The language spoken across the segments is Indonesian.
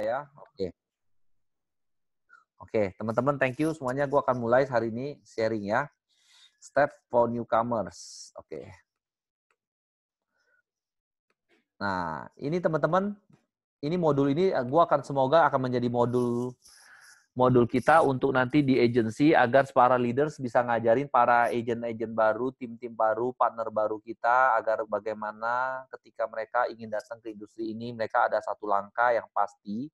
ya. Oke. Oke, teman-teman thank you semuanya. Gue akan mulai hari ini sharing ya. Step for newcomers. Oke. Nah, ini teman-teman, ini modul ini gue akan semoga akan menjadi modul modul kita untuk nanti di agency agar para leaders bisa ngajarin para agent-agent baru, tim-tim baru, partner baru kita agar bagaimana ketika mereka ingin datang ke industri ini mereka ada satu langkah yang pasti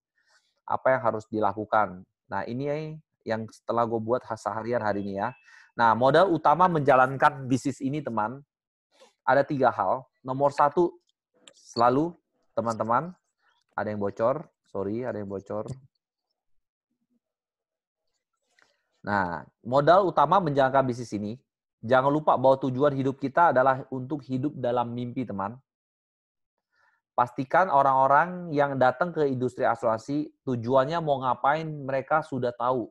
apa yang harus dilakukan. Nah, ini yang setelah gue buat seharian hari ini ya. Nah, modal utama menjalankan bisnis ini teman ada tiga hal. Nomor satu selalu teman-teman ada yang bocor, sorry ada yang bocor Nah, modal utama menjalankan bisnis ini, jangan lupa bahwa tujuan hidup kita adalah untuk hidup dalam mimpi, teman. Pastikan orang-orang yang datang ke industri asuransi tujuannya mau ngapain mereka sudah tahu.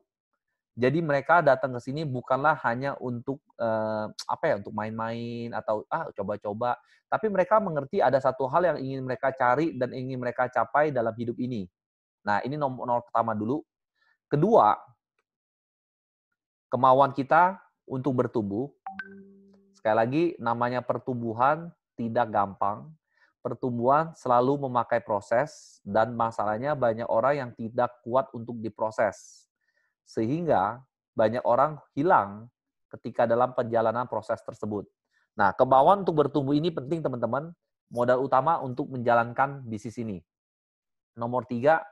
Jadi mereka datang ke sini bukanlah hanya untuk eh, apa ya untuk main-main atau ah coba-coba, tapi mereka mengerti ada satu hal yang ingin mereka cari dan ingin mereka capai dalam hidup ini. Nah, ini nomor, nomor pertama dulu. Kedua, kemauan kita untuk bertumbuh. Sekali lagi, namanya pertumbuhan tidak gampang. Pertumbuhan selalu memakai proses, dan masalahnya banyak orang yang tidak kuat untuk diproses. Sehingga banyak orang hilang ketika dalam perjalanan proses tersebut. Nah, kemauan untuk bertumbuh ini penting, teman-teman. Modal utama untuk menjalankan bisnis ini. Nomor tiga,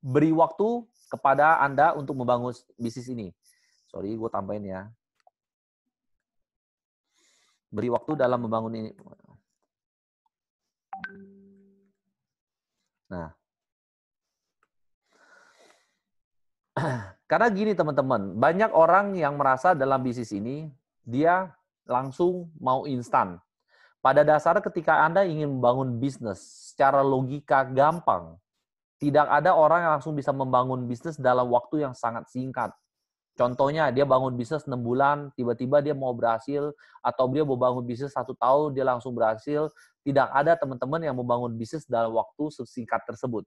beri waktu kepada Anda untuk membangun bisnis ini. Sorry, gue tambahin ya. Beri waktu dalam membangun ini. Nah. Karena gini teman-teman, banyak orang yang merasa dalam bisnis ini, dia langsung mau instan. Pada dasar ketika Anda ingin membangun bisnis secara logika gampang, tidak ada orang yang langsung bisa membangun bisnis dalam waktu yang sangat singkat. Contohnya dia bangun bisnis 6 bulan, tiba-tiba dia mau berhasil, atau dia mau bangun bisnis satu tahun, dia langsung berhasil. Tidak ada teman-teman yang mau bangun bisnis dalam waktu sesingkat tersebut.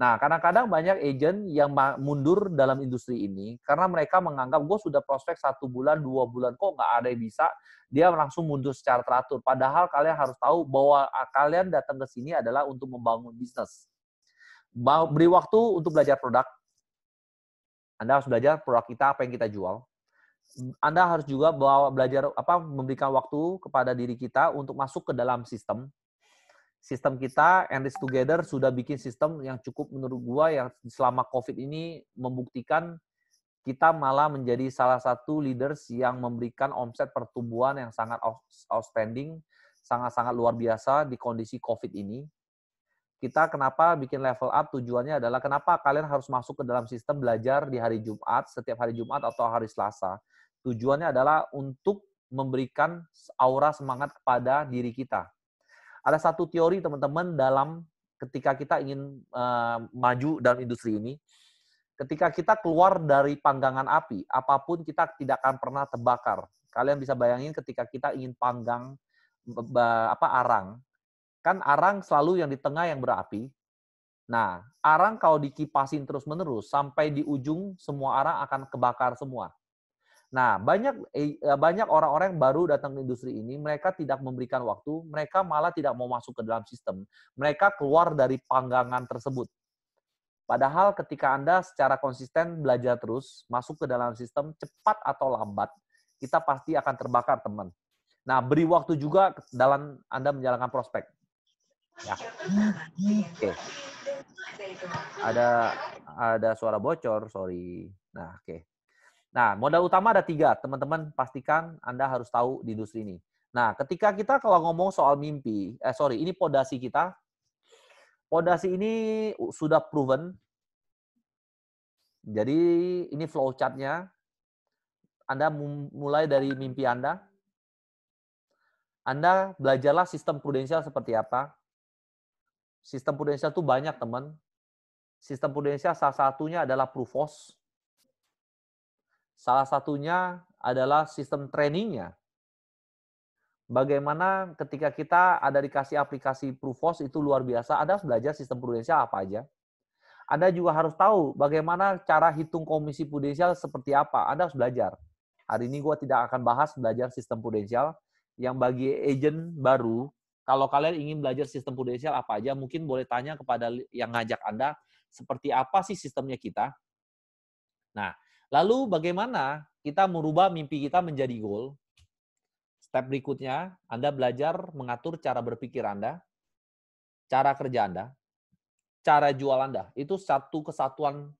Nah, kadang-kadang banyak agent yang mundur dalam industri ini karena mereka menganggap gue sudah prospek satu bulan, dua bulan, kok nggak ada yang bisa. Dia langsung mundur secara teratur. Padahal kalian harus tahu bahwa kalian datang ke sini adalah untuk membangun bisnis. Beri waktu untuk belajar produk, anda harus belajar produk kita apa yang kita jual. Anda harus juga bawa belajar apa memberikan waktu kepada diri kita untuk masuk ke dalam sistem. Sistem kita Enrich Together sudah bikin sistem yang cukup menurut gua yang selama Covid ini membuktikan kita malah menjadi salah satu leaders yang memberikan omset pertumbuhan yang sangat outstanding, sangat-sangat luar biasa di kondisi Covid ini kita kenapa bikin level up tujuannya adalah kenapa kalian harus masuk ke dalam sistem belajar di hari Jumat, setiap hari Jumat atau hari Selasa. Tujuannya adalah untuk memberikan aura semangat kepada diri kita. Ada satu teori teman-teman dalam ketika kita ingin uh, maju dalam industri ini, ketika kita keluar dari panggangan api, apapun kita tidak akan pernah terbakar. Kalian bisa bayangin ketika kita ingin panggang apa arang, Kan arang selalu yang di tengah yang berapi. Nah, arang kalau dikipasin terus-menerus sampai di ujung semua arang akan kebakar semua. Nah, banyak eh, eh, banyak orang-orang yang baru datang ke industri ini, mereka tidak memberikan waktu, mereka malah tidak mau masuk ke dalam sistem. Mereka keluar dari panggangan tersebut. Padahal ketika Anda secara konsisten belajar terus, masuk ke dalam sistem cepat atau lambat, kita pasti akan terbakar, teman. Nah, beri waktu juga dalam Anda menjalankan prospek. Ya. Oke. Okay. Ada ada suara bocor, sorry. Nah, oke. Okay. Nah, modal utama ada tiga. Teman-teman pastikan Anda harus tahu di industri ini. Nah, ketika kita kalau ngomong soal mimpi, eh sorry, ini podasi kita. Podasi ini sudah proven. Jadi ini flowchart-nya. Anda mulai dari mimpi Anda. Anda belajarlah sistem prudensial seperti apa. Sistem prudensial itu banyak, teman. Sistem prudensial salah satunya adalah Provos. Salah satunya adalah sistem trainingnya. Bagaimana ketika kita ada dikasih aplikasi Provos itu luar biasa, Anda harus belajar sistem prudensial apa aja. Anda juga harus tahu bagaimana cara hitung komisi prudensial seperti apa. Anda harus belajar. Hari ini gue tidak akan bahas belajar sistem prudensial yang bagi agent baru kalau kalian ingin belajar sistem prudensial apa aja, mungkin boleh tanya kepada yang ngajak Anda, seperti apa sih sistemnya kita? Nah, lalu bagaimana kita merubah mimpi kita menjadi goal? Step berikutnya, Anda belajar mengatur cara berpikir Anda, cara kerja Anda, cara jual Anda. Itu satu kesatuan,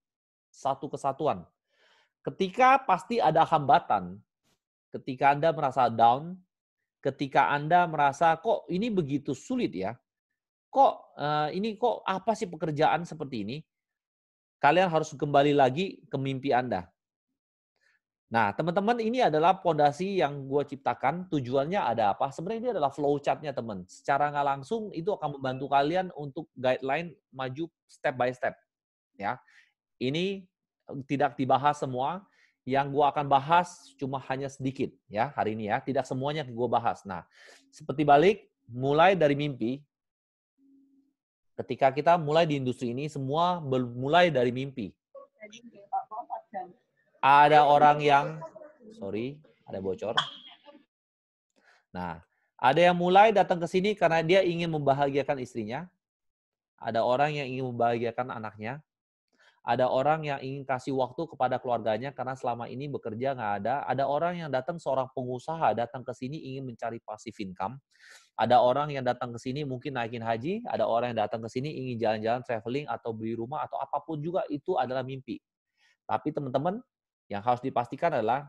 satu kesatuan. Ketika pasti ada hambatan, ketika Anda merasa down, ketika Anda merasa kok ini begitu sulit ya, kok eh, ini kok apa sih pekerjaan seperti ini, kalian harus kembali lagi ke mimpi Anda. Nah, teman-teman, ini adalah pondasi yang gue ciptakan. Tujuannya ada apa? Sebenarnya ini adalah flowchart-nya, teman. Secara nggak langsung, itu akan membantu kalian untuk guideline maju step by step. Ya, ini tidak dibahas semua yang gue akan bahas cuma hanya sedikit ya hari ini ya. Tidak semuanya gue bahas. Nah, seperti balik, mulai dari mimpi. Ketika kita mulai di industri ini, semua mulai dari mimpi. Ada orang yang, sorry, ada bocor. Nah, ada yang mulai datang ke sini karena dia ingin membahagiakan istrinya. Ada orang yang ingin membahagiakan anaknya. Ada orang yang ingin kasih waktu kepada keluarganya karena selama ini bekerja nggak ada. Ada orang yang datang seorang pengusaha datang ke sini ingin mencari passive income. Ada orang yang datang ke sini mungkin naikin haji. Ada orang yang datang ke sini ingin jalan-jalan traveling atau beli rumah atau apapun juga itu adalah mimpi. Tapi teman-teman yang harus dipastikan adalah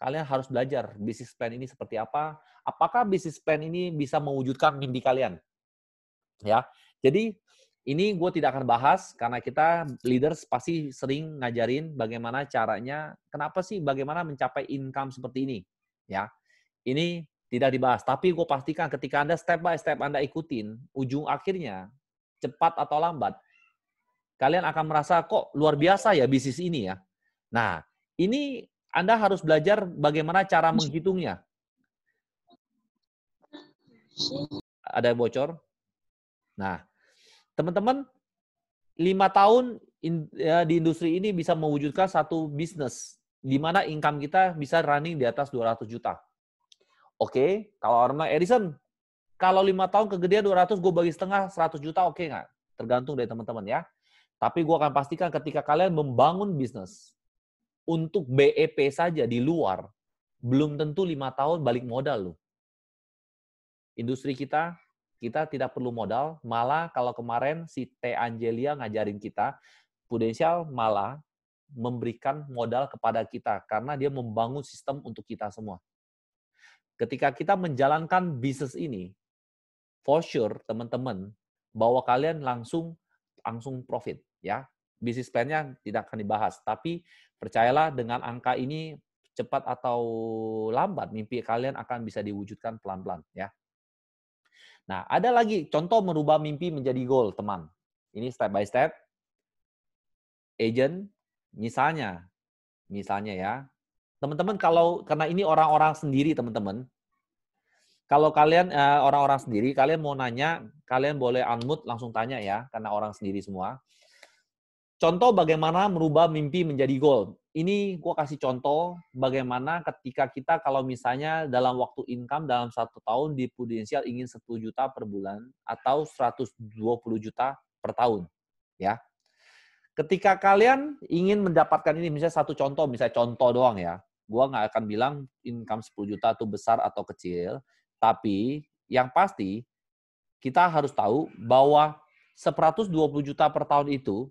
kalian harus belajar bisnis plan ini seperti apa. Apakah bisnis plan ini bisa mewujudkan mimpi kalian? Ya, jadi ini gue tidak akan bahas karena kita leaders pasti sering ngajarin bagaimana caranya, kenapa sih bagaimana mencapai income seperti ini, ya. Ini tidak dibahas, tapi gue pastikan ketika Anda step by step Anda ikutin, ujung akhirnya cepat atau lambat kalian akan merasa kok luar biasa ya bisnis ini ya. Nah, ini Anda harus belajar bagaimana cara menghitungnya. Ada bocor? Nah, Teman-teman, lima tahun in, ya, di industri ini bisa mewujudkan satu bisnis di mana income kita bisa running di atas 200 juta. Oke, okay, kalau orang Edison, kalau lima tahun kegedean 200, gue bagi setengah 100 juta, oke okay nggak? Tergantung dari teman-teman ya. Tapi gue akan pastikan ketika kalian membangun bisnis untuk BEP saja di luar, belum tentu lima tahun balik modal loh. Industri kita kita tidak perlu modal, malah kalau kemarin si T. Angelia ngajarin kita, Prudensial malah memberikan modal kepada kita karena dia membangun sistem untuk kita semua. Ketika kita menjalankan bisnis ini, for sure teman-teman bahwa kalian langsung langsung profit ya. Bisnis plan-nya tidak akan dibahas, tapi percayalah dengan angka ini cepat atau lambat mimpi kalian akan bisa diwujudkan pelan-pelan ya. Nah, ada lagi contoh merubah mimpi menjadi goal, teman. Ini step by step. Agent, misalnya, misalnya ya, teman-teman kalau karena ini orang-orang sendiri teman-teman, kalau kalian eh, orang-orang sendiri, kalian mau nanya, kalian boleh unmute langsung tanya ya, karena orang sendiri semua. Contoh bagaimana merubah mimpi menjadi goal. Ini gue kasih contoh bagaimana ketika kita kalau misalnya dalam waktu income dalam satu tahun di potensial ingin 10 juta per bulan atau 120 juta per tahun. ya. Ketika kalian ingin mendapatkan ini, misalnya satu contoh, misalnya contoh doang ya, gue nggak akan bilang income 10 juta itu besar atau kecil, tapi yang pasti kita harus tahu bahwa 120 juta per tahun itu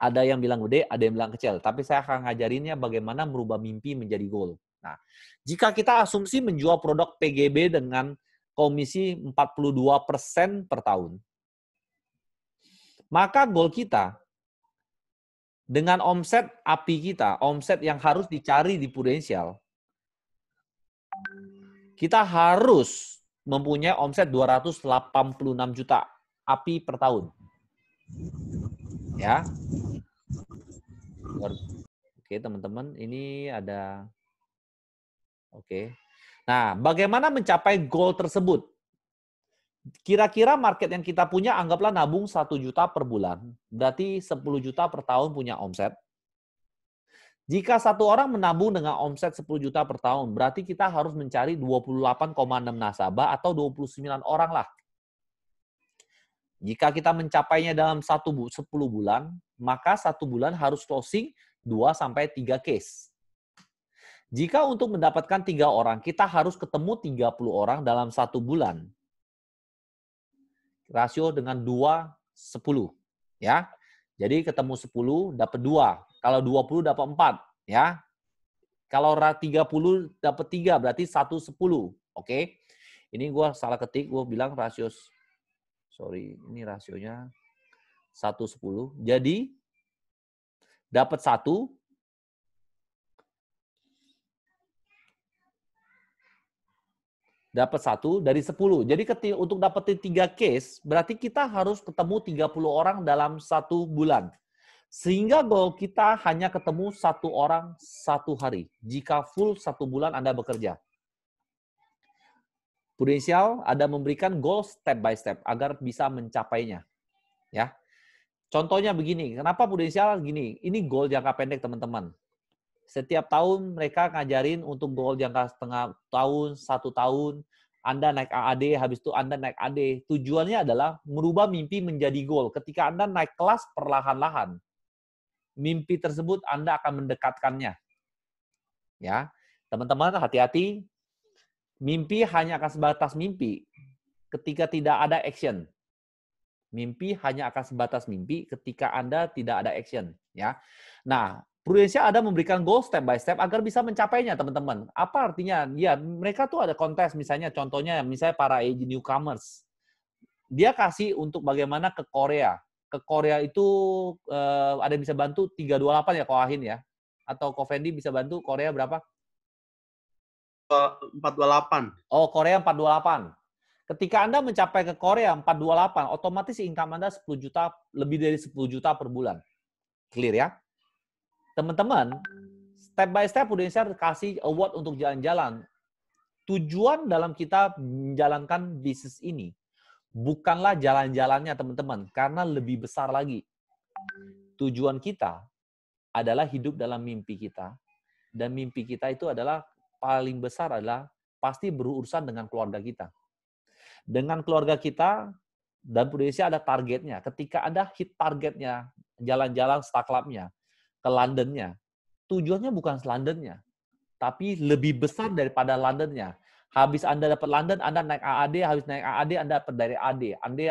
ada yang bilang gede, ada yang bilang kecil. Tapi saya akan ngajarinnya bagaimana merubah mimpi menjadi goal. Nah, jika kita asumsi menjual produk PGB dengan komisi 42% per tahun, maka goal kita dengan omset api kita, omset yang harus dicari di prudensial, kita harus mempunyai omset 286 juta api per tahun. Ya, Oke, teman-teman, ini ada Oke. Nah, bagaimana mencapai goal tersebut? Kira-kira market yang kita punya anggaplah nabung 1 juta per bulan, berarti 10 juta per tahun punya omset. Jika satu orang menabung dengan omset 10 juta per tahun, berarti kita harus mencari 28,6 nasabah atau 29 orang lah. Jika kita mencapainya dalam 1 10 bulan, maka satu bulan harus closing 2 sampai 3 case. Jika untuk mendapatkan tiga orang, kita harus ketemu 30 orang dalam satu bulan. Rasio dengan 2, 10. Ya. Jadi ketemu 10, dapat 2. Kalau 20, dapat 4. Ya. Kalau 30, dapat 3, berarti 1, 10. Oke. Okay? Ini gue salah ketik, gue bilang rasio. Sorry, ini rasionya 1, 10. Jadi, dapat 1. Dapat 1 dari 10. Jadi untuk dapetin 3 case, berarti kita harus ketemu 30 orang dalam 1 bulan. Sehingga goal kita hanya ketemu satu orang satu hari. Jika full satu bulan Anda bekerja. Prudensial Anda memberikan goal step by step agar bisa mencapainya. Ya. Contohnya begini, kenapa prudensial gini? Ini goal jangka pendek teman-teman. Setiap tahun mereka ngajarin untuk goal jangka setengah tahun, satu tahun, Anda naik AAD, habis itu Anda naik AD. Tujuannya adalah merubah mimpi menjadi goal. Ketika Anda naik kelas perlahan-lahan, mimpi tersebut Anda akan mendekatkannya. Ya, teman-teman hati-hati. Mimpi hanya akan sebatas mimpi ketika tidak ada action Mimpi hanya akan sebatas mimpi ketika Anda tidak ada action, ya. Nah, Prudensia ada memberikan goal step by step agar bisa mencapainya, teman-teman. Apa artinya? Ya, mereka tuh ada kontes misalnya contohnya misalnya para newcomers. Dia kasih untuk bagaimana ke Korea. Ke Korea itu eh, ada bisa bantu 328 ya Koahin ya. Atau Kofendi bisa bantu Korea berapa? 428. Oh, Korea 428. Ketika Anda mencapai ke Korea 428, otomatis income Anda 10 juta, lebih dari 10 juta per bulan. Clear ya? Teman-teman, step by step udah saya kasih award untuk jalan-jalan. Tujuan dalam kita menjalankan bisnis ini bukanlah jalan-jalannya teman-teman, karena lebih besar lagi. Tujuan kita adalah hidup dalam mimpi kita. Dan mimpi kita itu adalah paling besar adalah pasti berurusan dengan keluarga kita dengan keluarga kita dan Indonesia ada targetnya. Ketika ada hit targetnya, jalan-jalan Star clubnya, ke Londonnya, tujuannya bukan Londonnya, tapi lebih besar daripada Londonnya. Habis Anda dapat London, Anda naik AAD, habis naik AAD, Anda dapat dari AD. Anda,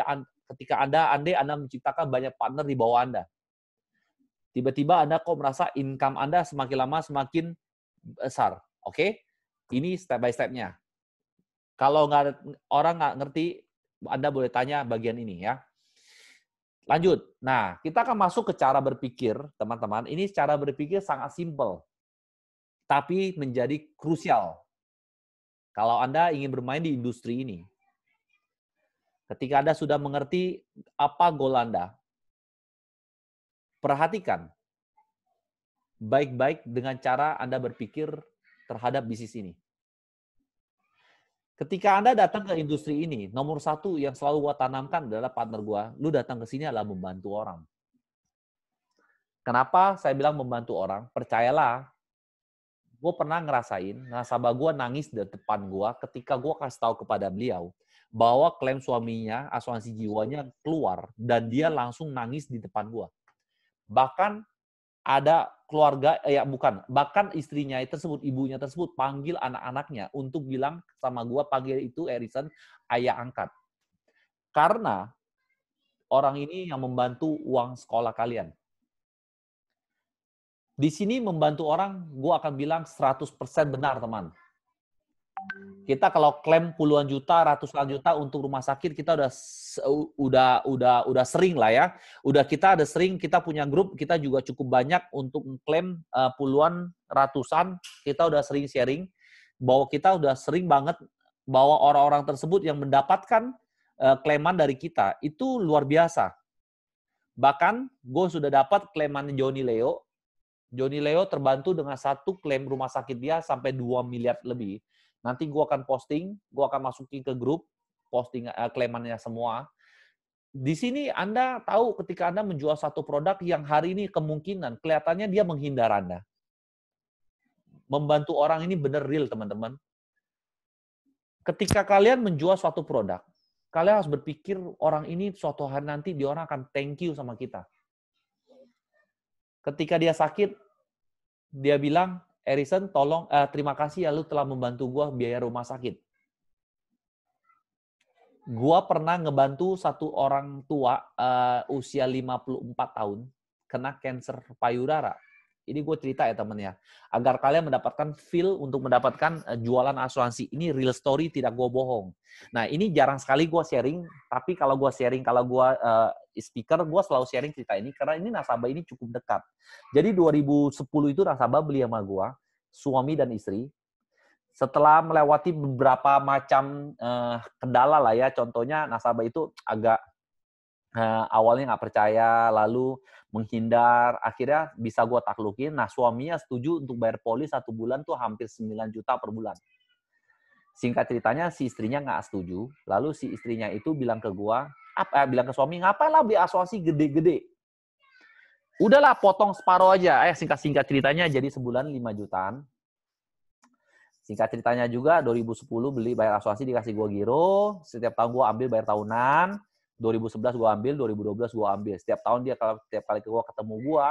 ketika Anda, Anda, Anda menciptakan banyak partner di bawah Anda. Tiba-tiba Anda kok merasa income Anda semakin lama semakin besar. Oke? Okay? Ini step by step-nya. Kalau nggak orang nggak ngerti, Anda boleh tanya bagian ini ya. Lanjut. Nah, kita akan masuk ke cara berpikir, teman-teman. Ini cara berpikir sangat simpel, tapi menjadi krusial. Kalau Anda ingin bermain di industri ini, ketika Anda sudah mengerti apa goal Anda, perhatikan baik-baik dengan cara Anda berpikir terhadap bisnis ini. Ketika Anda datang ke industri ini, nomor satu yang selalu gue tanamkan adalah partner gue, lu datang ke sini adalah membantu orang. Kenapa saya bilang membantu orang? Percayalah, gue pernah ngerasain nasabah gue nangis di depan gue ketika gue kasih tahu kepada beliau bahwa klaim suaminya, asuransi jiwanya keluar dan dia langsung nangis di depan gue. Bahkan ada keluarga eh, ya bukan bahkan istrinya tersebut ibunya tersebut panggil anak-anaknya untuk bilang sama gua panggil itu Erison ayah angkat karena orang ini yang membantu uang sekolah kalian di sini membantu orang gua akan bilang 100% benar teman kita kalau klaim puluhan juta, ratusan juta untuk rumah sakit, kita udah udah udah udah sering lah ya. Udah kita ada sering kita punya grup, kita juga cukup banyak untuk klaim eh, puluhan, ratusan. Kita udah sering sharing bahwa kita udah sering banget bahwa orang-orang tersebut yang mendapatkan uh, klaiman dari kita itu luar biasa. Bahkan gue sudah dapat klaiman Joni Leo. Joni Leo terbantu dengan satu klaim rumah sakit dia sampai 2 miliar lebih. Nanti gue akan posting, gue akan masukin ke grup posting uh, eh, klaimannya semua. Di sini Anda tahu ketika Anda menjual satu produk yang hari ini kemungkinan kelihatannya dia menghindar Anda. Membantu orang ini benar real, teman-teman. Ketika kalian menjual suatu produk, kalian harus berpikir orang ini suatu hari nanti dia orang akan thank you sama kita. Ketika dia sakit, dia bilang, Erison tolong uh, terima kasih ya lu telah membantu gua biaya rumah sakit. Gua pernah ngebantu satu orang tua uh, usia 54 tahun kena kanker payudara ini gue cerita ya temen ya. Agar kalian mendapatkan feel untuk mendapatkan eh, jualan asuransi. Ini real story, tidak gue bohong. Nah ini jarang sekali gue sharing, tapi kalau gue sharing, kalau gue uh, speaker, gue selalu sharing cerita ini. Karena ini nasabah ini cukup dekat. Jadi 2010 itu nasabah beli sama gue, suami dan istri. Setelah melewati beberapa macam uh, kendala lah ya, contohnya nasabah itu agak uh, awalnya nggak percaya, lalu menghindar akhirnya bisa gue taklukin nah suaminya setuju untuk bayar poli satu bulan tuh hampir 9 juta per bulan singkat ceritanya si istrinya nggak setuju lalu si istrinya itu bilang ke gue apa eh, bilang ke suami ngapain lah beli asuransi gede-gede udahlah potong separuh aja eh singkat singkat ceritanya jadi sebulan 5 jutaan singkat ceritanya juga 2010 beli bayar asuransi dikasih gue giro setiap tahun gue ambil bayar tahunan 2011 gue ambil, 2012 gue ambil. Setiap tahun dia kalau setiap kali ke gue ketemu gue,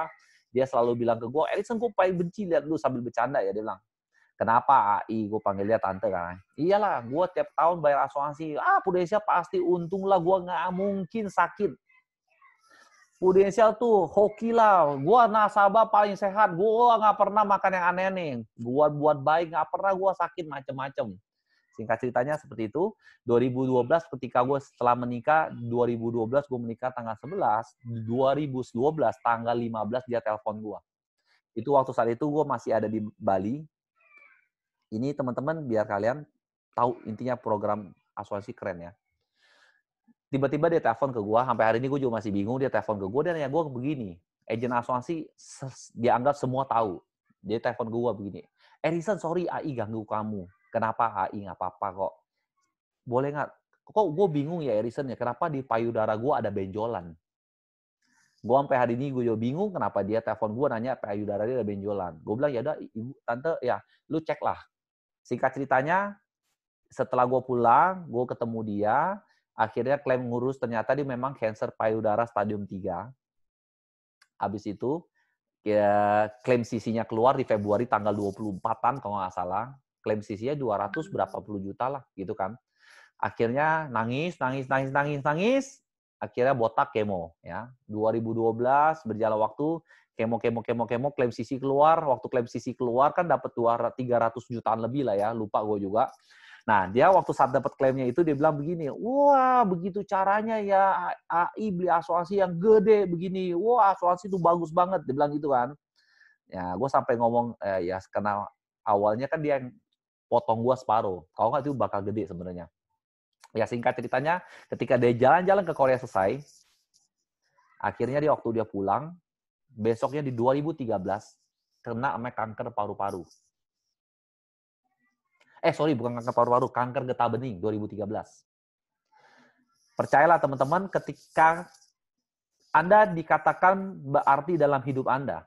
dia selalu bilang ke gue, Erikson eh, gue paling benci lihat lu sambil bercanda ya. Dia bilang, kenapa AI? Gue panggil dia tante kan. Iyalah, gue tiap tahun bayar asuransi. Ah, Prudensial pasti untung lah, gue nggak mungkin sakit. Prudensial tuh hoki lah. Gue nasabah paling sehat. Gue nggak pernah makan yang aneh-aneh. Gue buat baik, nggak pernah gue sakit macem-macem Singkat ceritanya seperti itu. 2012 ketika gue setelah menikah, 2012 gue menikah tanggal 11, 2012 tanggal 15 dia telepon gue. Itu waktu saat itu gue masih ada di Bali. Ini teman-teman biar kalian tahu intinya program asuransi keren ya. Tiba-tiba dia telepon ke gue, sampai hari ini gue juga masih bingung dia telepon ke gue dan ya gue begini. Agen asuransi dianggap semua tahu. Dia telepon ke gue begini. Erison, eh, sorry AI ganggu kamu kenapa AI nggak apa-apa kok. Boleh nggak? Kok gue bingung ya Erison ya, kenapa di payudara gue ada benjolan? Gue sampai hari ini gue juga bingung kenapa dia telepon gue nanya payudara dia ada benjolan. Gue bilang ya udah ibu tante ya lu cek lah. Singkat ceritanya setelah gue pulang, gue ketemu dia, akhirnya klaim ngurus ternyata dia memang cancer payudara stadium 3. Habis itu ya, klaim sisinya keluar di Februari tanggal 24-an kalau nggak salah klaim sisinya 200 berapa puluh juta lah gitu kan. Akhirnya nangis, nangis, nangis, nangis, nangis. Akhirnya botak kemo ya. 2012 berjalan waktu kemo kemo kemo kemo klaim sisi keluar waktu klaim sisi keluar kan dapat 200 300 jutaan lebih lah ya lupa gue juga nah dia waktu saat dapat klaimnya itu dia bilang begini wah begitu caranya ya AI beli asuransi yang gede begini wah asuransi itu bagus banget dia bilang gitu kan ya gue sampai ngomong eh, ya karena awalnya kan dia yang potong gua separuh. Kalau nggak itu bakal gede sebenarnya. Ya singkat ceritanya, ketika dia jalan-jalan ke Korea selesai, akhirnya dia waktu dia pulang, besoknya di 2013 kena sama kanker paru-paru. Eh sorry, bukan kanker paru-paru, kanker getah bening 2013. Percayalah teman-teman, ketika Anda dikatakan berarti dalam hidup Anda,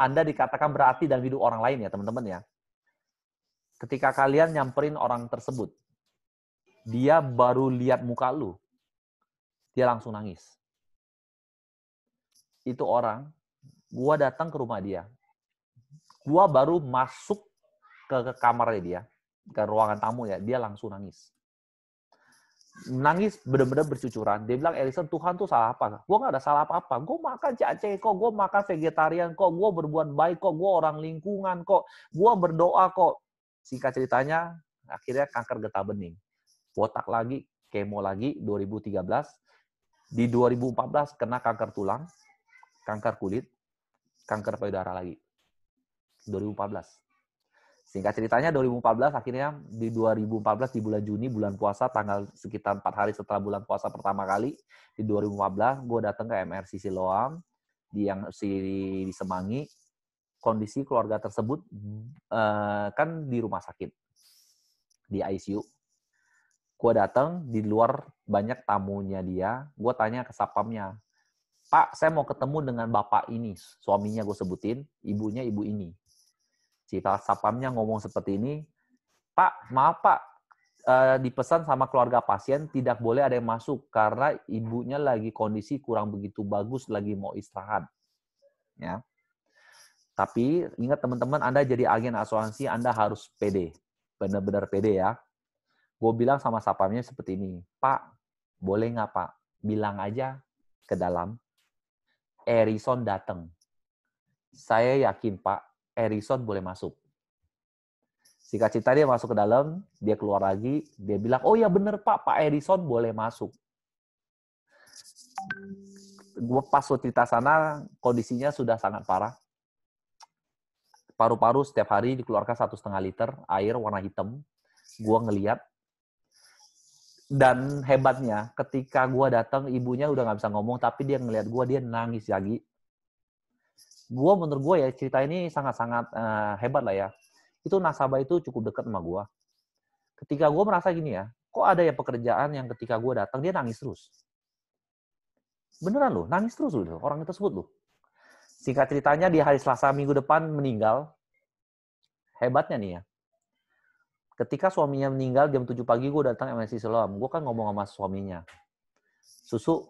Anda dikatakan berarti dalam hidup orang lain ya teman-teman ya ketika kalian nyamperin orang tersebut, dia baru lihat muka lu, dia langsung nangis. Itu orang, gua datang ke rumah dia. Gua baru masuk ke, ke kamarnya dia, ke ruangan tamu ya, dia langsung nangis. Nangis bener-bener bercucuran. Dia bilang, Elison, Tuhan tuh salah apa? Gue gak ada salah apa-apa. Gue makan cacing kok, gue makan vegetarian kok, gue berbuat baik kok, gue orang lingkungan kok, gue berdoa kok singkat ceritanya akhirnya kanker getah bening. Botak lagi, kemo lagi 2013. Di 2014 kena kanker tulang, kanker kulit, kanker payudara lagi. 2014. Singkat ceritanya 2014 akhirnya di 2014 di bulan Juni bulan puasa tanggal sekitar 4 hari setelah bulan puasa pertama kali di 2014 gue datang ke MRC Siloam di yang si di Semangi kondisi keluarga tersebut uh, kan di rumah sakit di ICU gue datang di luar banyak tamunya dia gue tanya ke sapamnya pak saya mau ketemu dengan bapak ini suaminya gue sebutin ibunya ibu ini si sapamnya ngomong seperti ini pak maaf pak eh, dipesan sama keluarga pasien tidak boleh ada yang masuk karena ibunya lagi kondisi kurang begitu bagus lagi mau istirahat ya tapi ingat teman-teman, Anda jadi agen asuransi, Anda harus pede. Benar-benar pede ya. Gue bilang sama sapamnya seperti ini, Pak, boleh nggak Pak? Bilang aja ke dalam, Erison datang. Saya yakin Pak, Erison boleh masuk. Singkat cerita dia masuk ke dalam, dia keluar lagi, dia bilang, oh ya bener Pak, Pak Erison boleh masuk. Gue pas cerita sana, kondisinya sudah sangat parah paru-paru setiap hari dikeluarkan satu setengah liter air warna hitam. Gua ngeliat dan hebatnya ketika gue datang ibunya udah nggak bisa ngomong tapi dia ngeliat gue dia nangis lagi gue menurut gue ya cerita ini sangat-sangat uh, hebat lah ya itu nasabah itu cukup dekat sama gue ketika gue merasa gini ya kok ada ya pekerjaan yang ketika gue datang dia nangis terus beneran loh nangis terus loh orang tersebut loh Singkat ceritanya di hari Selasa minggu depan meninggal. Hebatnya nih ya. Ketika suaminya meninggal jam 7 pagi gue datang MSI Siloam. Gue kan ngomong sama suaminya. Susu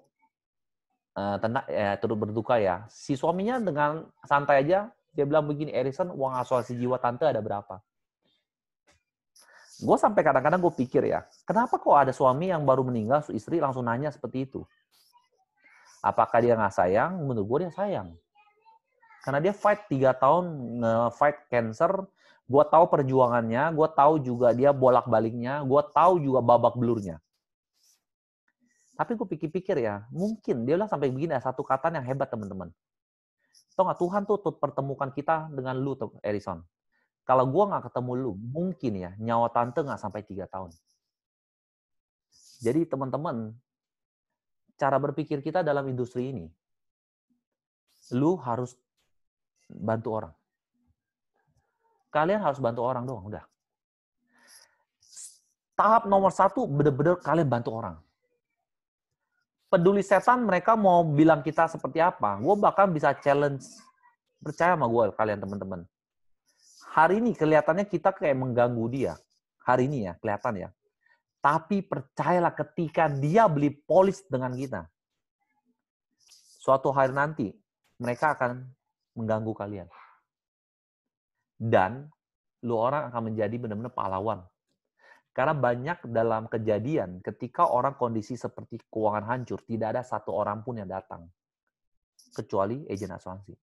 uh, ya eh, turut berduka ya. Si suaminya dengan santai aja dia bilang begini, Erison uang asuransi jiwa tante ada berapa? Gue sampai kadang-kadang gue pikir ya, kenapa kok ada suami yang baru meninggal, istri langsung nanya seperti itu? Apakah dia nggak sayang? Menurut gue dia sayang karena dia fight tiga tahun nge-fight cancer gue tahu perjuangannya gue tahu juga dia bolak baliknya gue tahu juga babak belurnya tapi gue pikir-pikir ya mungkin dia lah sampai begini ya satu kata yang hebat teman-teman tau nggak Tuhan tuh, tuh pertemukan kita dengan lu tuh Erison kalau gue nggak ketemu lu mungkin ya nyawa tante nggak sampai tiga tahun jadi teman-teman cara berpikir kita dalam industri ini lu harus bantu orang. Kalian harus bantu orang doang, udah. Tahap nomor satu, bener-bener kalian bantu orang. Peduli setan mereka mau bilang kita seperti apa, gue bahkan bisa challenge. Percaya sama gue kalian teman-teman. Hari ini kelihatannya kita kayak mengganggu dia. Hari ini ya, kelihatan ya. Tapi percayalah ketika dia beli polis dengan kita, suatu hari nanti mereka akan mengganggu kalian. Dan lu orang akan menjadi benar-benar pahlawan. Karena banyak dalam kejadian ketika orang kondisi seperti keuangan hancur, tidak ada satu orang pun yang datang. Kecuali agen asuransi.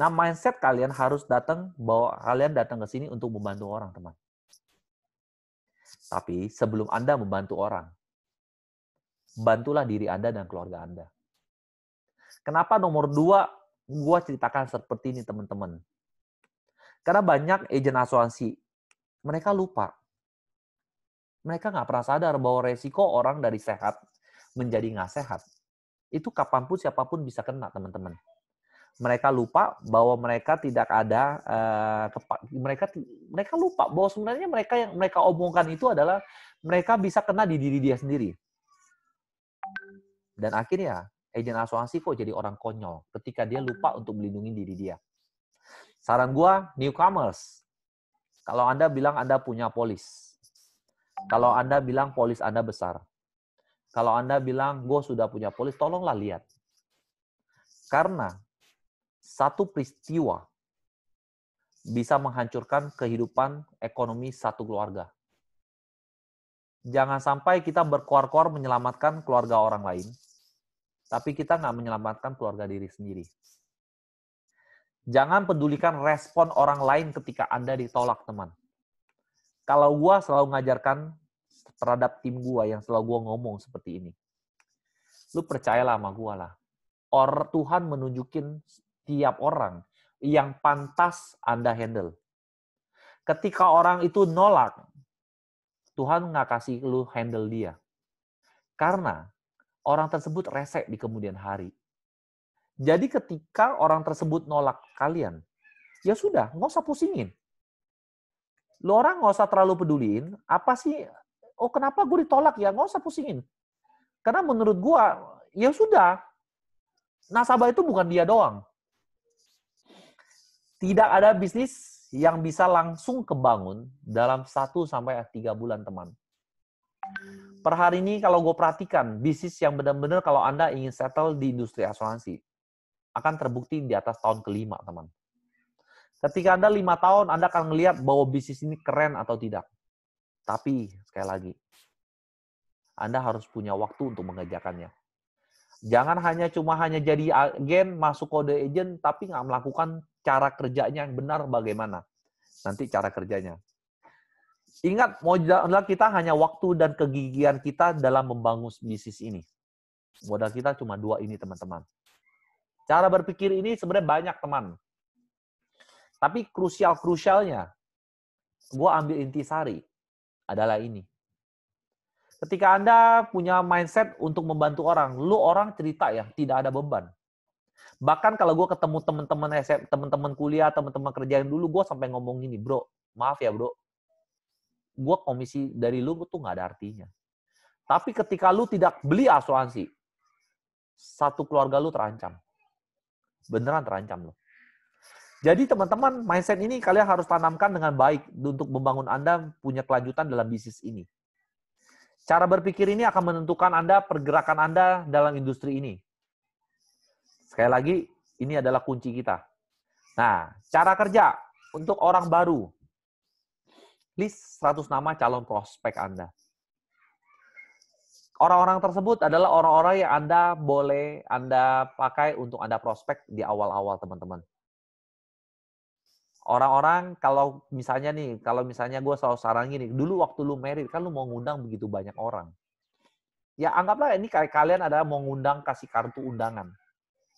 Nah, mindset kalian harus datang bahwa kalian datang ke sini untuk membantu orang, teman. Tapi sebelum Anda membantu orang, bantulah diri Anda dan keluarga Anda. Kenapa nomor dua gue ceritakan seperti ini teman-teman. Karena banyak agen asuransi, mereka lupa. Mereka nggak pernah sadar bahwa resiko orang dari sehat menjadi nggak sehat. Itu kapanpun siapapun bisa kena, teman-teman. Mereka lupa bahwa mereka tidak ada uh, kepa, mereka mereka lupa bahwa sebenarnya mereka yang mereka omongkan itu adalah mereka bisa kena di diri dia sendiri. Dan akhirnya Agen asuransi kok jadi orang konyol ketika dia hmm. lupa untuk melindungi diri dia. Saran gua newcomers. Kalau Anda bilang Anda punya polis. Kalau Anda bilang polis Anda besar. Kalau Anda bilang gue sudah punya polis, tolonglah lihat. Karena satu peristiwa bisa menghancurkan kehidupan ekonomi satu keluarga jangan sampai kita berkoar-koar menyelamatkan keluarga orang lain, tapi kita nggak menyelamatkan keluarga diri sendiri. Jangan pedulikan respon orang lain ketika Anda ditolak, teman. Kalau gue selalu ngajarkan terhadap tim gue yang selalu gue ngomong seperti ini. Lu percayalah sama gue lah. Or, Tuhan menunjukin tiap orang yang pantas Anda handle. Ketika orang itu nolak, Tuhan nggak kasih lu handle dia. Karena orang tersebut rese di kemudian hari. Jadi ketika orang tersebut nolak kalian, ya sudah, nggak usah pusingin. Lo orang nggak usah terlalu peduliin, apa sih, oh kenapa gue ditolak ya, nggak usah pusingin. Karena menurut gue, ya sudah, nasabah itu bukan dia doang. Tidak ada bisnis yang bisa langsung kebangun dalam 1 sampai 3 bulan, teman per hari ini kalau gue perhatikan bisnis yang benar-benar kalau anda ingin settle di industri asuransi akan terbukti di atas tahun kelima teman. Ketika anda lima tahun anda akan melihat bahwa bisnis ini keren atau tidak. Tapi sekali lagi anda harus punya waktu untuk mengerjakannya. Jangan hanya cuma hanya jadi agen masuk kode agent tapi nggak melakukan cara kerjanya yang benar bagaimana. Nanti cara kerjanya Ingat, modal kita hanya waktu dan kegigihan kita dalam membangun bisnis ini. Modal kita cuma dua ini, teman-teman. Cara berpikir ini sebenarnya banyak, teman. Tapi krusial-krusialnya, gue ambil intisari adalah ini. Ketika Anda punya mindset untuk membantu orang, lu orang cerita ya, tidak ada beban. Bahkan kalau gue ketemu teman-teman SM, teman-teman kuliah, teman-teman kerja yang dulu, gue sampai ngomong gini, bro, maaf ya bro, gue komisi dari lu tuh nggak ada artinya. Tapi ketika lu tidak beli asuransi, satu keluarga lu terancam. Beneran terancam lo. Jadi teman-teman, mindset ini kalian harus tanamkan dengan baik untuk membangun Anda punya kelanjutan dalam bisnis ini. Cara berpikir ini akan menentukan Anda pergerakan Anda dalam industri ini. Sekali lagi, ini adalah kunci kita. Nah, cara kerja untuk orang baru list 100 nama calon prospek Anda. Orang-orang tersebut adalah orang-orang yang Anda boleh Anda pakai untuk Anda prospek di awal-awal, teman-teman. Orang-orang kalau misalnya nih, kalau misalnya gue selalu saran gini, dulu waktu lu merit kan lu mau ngundang begitu banyak orang. Ya anggaplah ini kayak kalian adalah mau ngundang kasih kartu undangan.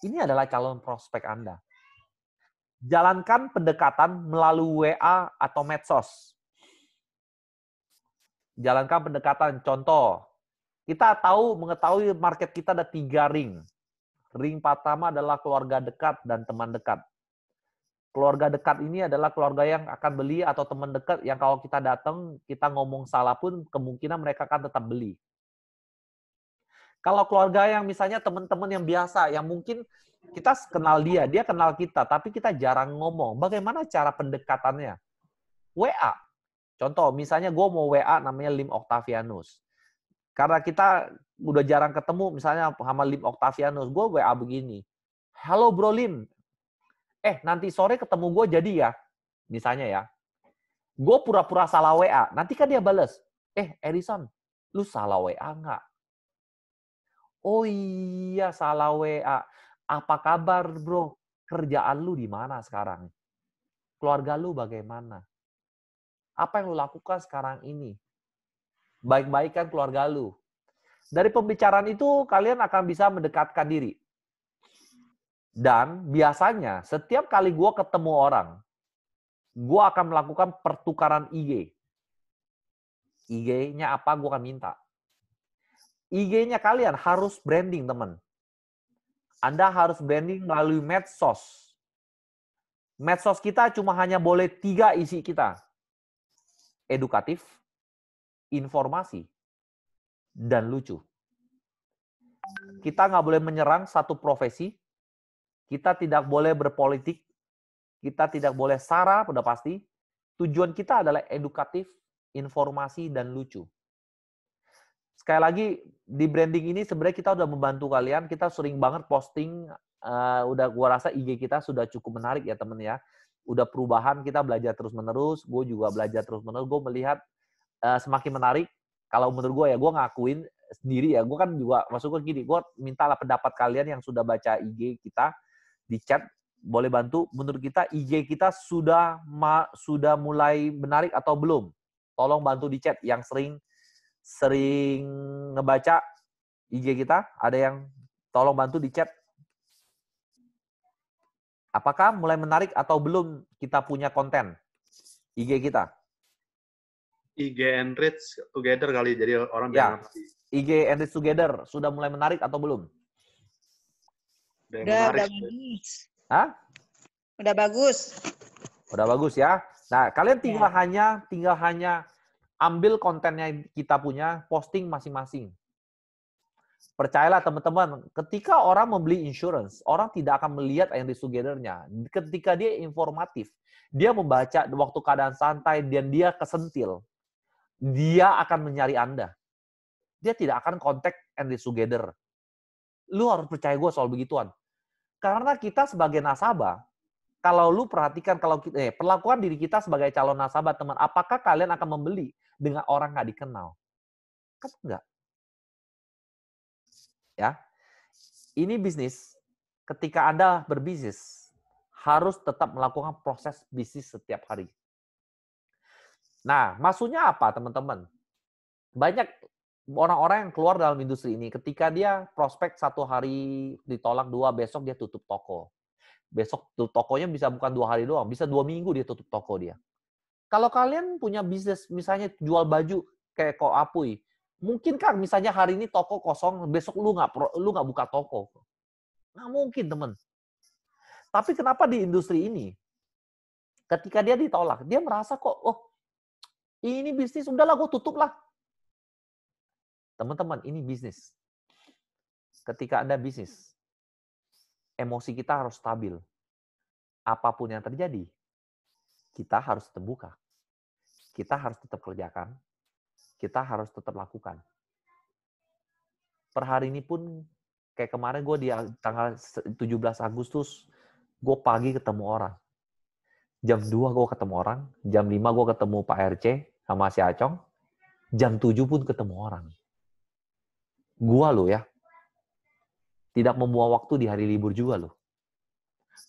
Ini adalah calon prospek Anda. Jalankan pendekatan melalui WA atau medsos Jalankan pendekatan. Contoh, kita tahu mengetahui market kita ada tiga ring. Ring pertama adalah keluarga dekat dan teman dekat. Keluarga dekat ini adalah keluarga yang akan beli atau teman dekat yang kalau kita datang, kita ngomong salah pun kemungkinan mereka akan tetap beli. Kalau keluarga yang misalnya teman-teman yang biasa, yang mungkin kita kenal dia, dia kenal kita, tapi kita jarang ngomong. Bagaimana cara pendekatannya? WA. Contoh, misalnya gue mau WA namanya Lim Octavianus. Karena kita udah jarang ketemu, misalnya sama Lim Octavianus, gue WA begini. Halo Bro Lim, eh nanti sore ketemu gue jadi ya, misalnya ya. Gue pura-pura salah WA, nanti kan dia bales, eh Erison, lu salah WA nggak? Oh iya salah WA. Apa kabar bro? Kerjaan lu di mana sekarang? Keluarga lu bagaimana? Apa yang lu lakukan sekarang ini? Baik-baikan keluarga lu. Dari pembicaraan itu kalian akan bisa mendekatkan diri. Dan biasanya setiap kali gue ketemu orang, gue akan melakukan pertukaran IG. IG-nya apa gue akan minta. IG-nya kalian harus branding, teman. Anda harus branding melalui medsos. Medsos kita cuma hanya boleh tiga isi kita edukatif, informasi, dan lucu. Kita nggak boleh menyerang satu profesi, kita tidak boleh berpolitik, kita tidak boleh sara, udah pasti. Tujuan kita adalah edukatif, informasi, dan lucu. Sekali lagi, di branding ini sebenarnya kita udah membantu kalian, kita sering banget posting, uh, udah gua rasa IG kita sudah cukup menarik ya temen ya udah perubahan kita belajar terus menerus gue juga belajar terus menerus gue melihat uh, semakin menarik kalau menurut gue ya gue ngakuin sendiri ya gue kan juga masuk ke gini gue mintalah pendapat kalian yang sudah baca IG kita di chat boleh bantu menurut kita IG kita sudah ma, sudah mulai menarik atau belum tolong bantu di chat yang sering sering ngebaca IG kita ada yang tolong bantu di chat Apakah mulai menarik atau belum kita punya konten IG kita? IG Enrich Together kali jadi orang ya. IG Enrich Together sudah mulai menarik atau belum? Udah, bagus. Hah? Udah bagus. Udah bagus ya. Nah, kalian tinggal ya. hanya tinggal hanya ambil kontennya kita punya, posting masing-masing percayalah teman-teman, ketika orang membeli insurance, orang tidak akan melihat yang di Ketika dia informatif, dia membaca waktu keadaan santai dan dia kesentil, dia akan mencari Anda. Dia tidak akan kontak and together. Lu harus percaya gue soal begituan. Karena kita sebagai nasabah, kalau lu perhatikan kalau kita eh, perlakuan diri kita sebagai calon nasabah teman apakah kalian akan membeli dengan orang nggak dikenal kan enggak ya. Ini bisnis, ketika Anda berbisnis, harus tetap melakukan proses bisnis setiap hari. Nah, maksudnya apa teman-teman? Banyak orang-orang yang keluar dalam industri ini, ketika dia prospek satu hari ditolak dua, besok dia tutup toko. Besok tutup tokonya bisa bukan dua hari doang, bisa dua minggu dia tutup toko dia. Kalau kalian punya bisnis, misalnya jual baju kayak kok Apui, Mungkin kan misalnya hari ini toko kosong, besok lu nggak lu nggak buka toko. Nggak mungkin teman. Tapi kenapa di industri ini, ketika dia ditolak, dia merasa kok, oh ini bisnis, udahlah gue tutup lah. Teman-teman, ini bisnis. Ketika Anda bisnis, emosi kita harus stabil. Apapun yang terjadi, kita harus terbuka. Kita harus tetap kerjakan, kita harus tetap lakukan. Per hari ini pun kayak kemarin gue di tanggal 17 Agustus gue pagi ketemu orang. Jam 2 gue ketemu orang, jam 5 gue ketemu Pak RC sama si Acong, jam 7 pun ketemu orang. gue loh ya, tidak membuang waktu di hari libur juga loh.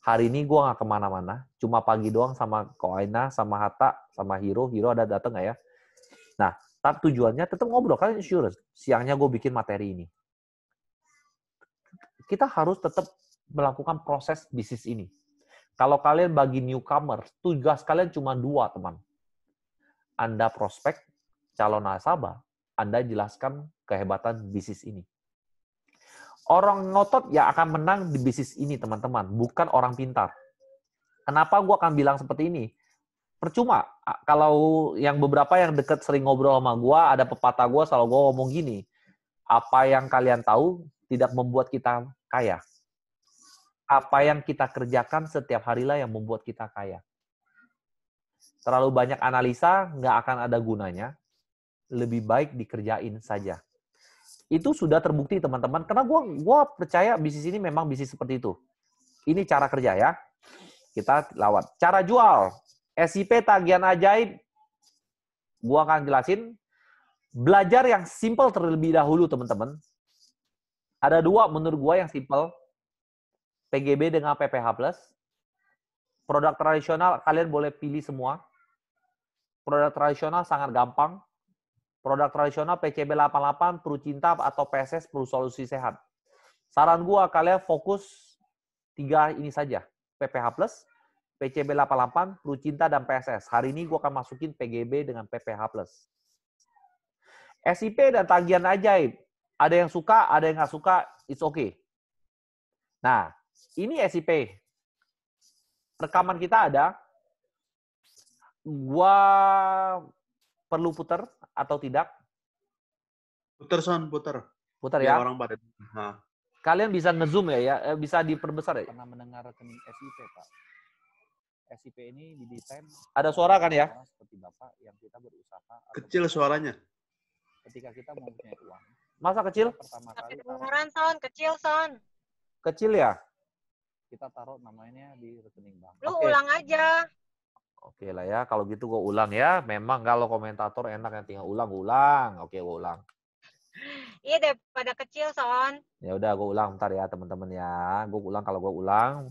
Hari ini gue gak kemana-mana, cuma pagi doang sama Koaina, sama Hatta, sama Hiro. Hiro ada dateng gak ya? Nah, tapi tujuannya tetap ngobrol kan insurance. Siangnya gue bikin materi ini. Kita harus tetap melakukan proses bisnis ini. Kalau kalian bagi newcomer, tugas kalian cuma dua, teman. Anda prospek, calon nasabah, Anda jelaskan kehebatan bisnis ini. Orang ngotot yang akan menang di bisnis ini, teman-teman, bukan orang pintar. Kenapa gue akan bilang seperti ini? percuma kalau yang beberapa yang deket sering ngobrol sama gue ada pepatah gue selalu gue ngomong gini apa yang kalian tahu tidak membuat kita kaya apa yang kita kerjakan setiap harilah yang membuat kita kaya terlalu banyak analisa nggak akan ada gunanya lebih baik dikerjain saja itu sudah terbukti teman-teman karena gue gua percaya bisnis ini memang bisnis seperti itu ini cara kerja ya kita lawat cara jual SIP tagihan ajaib, gua akan jelasin. Belajar yang simple terlebih dahulu, teman-teman. Ada dua menurut gua yang simple. PGB dengan PPH Plus. Produk tradisional kalian boleh pilih semua. Produk tradisional sangat gampang. Produk tradisional PCB 88, perlu Cinta, atau PSS, perlu Solusi Sehat. Saran gua kalian fokus tiga ini saja. PPH Plus, PCB 88, Lucinta, dan PSS. Hari ini gue akan masukin PGB dengan PPH+. SIP dan tagihan ajaib. Ada yang suka, ada yang nggak suka, it's okay. Nah, ini SIP. Rekaman kita ada. Gua perlu puter atau tidak? Puter, Son. Puter. Puter ya? ya? Orang pada. Kalian bisa ngezoom ya, ya? Eh, bisa diperbesar ya? Pernah mendengar rekening SIP, Pak. SIP ini didesain ada suara kan ya seperti bapak yang kita berusaha kecil suaranya ketika kita mempunyai uang masa kecil pertama kali pengeluaran son kecil son kecil ya kita taruh namanya di rekening bank lu okay. ulang aja Oke okay lah ya, kalau gitu gue ulang ya. Memang kalau komentator enak ya, tinggal ulang, ulang. Oke, okay, gue ulang. Iya deh, pada kecil, Son. Ya udah, gue ulang ntar ya, teman-teman ya. Gue ulang kalau gue ulang.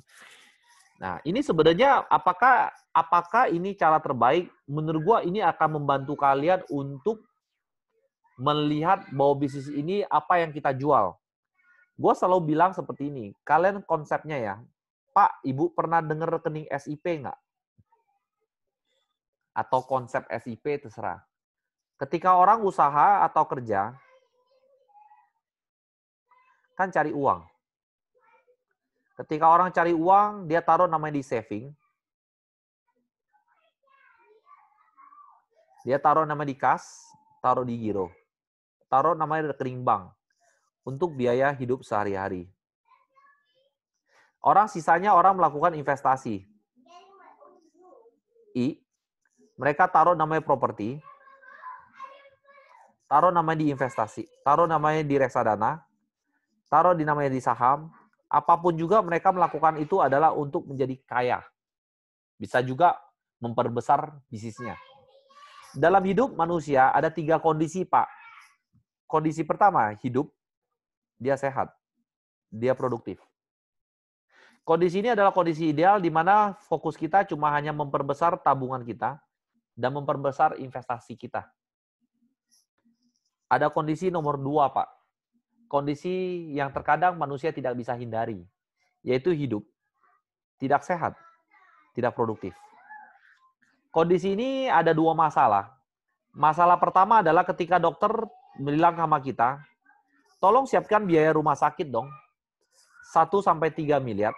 Nah, ini sebenarnya apakah apakah ini cara terbaik? Menurut gua ini akan membantu kalian untuk melihat bahwa bisnis ini apa yang kita jual. Gua selalu bilang seperti ini, kalian konsepnya ya, Pak, Ibu pernah dengar rekening SIP nggak? Atau konsep SIP terserah. Ketika orang usaha atau kerja, kan cari uang. Ketika orang cari uang, dia taruh namanya di saving. Dia taruh nama di kas, taruh di giro. Taruh namanya di rekening bank untuk biaya hidup sehari-hari. Orang sisanya orang melakukan investasi. I, mereka taruh namanya properti, taruh namanya di investasi, taruh namanya di reksadana, taruh di namanya di saham, Apapun juga mereka melakukan itu adalah untuk menjadi kaya. Bisa juga memperbesar bisnisnya. Dalam hidup manusia ada tiga kondisi, Pak. Kondisi pertama, hidup, dia sehat, dia produktif. Kondisi ini adalah kondisi ideal di mana fokus kita cuma hanya memperbesar tabungan kita dan memperbesar investasi kita. Ada kondisi nomor dua, Pak kondisi yang terkadang manusia tidak bisa hindari, yaitu hidup tidak sehat, tidak produktif. Kondisi ini ada dua masalah. Masalah pertama adalah ketika dokter bilang sama kita, tolong siapkan biaya rumah sakit dong, 1 sampai 3 miliar.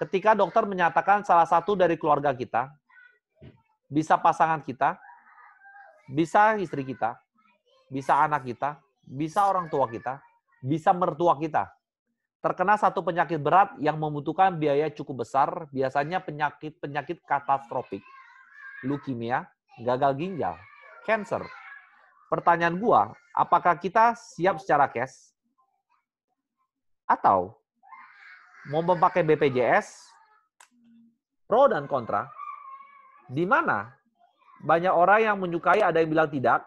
Ketika dokter menyatakan salah satu dari keluarga kita, bisa pasangan kita, bisa istri kita, bisa anak kita, bisa orang tua kita, bisa mertua kita. Terkena satu penyakit berat yang membutuhkan biaya cukup besar, biasanya penyakit-penyakit katastrofik. Leukemia, gagal ginjal, cancer. Pertanyaan gua, apakah kita siap secara cash? Atau mau memakai BPJS? Pro dan kontra. Di mana banyak orang yang menyukai ada yang bilang tidak,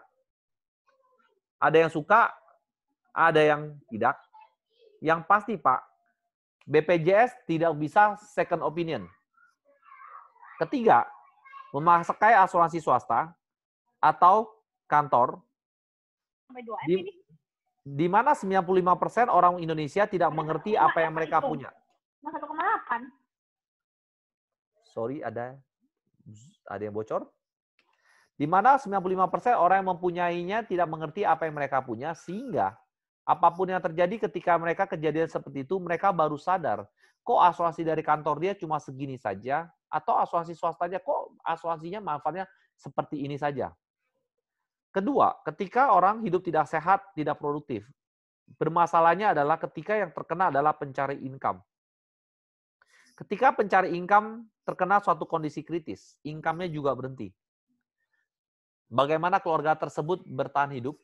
ada yang suka, ada yang tidak. Yang pasti, Pak, BPJS tidak bisa second opinion. Ketiga, memakai asuransi swasta atau kantor di, di mana 95% orang Indonesia tidak mengerti apa yang mereka punya. 1,8. Sorry, ada ada yang bocor? Di mana 95% orang yang mempunyainya tidak mengerti apa yang mereka punya, sehingga apapun yang terjadi ketika mereka kejadian seperti itu, mereka baru sadar, kok asuransi dari kantor dia cuma segini saja, atau asuransi swastanya, kok asuransinya manfaatnya seperti ini saja. Kedua, ketika orang hidup tidak sehat, tidak produktif, bermasalahnya adalah ketika yang terkena adalah pencari income. Ketika pencari income terkena suatu kondisi kritis, income-nya juga berhenti. Bagaimana keluarga tersebut bertahan hidup?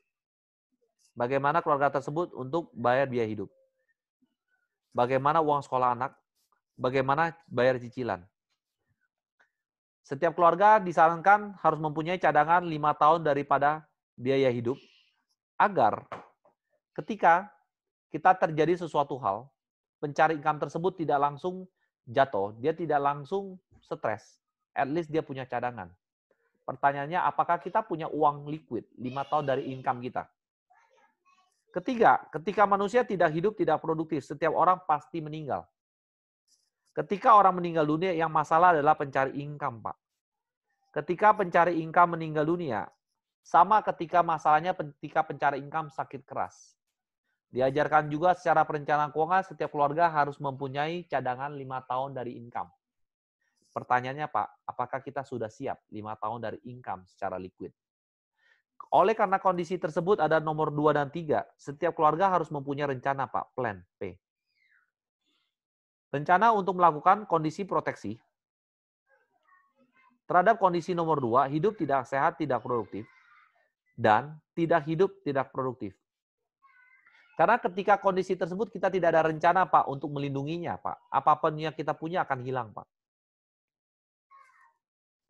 Bagaimana keluarga tersebut untuk bayar biaya hidup? Bagaimana uang sekolah anak? Bagaimana bayar cicilan? Setiap keluarga disarankan harus mempunyai cadangan lima tahun daripada biaya hidup agar ketika kita terjadi sesuatu hal, pencari income tersebut tidak langsung jatuh, dia tidak langsung stres. At least dia punya cadangan. Pertanyaannya, apakah kita punya uang liquid lima tahun dari income kita? Ketiga, ketika manusia tidak hidup, tidak produktif, setiap orang pasti meninggal. Ketika orang meninggal dunia, yang masalah adalah pencari income, Pak. Ketika pencari income meninggal dunia, sama ketika masalahnya ketika pencari income sakit keras. Diajarkan juga secara perencanaan keuangan, setiap keluarga harus mempunyai cadangan lima tahun dari income. Pertanyaannya Pak, apakah kita sudah siap 5 tahun dari income secara liquid? Oleh karena kondisi tersebut ada nomor 2 dan 3, setiap keluarga harus mempunyai rencana Pak, plan P. Rencana untuk melakukan kondisi proteksi. Terhadap kondisi nomor 2, hidup tidak sehat, tidak produktif. Dan tidak hidup, tidak produktif. Karena ketika kondisi tersebut kita tidak ada rencana Pak untuk melindunginya Pak. Apapun yang kita punya akan hilang Pak.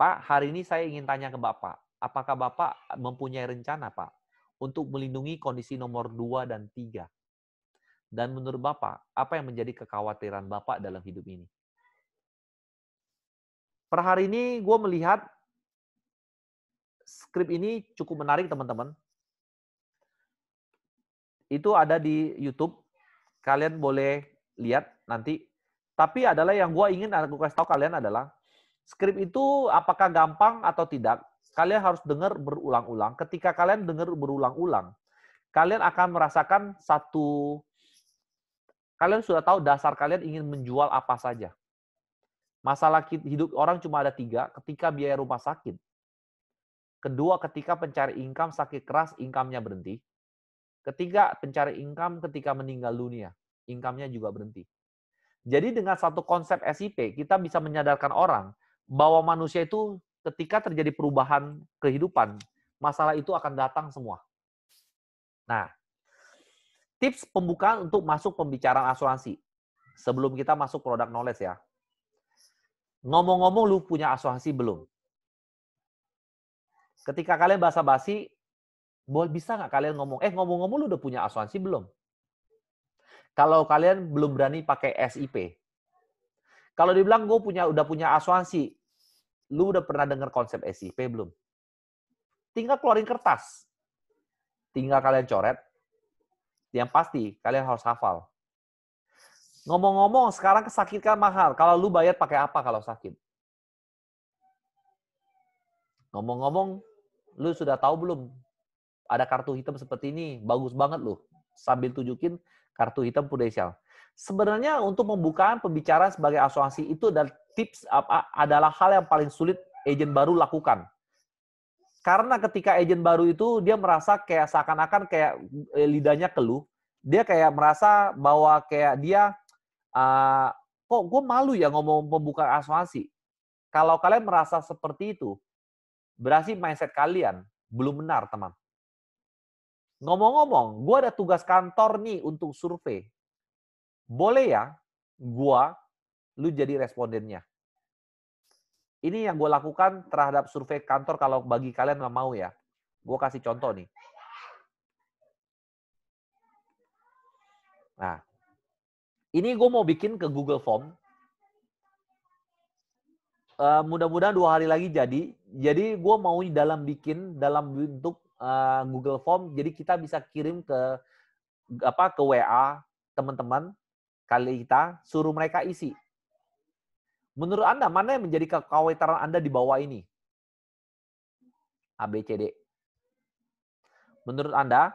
Pak, hari ini saya ingin tanya ke Bapak, apakah Bapak mempunyai rencana, Pak, untuk melindungi kondisi nomor 2 dan 3? Dan menurut Bapak, apa yang menjadi kekhawatiran Bapak dalam hidup ini? Per hari ini gue melihat skrip ini cukup menarik, teman-teman. Itu ada di YouTube. Kalian boleh lihat nanti. Tapi adalah yang gue ingin aku kasih tahu kalian adalah Skrip itu apakah gampang atau tidak? Kalian harus dengar berulang-ulang. Ketika kalian dengar berulang-ulang, kalian akan merasakan satu kalian sudah tahu dasar kalian ingin menjual apa saja. Masalah hidup orang cuma ada tiga, ketika biaya rumah sakit. Kedua, ketika pencari income sakit keras, income-nya berhenti. Ketiga, pencari income ketika meninggal dunia, income-nya juga berhenti. Jadi dengan satu konsep SIP, kita bisa menyadarkan orang bahwa manusia itu ketika terjadi perubahan kehidupan, masalah itu akan datang semua. Nah, tips pembukaan untuk masuk pembicaraan asuransi. Sebelum kita masuk produk knowledge ya. Ngomong-ngomong lu punya asuransi belum? Ketika kalian basa-basi, boleh bisa nggak kalian ngomong, eh ngomong-ngomong lu udah punya asuransi belum? Kalau kalian belum berani pakai SIP. Kalau dibilang gue punya udah punya asuransi, Lu udah pernah dengar konsep SIP belum? Tinggal keluarin kertas. Tinggal kalian coret. Yang pasti, kalian harus hafal. Ngomong-ngomong, sekarang kesakitan kan mahal. Kalau lu bayar pakai apa kalau sakit? Ngomong-ngomong, lu sudah tahu belum ada kartu hitam seperti ini? Bagus banget lu. Sambil tunjukin kartu hitam prudensial. Sebenarnya untuk membuka pembicaraan sebagai asuransi itu adalah tips apa adalah hal yang paling sulit agent baru lakukan. Karena ketika agent baru itu dia merasa kayak seakan-akan kayak eh, lidahnya keluh, dia kayak merasa bahwa kayak dia uh, kok gue malu ya ngomong membuka asuransi. Kalau kalian merasa seperti itu, berarti mindset kalian belum benar, teman. Ngomong-ngomong, gue ada tugas kantor nih untuk survei. Boleh ya, gue lu jadi respondennya. Ini yang gue lakukan terhadap survei kantor kalau bagi kalian nggak mau ya. Gue kasih contoh nih. Nah, ini gue mau bikin ke Google Form. Uh, mudah-mudahan dua hari lagi jadi. Jadi gue mau dalam bikin dalam bentuk uh, Google Form. Jadi kita bisa kirim ke apa ke WA teman-teman kali kita suruh mereka isi Menurut Anda, mana yang menjadi kekhawatiran Anda di bawah ini? A, B, C, D. Menurut Anda,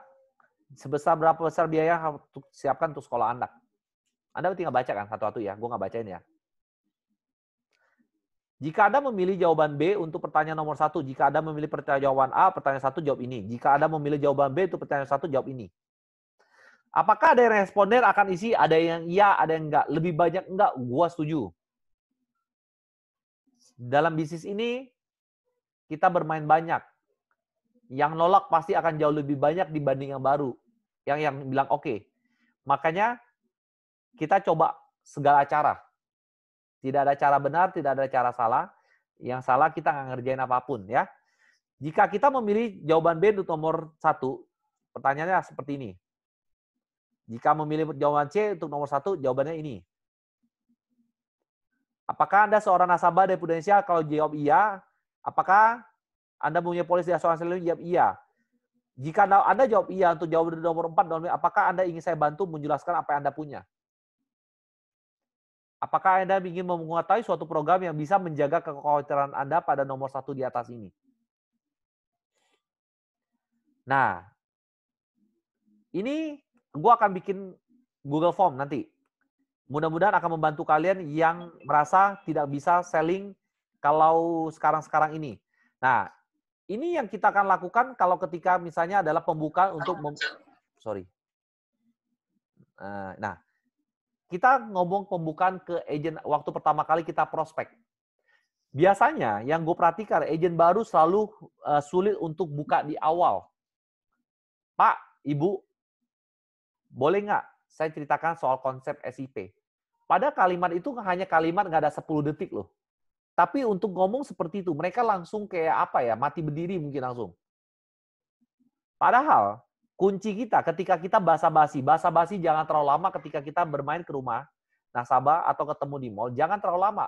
sebesar berapa besar biaya yang harus siapkan untuk sekolah anak? Anda tinggal baca kan satu-satu ya, gue nggak bacain ya. Jika Anda memilih jawaban B untuk pertanyaan nomor satu, jika Anda memilih pertanyaan jawaban A, pertanyaan satu jawab ini. Jika Anda memilih jawaban B untuk pertanyaan satu jawab ini. Apakah ada yang responden akan isi, ada yang iya, ada yang enggak? Lebih banyak enggak? Gua setuju. Dalam bisnis ini kita bermain banyak. Yang nolak pasti akan jauh lebih banyak dibanding yang baru. Yang yang bilang oke. Okay. Makanya kita coba segala cara. Tidak ada cara benar, tidak ada cara salah. Yang salah kita nggak ngerjain apapun ya. Jika kita memilih jawaban B untuk nomor satu, pertanyaannya seperti ini. Jika memilih jawaban C untuk nomor satu, jawabannya ini. Apakah Anda seorang nasabah dari Prudensial? Kalau jawab iya, apakah Anda punya polisi asuransi lain? Jawab iya. Jika Anda jawab iya untuk jawab dari nomor 4, nomor 5, apakah Anda ingin saya bantu menjelaskan apa yang Anda punya? Apakah Anda ingin mengetahui suatu program yang bisa menjaga kekhawatiran Anda pada nomor satu di atas ini? Nah, ini gue akan bikin Google Form nanti Mudah-mudahan akan membantu kalian yang merasa tidak bisa selling kalau sekarang-sekarang ini. Nah, ini yang kita akan lakukan kalau ketika misalnya adalah pembukaan untuk mem sorry. Eh, nah, kita ngomong pembukaan ke agent waktu pertama kali kita prospek. Biasanya yang gue perhatikan agent baru selalu eh, sulit untuk buka di awal. Pak, Ibu, boleh nggak saya ceritakan soal konsep SIP. Pada kalimat itu hanya kalimat nggak ada 10 detik loh. Tapi untuk ngomong seperti itu, mereka langsung kayak apa ya, mati berdiri mungkin langsung. Padahal kunci kita ketika kita basa-basi, basa-basi jangan terlalu lama ketika kita bermain ke rumah nasabah atau ketemu di mall, jangan terlalu lama.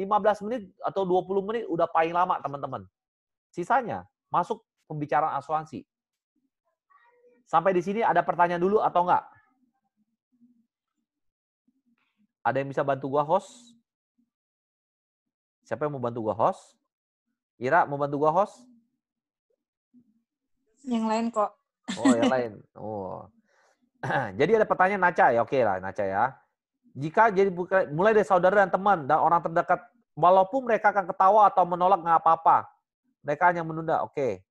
15 menit atau 20 menit udah paling lama teman-teman. Sisanya masuk pembicaraan asuransi. Sampai di sini ada pertanyaan dulu atau enggak? Ada yang bisa bantu gua host? Siapa yang mau bantu gua host? Ira mau bantu gua host? Yang lain kok. Oh, yang lain. Oh. jadi ada pertanyaan Naca ya, oke lah Naca ya. Jika jadi mulai dari saudara dan teman dan orang terdekat, walaupun mereka akan ketawa atau menolak nggak apa-apa, mereka hanya menunda. Oke,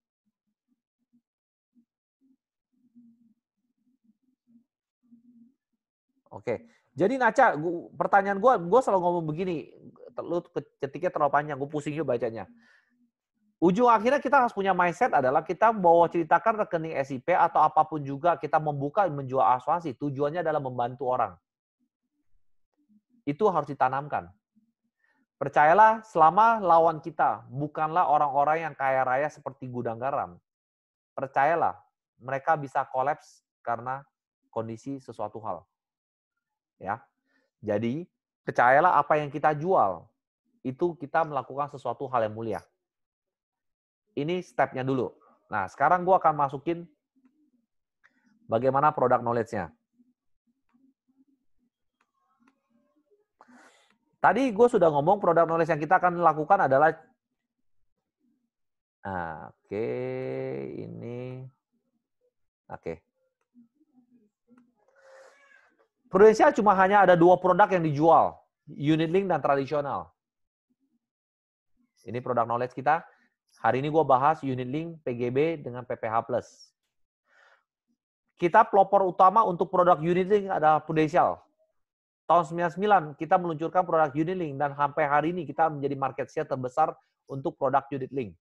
Oke, jadi Naca, gua, pertanyaan gue, gue selalu ngomong begini, lu ketika terlalu panjang, gue pusing juga bacanya. Ujung akhirnya kita harus punya mindset adalah kita bawa ceritakan rekening SIP atau apapun juga kita membuka menjual asuransi. Tujuannya adalah membantu orang. Itu harus ditanamkan. Percayalah, selama lawan kita bukanlah orang-orang yang kaya raya seperti gudang garam. Percayalah, mereka bisa kolaps karena kondisi sesuatu hal ya. Jadi, percayalah apa yang kita jual itu kita melakukan sesuatu hal yang mulia. Ini stepnya dulu. Nah, sekarang gue akan masukin bagaimana produk knowledge-nya. Tadi gue sudah ngomong produk knowledge yang kita akan lakukan adalah nah, Oke, okay, ini oke. Okay. Prudensial cuma hanya ada dua produk yang dijual, unit link dan tradisional. Ini produk knowledge kita. Hari ini gue bahas unit link PGB dengan PPH+. plus. Kita pelopor utama untuk produk unit link adalah Prudensial. Tahun 99 kita meluncurkan produk unit link dan sampai hari ini kita menjadi market share terbesar untuk produk unit link.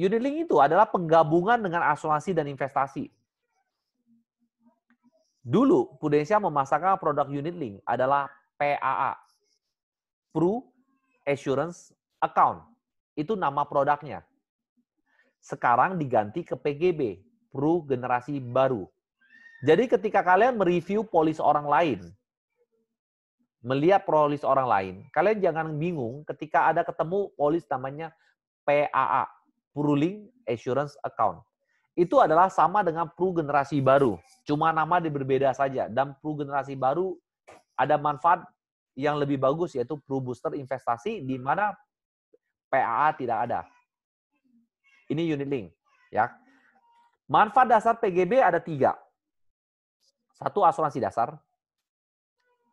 Unit link itu adalah penggabungan dengan asuransi dan investasi. Dulu Prudensia memasarkan produk unit link adalah PAA, Pru Assurance Account. Itu nama produknya. Sekarang diganti ke PGB, Pru Generasi Baru. Jadi ketika kalian mereview polis orang lain, melihat polis orang lain, kalian jangan bingung ketika ada ketemu polis namanya PAA, Pru Assurance Account itu adalah sama dengan pro generasi baru. Cuma nama di berbeda saja. Dan pro generasi baru ada manfaat yang lebih bagus yaitu pro booster investasi di mana PAA tidak ada. Ini unit link. Ya. Manfaat dasar PGB ada tiga. Satu asuransi dasar,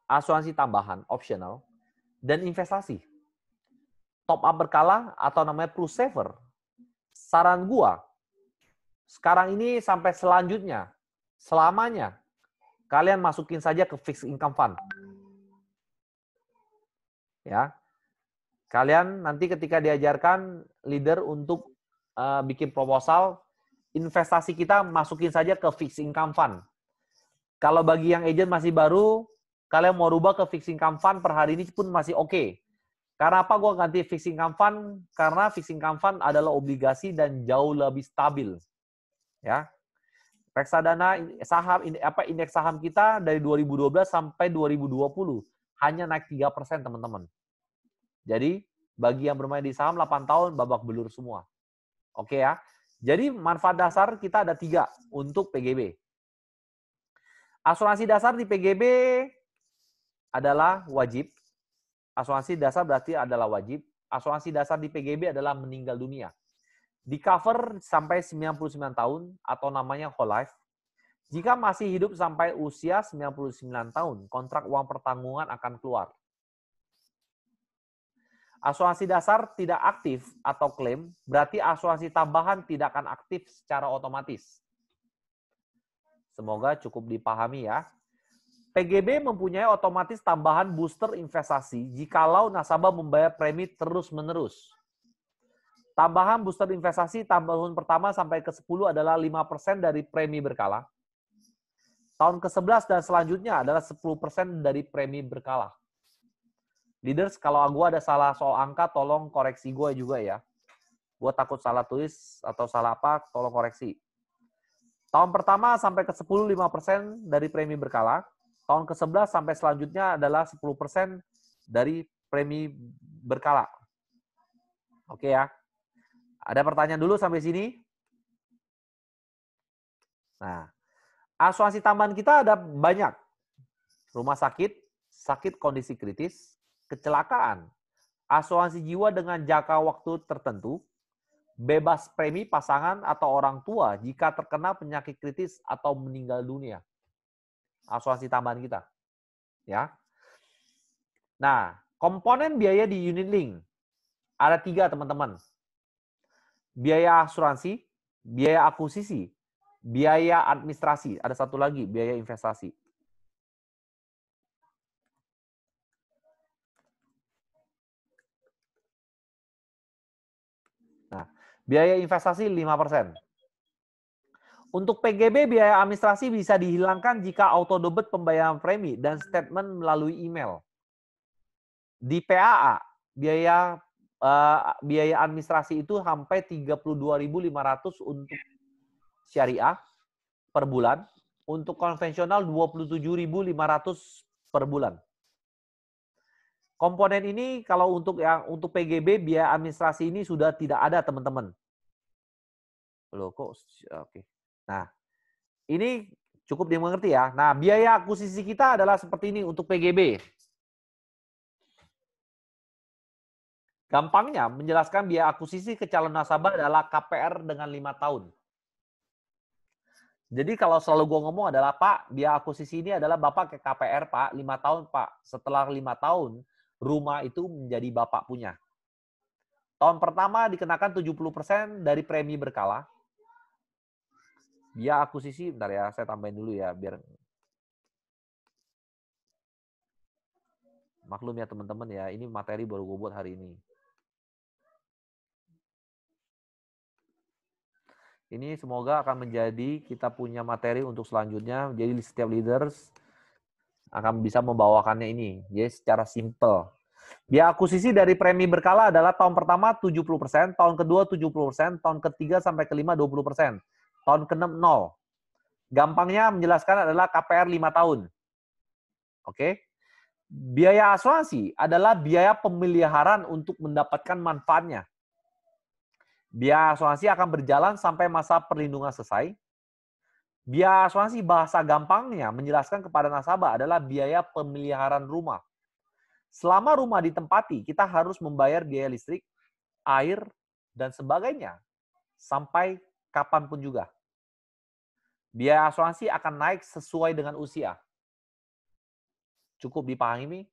asuransi tambahan, optional, dan investasi. Top up berkala atau namanya plus saver. Saran gua, sekarang ini sampai selanjutnya, selamanya, kalian masukin saja ke fixed income fund. Ya. Kalian nanti ketika diajarkan leader untuk uh, bikin proposal, investasi kita masukin saja ke fixed income fund. Kalau bagi yang agent masih baru, kalian mau rubah ke fixed income fund per hari ini pun masih oke. Okay. Karena apa gue ganti fixed income fund? Karena fixed income fund adalah obligasi dan jauh lebih stabil ya. Reksadana saham apa indeks saham kita dari 2012 sampai 2020 hanya naik 3%, teman-teman. Jadi, bagi yang bermain di saham 8 tahun babak belur semua. Oke ya. Jadi manfaat dasar kita ada tiga untuk PGB. Asuransi dasar di PGB adalah wajib. Asuransi dasar berarti adalah wajib. Asuransi dasar di PGB adalah meninggal dunia di cover sampai 99 tahun atau namanya whole life. Jika masih hidup sampai usia 99 tahun, kontrak uang pertanggungan akan keluar. Asuransi dasar tidak aktif atau klaim, berarti asuransi tambahan tidak akan aktif secara otomatis. Semoga cukup dipahami ya. PGB mempunyai otomatis tambahan booster investasi jikalau nasabah membayar premi terus-menerus. Tambahan booster investasi tahun pertama sampai ke-10 adalah 5% dari premi berkala. Tahun ke-11 dan selanjutnya adalah 10% dari premi berkala. Leaders, kalau gue ada salah soal angka, tolong koreksi gue juga ya. Gue takut salah tulis atau salah apa, tolong koreksi. Tahun pertama sampai ke-10 5% dari premi berkala. Tahun ke-11 sampai selanjutnya adalah 10% dari premi berkala. Oke ya. Ada pertanyaan dulu sampai sini? Nah, asuransi tambahan kita ada banyak. Rumah sakit, sakit kondisi kritis, kecelakaan, asuransi jiwa dengan jangka waktu tertentu, bebas premi pasangan atau orang tua jika terkena penyakit kritis atau meninggal dunia. Asuransi tambahan kita. Ya. Nah, komponen biaya di unit link ada tiga teman-teman biaya asuransi, biaya akuisisi, biaya administrasi, ada satu lagi, biaya investasi. Nah, biaya investasi 5%. Untuk PGB, biaya administrasi bisa dihilangkan jika auto debit pembayaran premi dan statement melalui email. Di PAA, biaya Eh, biaya administrasi itu sampai 32.500 untuk syariah per bulan, untuk konvensional 27.500 per bulan. Komponen ini kalau untuk yang untuk PGB biaya administrasi ini sudah tidak ada teman-teman. Loh kok oke. Nah, ini cukup dimengerti ya. Nah, biaya akuisisi kita adalah seperti ini untuk PGB. Gampangnya, menjelaskan biaya akuisisi ke calon nasabah adalah KPR dengan lima tahun. Jadi kalau selalu gue ngomong adalah, Pak, biaya akuisisi ini adalah Bapak ke KPR, Pak, lima tahun, Pak. Setelah lima tahun, rumah itu menjadi Bapak punya. Tahun pertama dikenakan 70% dari premi berkala. Biaya akuisisi, bentar ya, saya tambahin dulu ya, biar maklum ya teman-teman ya, ini materi baru gue buat hari ini. Ini semoga akan menjadi kita punya materi untuk selanjutnya. Jadi setiap leaders akan bisa membawakannya ini. Jadi ya, secara simple. Biaya akuisisi dari premi berkala adalah tahun pertama 70%, tahun kedua 70%, tahun ketiga sampai kelima 20%, tahun keenam 0. Gampangnya menjelaskan adalah KPR 5 tahun. Oke? Biaya asuransi adalah biaya pemeliharaan untuk mendapatkan manfaatnya. Biaya asuransi akan berjalan sampai masa perlindungan selesai. Biaya asuransi bahasa gampangnya menjelaskan kepada nasabah adalah biaya pemeliharaan rumah. Selama rumah ditempati, kita harus membayar biaya listrik, air, dan sebagainya sampai kapanpun juga. Biaya asuransi akan naik sesuai dengan usia. Cukup dipahami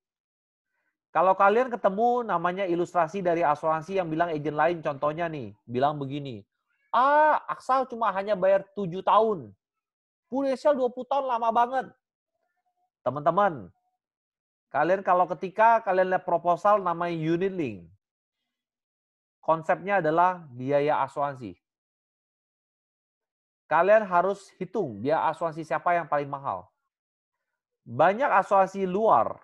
kalau kalian ketemu namanya ilustrasi dari asuransi yang bilang agent lain, contohnya nih, bilang begini, ah Aksal cuma hanya bayar 7 tahun, Prudential 20 tahun lama banget. Teman-teman, kalian kalau ketika kalian lihat proposal namanya unit link, konsepnya adalah biaya asuransi. Kalian harus hitung biaya asuransi siapa yang paling mahal. Banyak asuransi luar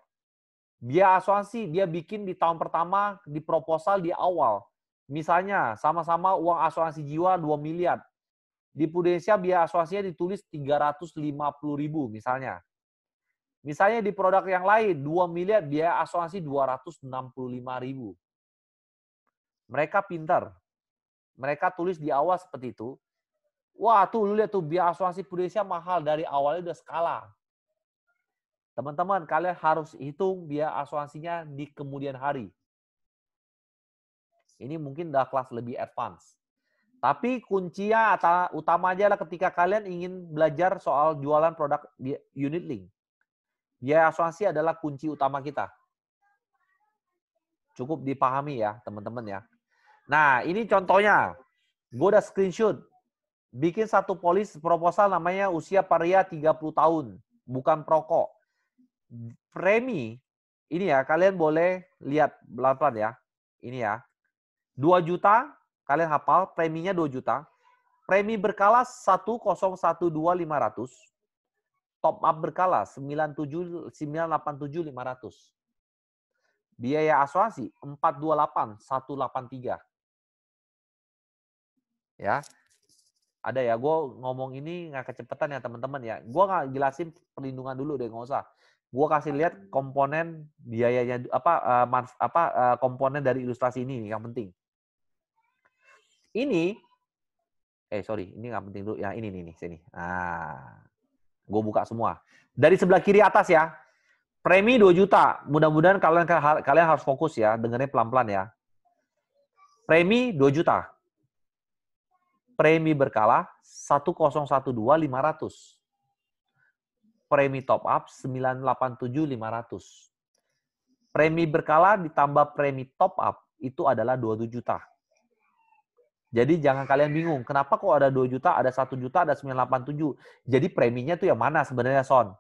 dia asuransi, dia bikin di tahun pertama, di proposal di awal. Misalnya, sama-sama uang asuransi jiwa 2 miliar. Di Prudensia biaya asuransinya ditulis 350 ribu misalnya. Misalnya di produk yang lain, 2 miliar biaya asuransi 265 ribu. Mereka pintar. Mereka tulis di awal seperti itu. Wah, tuh lu lihat tuh biaya asuransi Prudensia mahal dari awalnya udah skala. Teman-teman, kalian harus hitung biaya asuransinya di kemudian hari. Ini mungkin udah kelas lebih advance. Tapi kuncinya utama aja lah ketika kalian ingin belajar soal jualan produk unit link. Biaya asuransi adalah kunci utama kita. Cukup dipahami ya teman-teman ya. Nah ini contohnya. Gue udah screenshot. Bikin satu polis proposal namanya usia paria 30 tahun. Bukan perokok premi ini ya kalian boleh lihat pelan-pelan ya. Ini ya. 2 juta kalian hafal preminya 2 juta. Premi berkala 1012500. Top up berkala 97 987500. Biaya asuransi 428183. Ya. Ada ya, gue ngomong ini nggak kecepatan ya teman-teman ya. Gue nggak jelasin perlindungan dulu deh, nggak usah gue kasih lihat komponen biayanya apa uh, apa uh, komponen dari ilustrasi ini yang penting. Ini eh sorry ini nggak penting dulu ya ini nih, nih sini ah gue buka semua dari sebelah kiri atas ya premi 2 juta mudah-mudahan kalian kalian harus fokus ya dengernya pelan-pelan ya premi 2 juta premi berkala ratus premi top up 987.500. Premi berkala ditambah premi top up itu adalah 2 juta. Jadi jangan kalian bingung, kenapa kok ada 2 juta, ada 1 juta, ada 987. Jadi preminya tuh yang mana sebenarnya Son?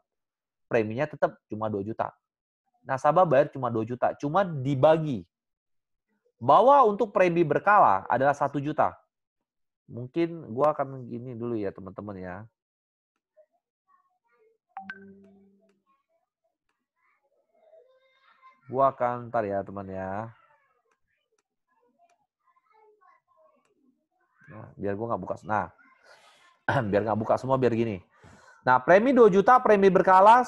Preminya tetap cuma 2 juta. Nasabah bayar cuma 2 juta, cuma dibagi. Bahwa untuk premi berkala adalah 1 juta. Mungkin gua akan gini dulu ya teman-teman ya. Gua akan ntar ya teman ya. Nah, biar gua nggak buka. Nah, biar nggak buka semua biar gini. Nah, premi 2 juta, premi berkala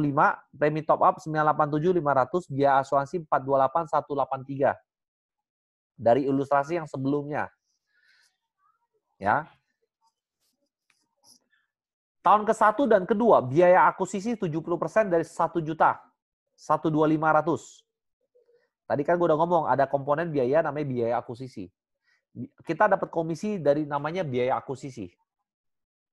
lima, premi top up 987500, biaya asuransi 428183. Dari ilustrasi yang sebelumnya. Ya. Tahun ke-1 dan kedua, biaya akuisisi 70% dari 1 juta. 12500. Tadi kan gue udah ngomong, ada komponen biaya namanya biaya akuisisi. Kita dapat komisi dari namanya biaya akuisisi.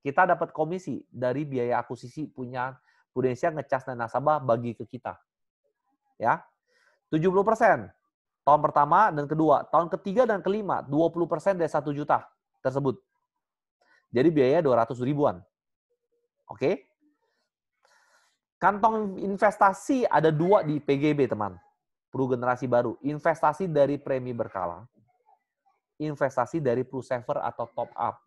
Kita dapat komisi dari biaya akuisisi punya Prudensia ngecas dan nasabah bagi ke kita. Ya. 70% tahun pertama dan kedua, tahun ketiga dan kelima 20% dari 1 juta tersebut. Jadi biaya 200 ribuan. Oke? Kantong investasi ada dua di PGB, teman. Perlu generasi baru. Investasi dari premi berkala. Investasi dari saver atau top up.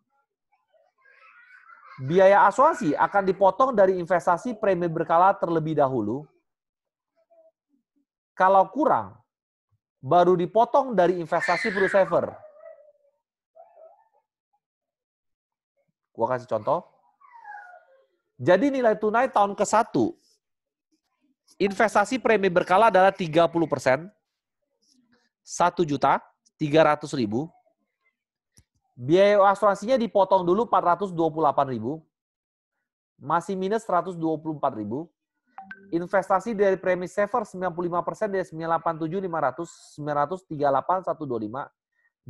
Biaya asuransi akan dipotong dari investasi premi berkala terlebih dahulu. Kalau kurang, baru dipotong dari investasi saver. Gua kasih contoh jadi nilai tunai tahun ke-1 investasi premi berkala adalah 30 persen, 1 juta, 300 ribu. Biaya asuransinya dipotong dulu 428 ribu. Masih minus 124 ribu. Investasi dari premi saver 95 persen dari 987 500, 938 125.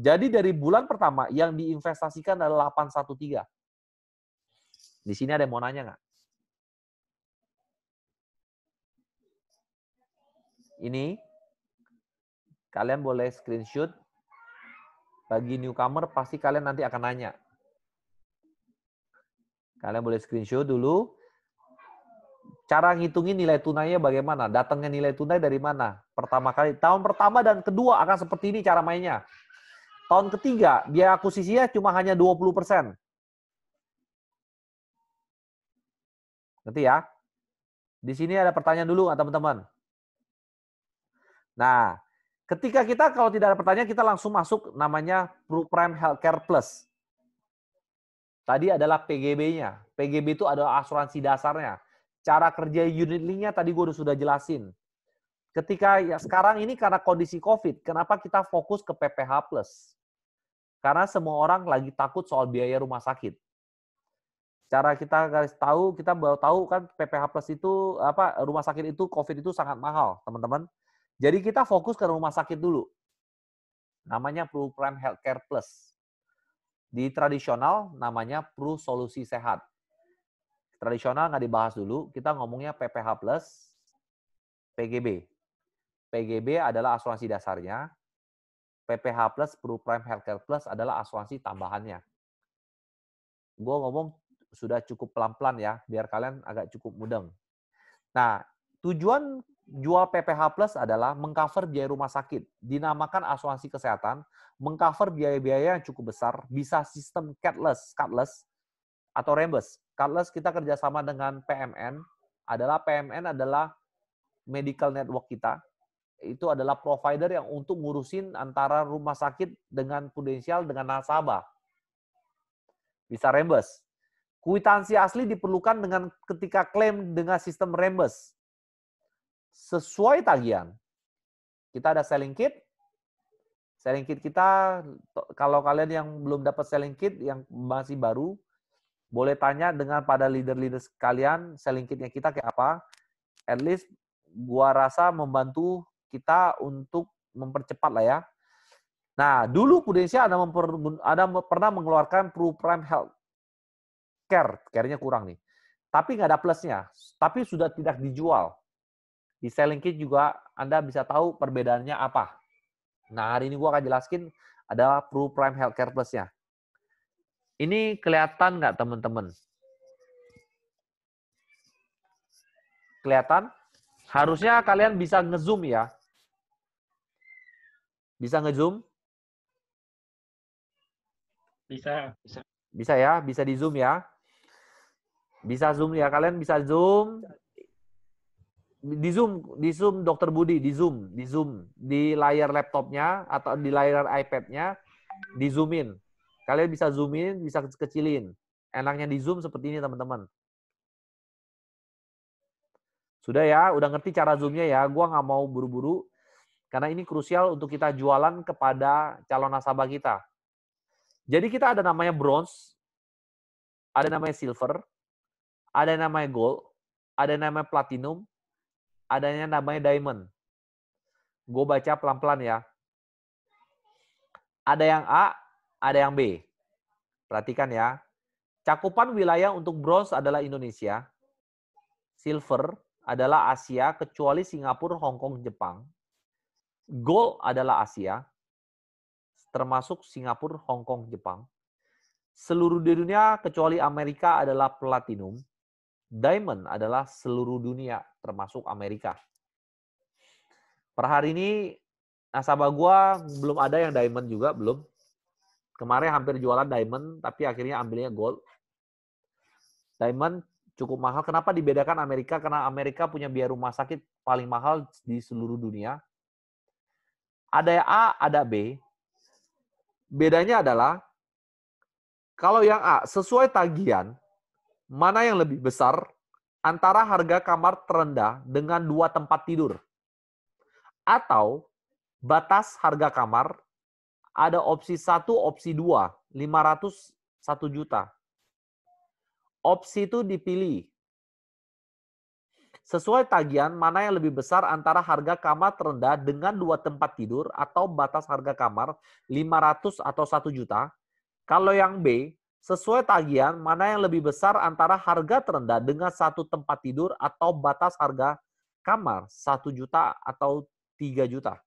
Jadi dari bulan pertama yang diinvestasikan adalah 813. Di sini ada yang mau nanya nggak? Ini kalian boleh screenshot. Bagi newcomer pasti kalian nanti akan nanya. Kalian boleh screenshot dulu. Cara ngitungin nilai tunainya bagaimana? Datangnya nilai tunai dari mana? Pertama kali, tahun pertama dan kedua akan seperti ini cara mainnya. Tahun ketiga, biaya akuisisinya cuma hanya Nanti ya. Di sini ada pertanyaan dulu teman-teman. Nah, ketika kita kalau tidak ada pertanyaan kita langsung masuk namanya Prime Healthcare Plus. Tadi adalah PGB-nya. PGB itu adalah asuransi dasarnya. Cara kerja unit link nya tadi gue sudah jelasin. Ketika ya sekarang ini karena kondisi COVID, kenapa kita fokus ke PPH Plus? Karena semua orang lagi takut soal biaya rumah sakit cara kita tahu kita baru tahu kan PPH plus itu apa rumah sakit itu covid itu sangat mahal teman-teman jadi kita fokus ke rumah sakit dulu namanya Pro Prime Healthcare Plus di tradisional namanya Pro Solusi Sehat tradisional nggak dibahas dulu kita ngomongnya PPH plus PGB PGB adalah asuransi dasarnya PPH plus Pro Prime Healthcare Plus adalah asuransi tambahannya gue ngomong sudah cukup pelan-pelan ya, biar kalian agak cukup mudeng. Nah, tujuan jual PPH Plus adalah mengcover biaya rumah sakit, dinamakan asuransi kesehatan, mengcover biaya-biaya yang cukup besar, bisa sistem catless, cardless atau reimburse. Cardless kita kerjasama dengan PMN, adalah PMN adalah medical network kita, itu adalah provider yang untuk ngurusin antara rumah sakit dengan prudensial dengan nasabah. Bisa reimburse. Kuitansi asli diperlukan dengan ketika klaim dengan sistem rembes. Sesuai tagihan. Kita ada selling kit. Selling kit kita, kalau kalian yang belum dapat selling kit, yang masih baru, boleh tanya dengan pada leader-leader kalian selling kitnya kita kayak apa. At least gua rasa membantu kita untuk mempercepat lah ya. Nah, dulu Prudensia ada, ada pernah mengeluarkan pro Prime Health care, care-nya kurang nih. Tapi nggak ada plusnya, tapi sudah tidak dijual. Di selling kit juga Anda bisa tahu perbedaannya apa. Nah, hari ini gue akan jelaskan adalah Pro Prime Healthcare Plus-nya. Ini kelihatan nggak teman-teman? Kelihatan? Harusnya kalian bisa ngezoom ya. Bisa ngezoom? Bisa, bisa. Bisa ya, bisa di zoom ya. Bisa Zoom ya, kalian bisa Zoom. Di Zoom, di Zoom Dokter Budi, di Zoom, di Zoom, di layar laptopnya atau di layar iPadnya nya di zoomin. Kalian bisa zoomin, bisa kecilin. Enaknya di Zoom seperti ini, teman-teman. Sudah ya, udah ngerti cara zoomnya ya. Gua nggak mau buru-buru karena ini krusial untuk kita jualan kepada calon nasabah kita. Jadi kita ada namanya bronze, ada namanya silver, ada yang namanya gold, ada yang namanya platinum, ada yang namanya diamond. Gue baca pelan-pelan ya. Ada yang A, ada yang B. Perhatikan ya. Cakupan wilayah untuk bronze adalah Indonesia. Silver adalah Asia kecuali Singapura, Hong Kong, Jepang. Gold adalah Asia termasuk Singapura, Hong Kong, Jepang. Seluruh di dunia kecuali Amerika adalah platinum diamond adalah seluruh dunia, termasuk Amerika. Per hari ini, nasabah gue belum ada yang diamond juga, belum. Kemarin hampir jualan diamond, tapi akhirnya ambilnya gold. Diamond cukup mahal. Kenapa dibedakan Amerika? Karena Amerika punya biaya rumah sakit paling mahal di seluruh dunia. Ada A, ada B. Bedanya adalah kalau yang A sesuai tagihan, mana yang lebih besar antara harga kamar terendah dengan dua tempat tidur? Atau batas harga kamar ada opsi satu opsi 2, 500 1 juta. Opsi itu dipilih. Sesuai tagihan, mana yang lebih besar antara harga kamar terendah dengan dua tempat tidur atau batas harga kamar 500 atau 1 juta. Kalau yang B, sesuai tagihan mana yang lebih besar antara harga terendah dengan satu tempat tidur atau batas harga kamar satu juta atau tiga juta.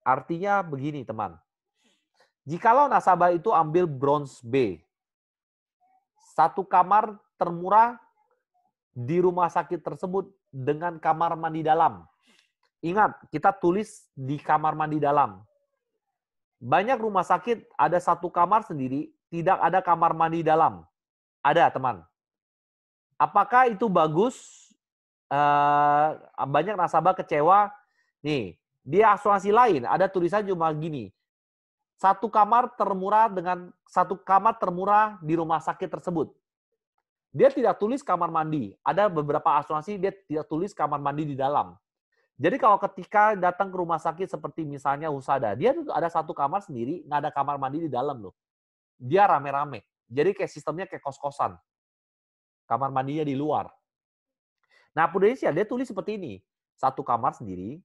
Artinya begini teman. Jikalau nasabah itu ambil bronze B, satu kamar termurah di rumah sakit tersebut dengan kamar mandi dalam. Ingat, kita tulis di kamar mandi dalam. Banyak rumah sakit ada satu kamar sendiri, tidak ada kamar mandi dalam. Ada, teman. Apakah itu bagus? Uh, banyak nasabah kecewa. Nih, di asuransi lain ada tulisan cuma gini. Satu kamar termurah dengan satu kamar termurah di rumah sakit tersebut. Dia tidak tulis kamar mandi. Ada beberapa asuransi dia tidak tulis kamar mandi di dalam. Jadi kalau ketika datang ke rumah sakit seperti misalnya Husada, dia tuh ada satu kamar sendiri, nggak ada kamar mandi di dalam loh. Dia rame-rame. Jadi kayak sistemnya kayak kos-kosan. Kamar mandinya di luar. Nah, Pudensia, dia tulis seperti ini. Satu kamar sendiri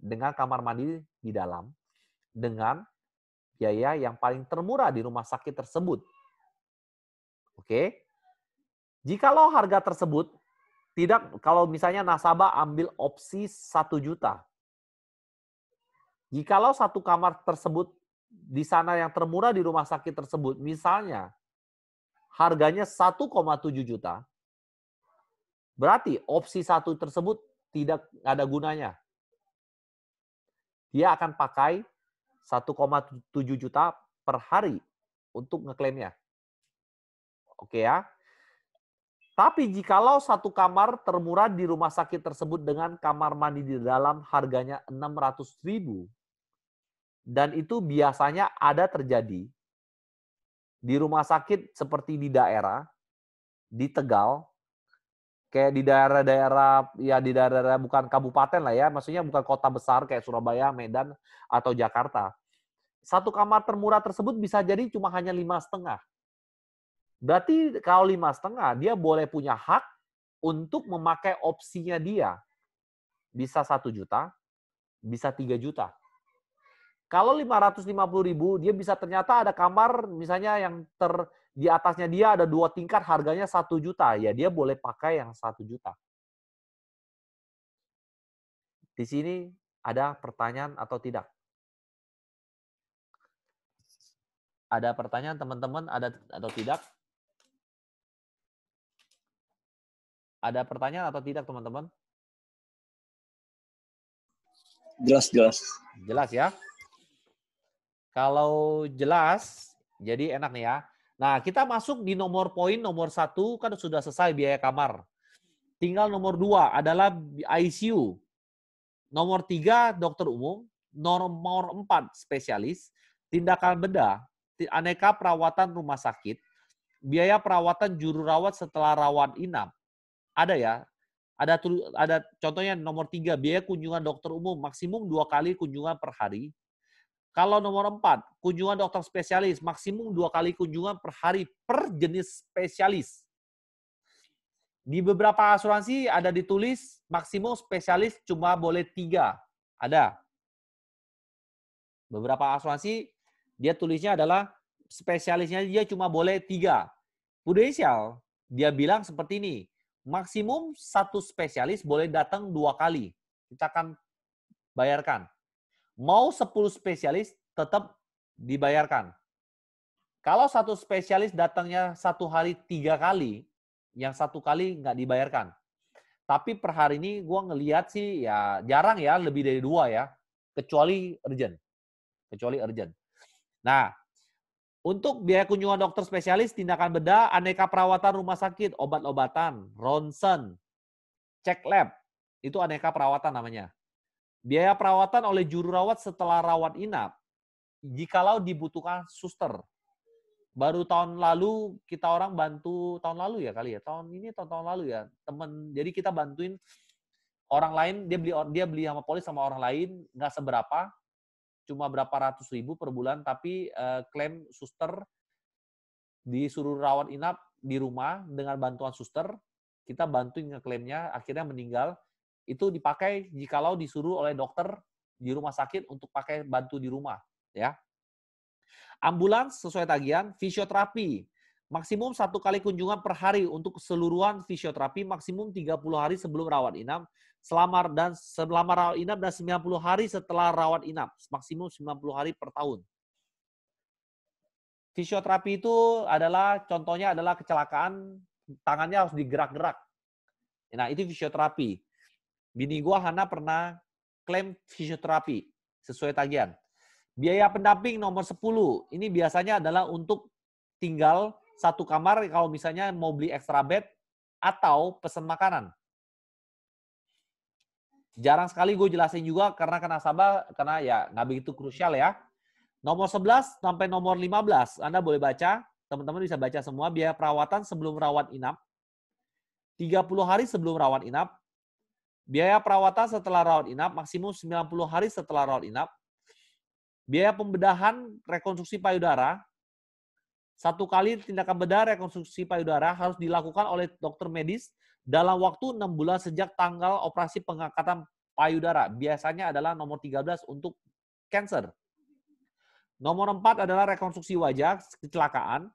dengan kamar mandi di dalam dengan biaya yang paling termurah di rumah sakit tersebut. Oke. Jikalau harga tersebut tidak kalau misalnya nasabah ambil opsi 1 juta. Jikalau satu kamar tersebut di sana yang termurah di rumah sakit tersebut, misalnya harganya 1,7 juta, berarti opsi satu tersebut tidak ada gunanya. Dia akan pakai 1,7 juta per hari untuk ngeklaimnya. Oke ya. Tapi jikalau satu kamar termurah di rumah sakit tersebut dengan kamar mandi di dalam harganya 600.000 dan itu biasanya ada terjadi di rumah sakit seperti di daerah, di Tegal, kayak di daerah-daerah ya di daerah-daerah bukan kabupaten lah ya, maksudnya bukan kota besar kayak Surabaya, Medan atau Jakarta. Satu kamar termurah tersebut bisa jadi cuma hanya lima setengah Berarti kalau lima setengah dia boleh punya hak untuk memakai opsinya dia. Bisa satu juta, bisa tiga juta. Kalau lima lima ratus puluh ribu, dia bisa ternyata ada kamar misalnya yang ter di atasnya dia ada dua tingkat harganya satu juta. Ya dia boleh pakai yang satu juta. Di sini ada pertanyaan atau tidak? Ada pertanyaan teman-teman ada atau tidak? Ada pertanyaan atau tidak, teman-teman? Jelas, jelas. Jelas ya. Kalau jelas, jadi enak nih ya. Nah, kita masuk di nomor poin nomor satu, kan sudah selesai biaya kamar. Tinggal nomor dua adalah ICU. Nomor tiga, dokter umum. Nomor empat, spesialis. Tindakan bedah, aneka perawatan rumah sakit, biaya perawatan juru rawat setelah rawat inap, ada ya. Ada ada contohnya nomor tiga biaya kunjungan dokter umum maksimum dua kali kunjungan per hari. Kalau nomor empat kunjungan dokter spesialis maksimum dua kali kunjungan per hari per jenis spesialis. Di beberapa asuransi ada ditulis maksimum spesialis cuma boleh tiga. Ada. Beberapa asuransi dia tulisnya adalah spesialisnya dia cuma boleh tiga. Prudensial, dia bilang seperti ini maksimum satu spesialis boleh datang dua kali. Kita akan bayarkan. Mau sepuluh spesialis tetap dibayarkan. Kalau satu spesialis datangnya satu hari tiga kali, yang satu kali nggak dibayarkan. Tapi per hari ini gue ngeliat sih ya jarang ya lebih dari dua ya, kecuali urgent. Kecuali urgent. Nah, untuk biaya kunjungan dokter spesialis, tindakan bedah, aneka perawatan rumah sakit, obat-obatan, ronsen, cek lab, itu aneka perawatan namanya. Biaya perawatan oleh juru rawat setelah rawat inap, jikalau dibutuhkan suster. Baru tahun lalu kita orang bantu tahun lalu ya kali ya, tahun ini tahun tahun lalu ya, temen. Jadi kita bantuin orang lain dia beli dia beli sama polis sama orang lain nggak seberapa cuma berapa ratus ribu per bulan, tapi uh, klaim suster disuruh rawat inap di rumah dengan bantuan suster, kita bantuin ngeklaimnya, akhirnya meninggal. Itu dipakai jikalau disuruh oleh dokter di rumah sakit untuk pakai bantu di rumah. ya Ambulans sesuai tagihan, fisioterapi, Maksimum satu kali kunjungan per hari untuk keseluruhan fisioterapi, maksimum 30 hari sebelum rawat inap selama dan selama rawat inap dan 90 hari setelah rawat inap, maksimum 90 hari per tahun. Fisioterapi itu adalah contohnya adalah kecelakaan tangannya harus digerak-gerak. Nah, itu fisioterapi. Bini gua Hana pernah klaim fisioterapi sesuai tagihan. Biaya pendamping nomor 10. Ini biasanya adalah untuk tinggal satu kamar kalau misalnya mau beli extra bed atau pesan makanan. Jarang sekali gue jelasin juga karena kena sabar karena ya nggak begitu krusial ya. Nomor 11 sampai nomor 15, Anda boleh baca. Teman-teman bisa baca semua. Biaya perawatan sebelum rawat inap. 30 hari sebelum rawat inap. Biaya perawatan setelah rawat inap, maksimum 90 hari setelah rawat inap. Biaya pembedahan rekonstruksi payudara, satu kali tindakan bedah rekonstruksi payudara harus dilakukan oleh dokter medis dalam waktu enam bulan sejak tanggal operasi pengangkatan payudara. Biasanya adalah nomor 13 untuk cancer. Nomor 4 adalah rekonstruksi wajah kecelakaan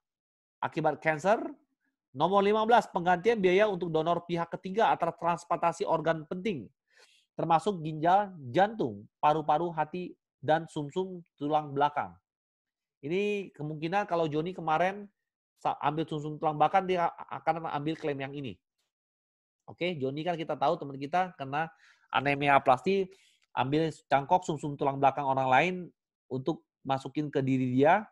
akibat cancer. Nomor 15 penggantian biaya untuk donor pihak ketiga atau transplantasi organ penting termasuk ginjal, jantung, paru-paru, hati, dan sumsum -sum tulang belakang. Ini kemungkinan kalau Joni kemarin ambil sumsum tulang bahkan dia akan ambil klaim yang ini. Oke, Joni kan kita tahu teman kita kena anemia aplasti, ambil cangkok sumsum tulang belakang orang lain untuk masukin ke diri dia.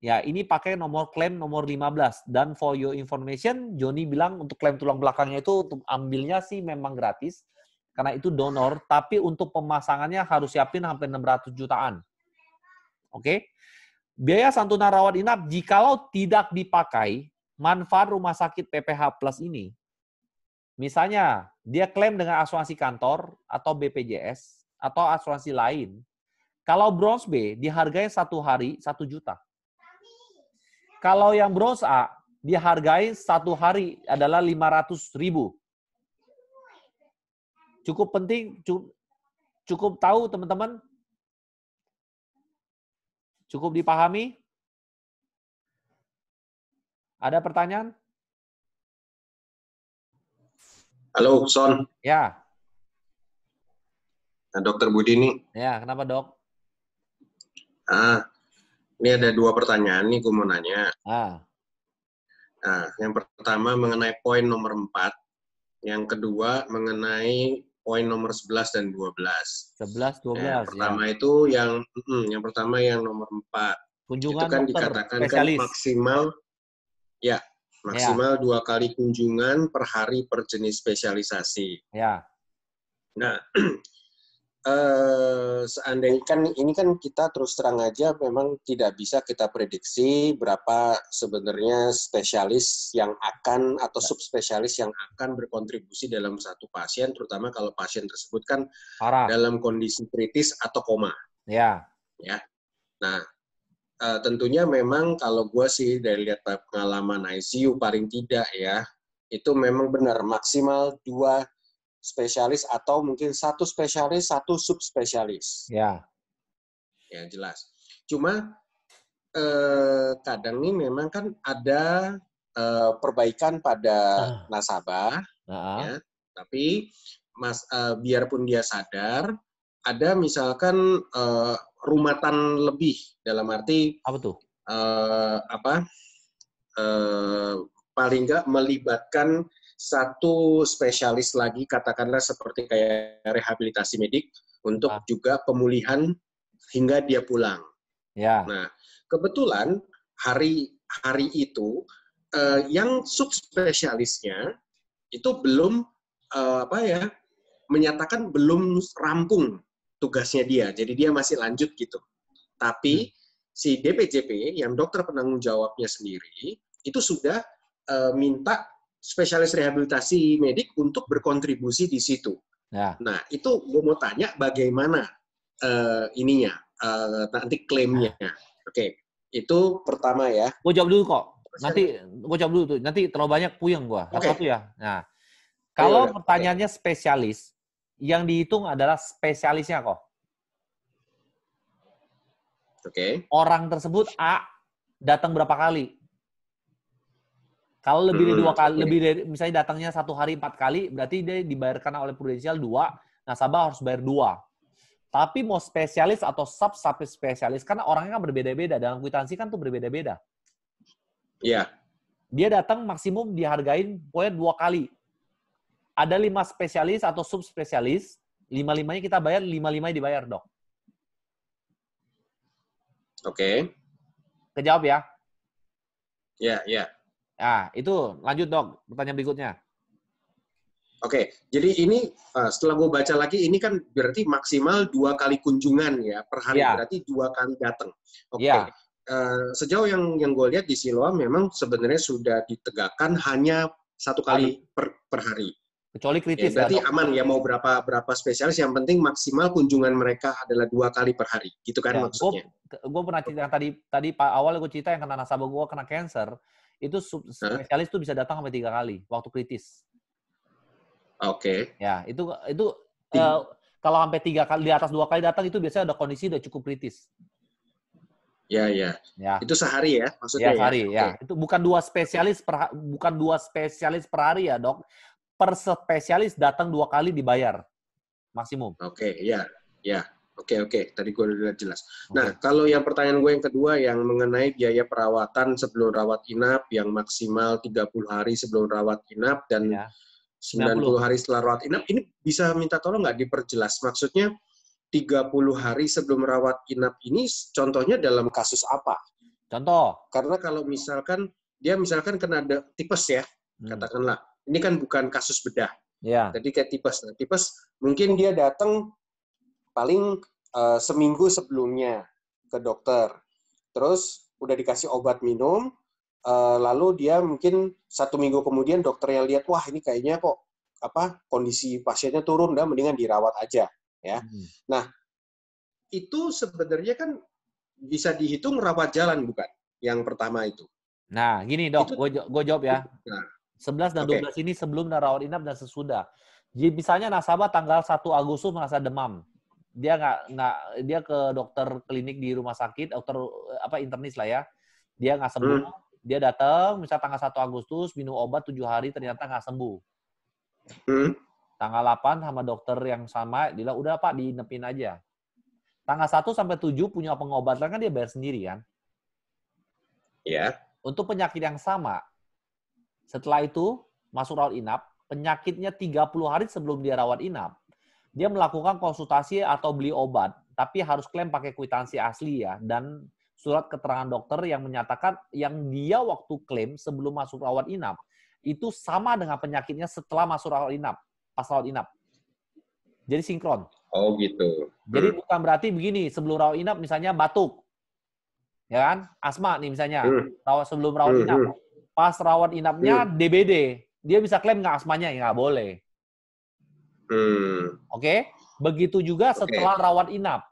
Ya, ini pakai nomor klaim nomor 15. Dan for your information, Joni bilang untuk klaim tulang belakangnya itu untuk ambilnya sih memang gratis karena itu donor, tapi untuk pemasangannya harus siapin hampir 600 jutaan. Oke. Okay? Biaya santunan rawat inap jikalau tidak dipakai, manfaat rumah sakit PPH Plus ini, misalnya dia klaim dengan asuransi kantor atau BPJS atau asuransi lain, kalau bronze B dihargai satu hari satu juta. Kalau yang bronze A dihargai satu hari adalah lima ratus ribu. Cukup penting, cukup tahu teman-teman Cukup dipahami? Ada pertanyaan? Halo, Son. Ya. Nah, Dokter Budi nih. Ya, kenapa dok? Ah, ini ada dua pertanyaan nih, gue mau nanya. Ah. Nah, yang pertama mengenai poin nomor empat. Yang kedua mengenai poin nomor 11 dan 12. 11, 12. Yang ya. pertama ya. itu yang hmm, yang pertama yang nomor 4. Kunjungan itu kan dokter, dikatakan kan spesialis. kan maksimal ya, maksimal ya. dua kali kunjungan per hari per jenis spesialisasi. Ya. Nah, Uh, seandainya kan ini kan kita terus terang aja memang tidak bisa kita prediksi berapa sebenarnya spesialis yang akan atau nah. subspesialis yang akan berkontribusi dalam satu pasien terutama kalau pasien tersebut kan Parah. dalam kondisi kritis atau koma. Ya. Ya. Nah, uh, tentunya memang kalau gue sih dari lihat pengalaman ICU paling tidak ya itu memang benar maksimal dua spesialis atau mungkin satu spesialis satu subspesialis. Ya. yang jelas. Cuma eh, kadang ini memang kan ada eh, perbaikan pada ah. nasabah, ah. ya. Tapi mas eh, biarpun dia sadar ada misalkan eh, rumatan lebih dalam arti apa tuh? Eh, apa? Eh, paling nggak melibatkan satu spesialis lagi katakanlah seperti kayak rehabilitasi medik untuk ah. juga pemulihan hingga dia pulang. Ya. Nah, kebetulan hari hari itu uh, yang subspesialisnya itu belum uh, apa ya menyatakan belum rampung tugasnya dia. Jadi dia masih lanjut gitu. Tapi hmm. si DPJP yang dokter penanggung jawabnya sendiri itu sudah uh, minta spesialis rehabilitasi medik untuk berkontribusi di situ. Ya. Nah, itu gue mau tanya bagaimana uh, ininya, uh, nanti klaimnya. Ya. Oke, okay. itu pertama ya. Gue jawab dulu kok. Nanti gue jawab dulu tuh. Nanti terlalu banyak puyeng gue. Satu-satu ya. Nah, kalau ya, pertanyaannya okay. spesialis, yang dihitung adalah spesialisnya kok. Oke. Okay. Orang tersebut A datang berapa kali? Kalau lebih dari hmm, dua kali, lebih dari misalnya datangnya satu hari empat kali, berarti dia dibayarkan oleh prudensial dua, nasabah harus bayar dua. Tapi mau spesialis atau sub sub spesialis, karena orangnya kan berbeda-beda dalam kuitansi kan tuh berbeda-beda. Iya. Yeah. Dia datang maksimum dihargain pokoknya dua kali. Ada lima spesialis atau sub spesialis, lima limanya kita bayar, lima limanya dibayar dok. Oke. Okay. Kejawab ya? ya. yeah, iya. Yeah. Ah, itu lanjut dok, pertanyaan berikutnya. Oke, jadi ini eh, setelah gue baca lagi, ini kan berarti maksimal dua kali kunjungan ya per hari, ya. berarti dua kali datang. Oke, ya. sejauh yang yang gue lihat di Siloam memang sebenarnya sudah ditegakkan hanya satu kali per, per hari. Kecuali kritis. Ya, berarti aman ya mau berapa berapa spesialis yang penting maksimal kunjungan mereka adalah dua kali per hari, gitu kan ya, maksudnya? Gue pernah cerita tadi tadi pak awal gue cerita yang kena nasabah gue kena cancer itu spesialis huh? tuh bisa datang sampai tiga kali waktu kritis. Oke. Okay. Ya, itu itu uh, kalau sampai tiga kali di atas dua kali datang itu biasanya ada kondisi udah cukup kritis. Ya, ya. ya. Itu sehari ya maksudnya. Ya, ya? sehari ya. Okay. ya. Itu bukan dua spesialis per bukan dua spesialis per hari ya, Dok. Per spesialis datang dua kali dibayar maksimum. Oke, okay, ya. Ya. Oke, okay, oke. Okay. Tadi gue udah jelas. Okay. Nah, kalau yang pertanyaan gue yang kedua yang mengenai biaya perawatan sebelum rawat inap yang maksimal 30 hari sebelum rawat inap dan ya. 90 hari setelah rawat inap, ini bisa minta tolong nggak diperjelas? Maksudnya 30 hari sebelum rawat inap ini contohnya dalam kasus apa? Contoh. Karena kalau misalkan dia misalkan kena ada tipes ya, hmm. katakanlah. Ini kan bukan kasus bedah. Ya. Jadi kayak tipes. Nah, tipes mungkin dia datang paling uh, seminggu sebelumnya ke dokter. Terus udah dikasih obat minum, uh, lalu dia mungkin satu minggu kemudian dokternya lihat wah ini kayaknya kok apa kondisi pasiennya turun, dan mendingan dirawat aja ya. Hmm. Nah itu sebenarnya kan bisa dihitung rawat jalan bukan? Yang pertama itu. Nah, gini dok, gue jawab ya. Nah, 11 dan okay. belas ini sebelum dan rawat inap dan sesudah. Jadi misalnya nasabah tanggal 1 Agustus merasa demam dia nggak nggak dia ke dokter klinik di rumah sakit dokter eh, apa internis lah ya dia nggak sembuh hmm. dia datang misal tanggal 1 Agustus minum obat tujuh hari ternyata nggak sembuh hmm. tanggal 8 sama dokter yang sama dia bilang udah pak diinepin aja tanggal 1 sampai 7 punya pengobatan kan dia bayar sendiri kan ya yeah. untuk penyakit yang sama setelah itu masuk rawat inap penyakitnya 30 hari sebelum dia rawat inap dia melakukan konsultasi atau beli obat, tapi harus klaim pakai kwitansi asli ya, dan surat keterangan dokter yang menyatakan yang dia waktu klaim sebelum masuk rawat inap, itu sama dengan penyakitnya setelah masuk rawat inap, pas rawat inap. Jadi sinkron. Oh gitu. Jadi hmm. bukan berarti begini, sebelum rawat inap misalnya batuk, ya kan? Asma nih misalnya, hmm. sebelum rawat hmm. inap. Hmm. Pas rawat inapnya hmm. DBD, dia bisa klaim nggak asmanya? Ya nggak boleh. Hmm. Oke, okay? begitu juga okay. setelah rawat inap.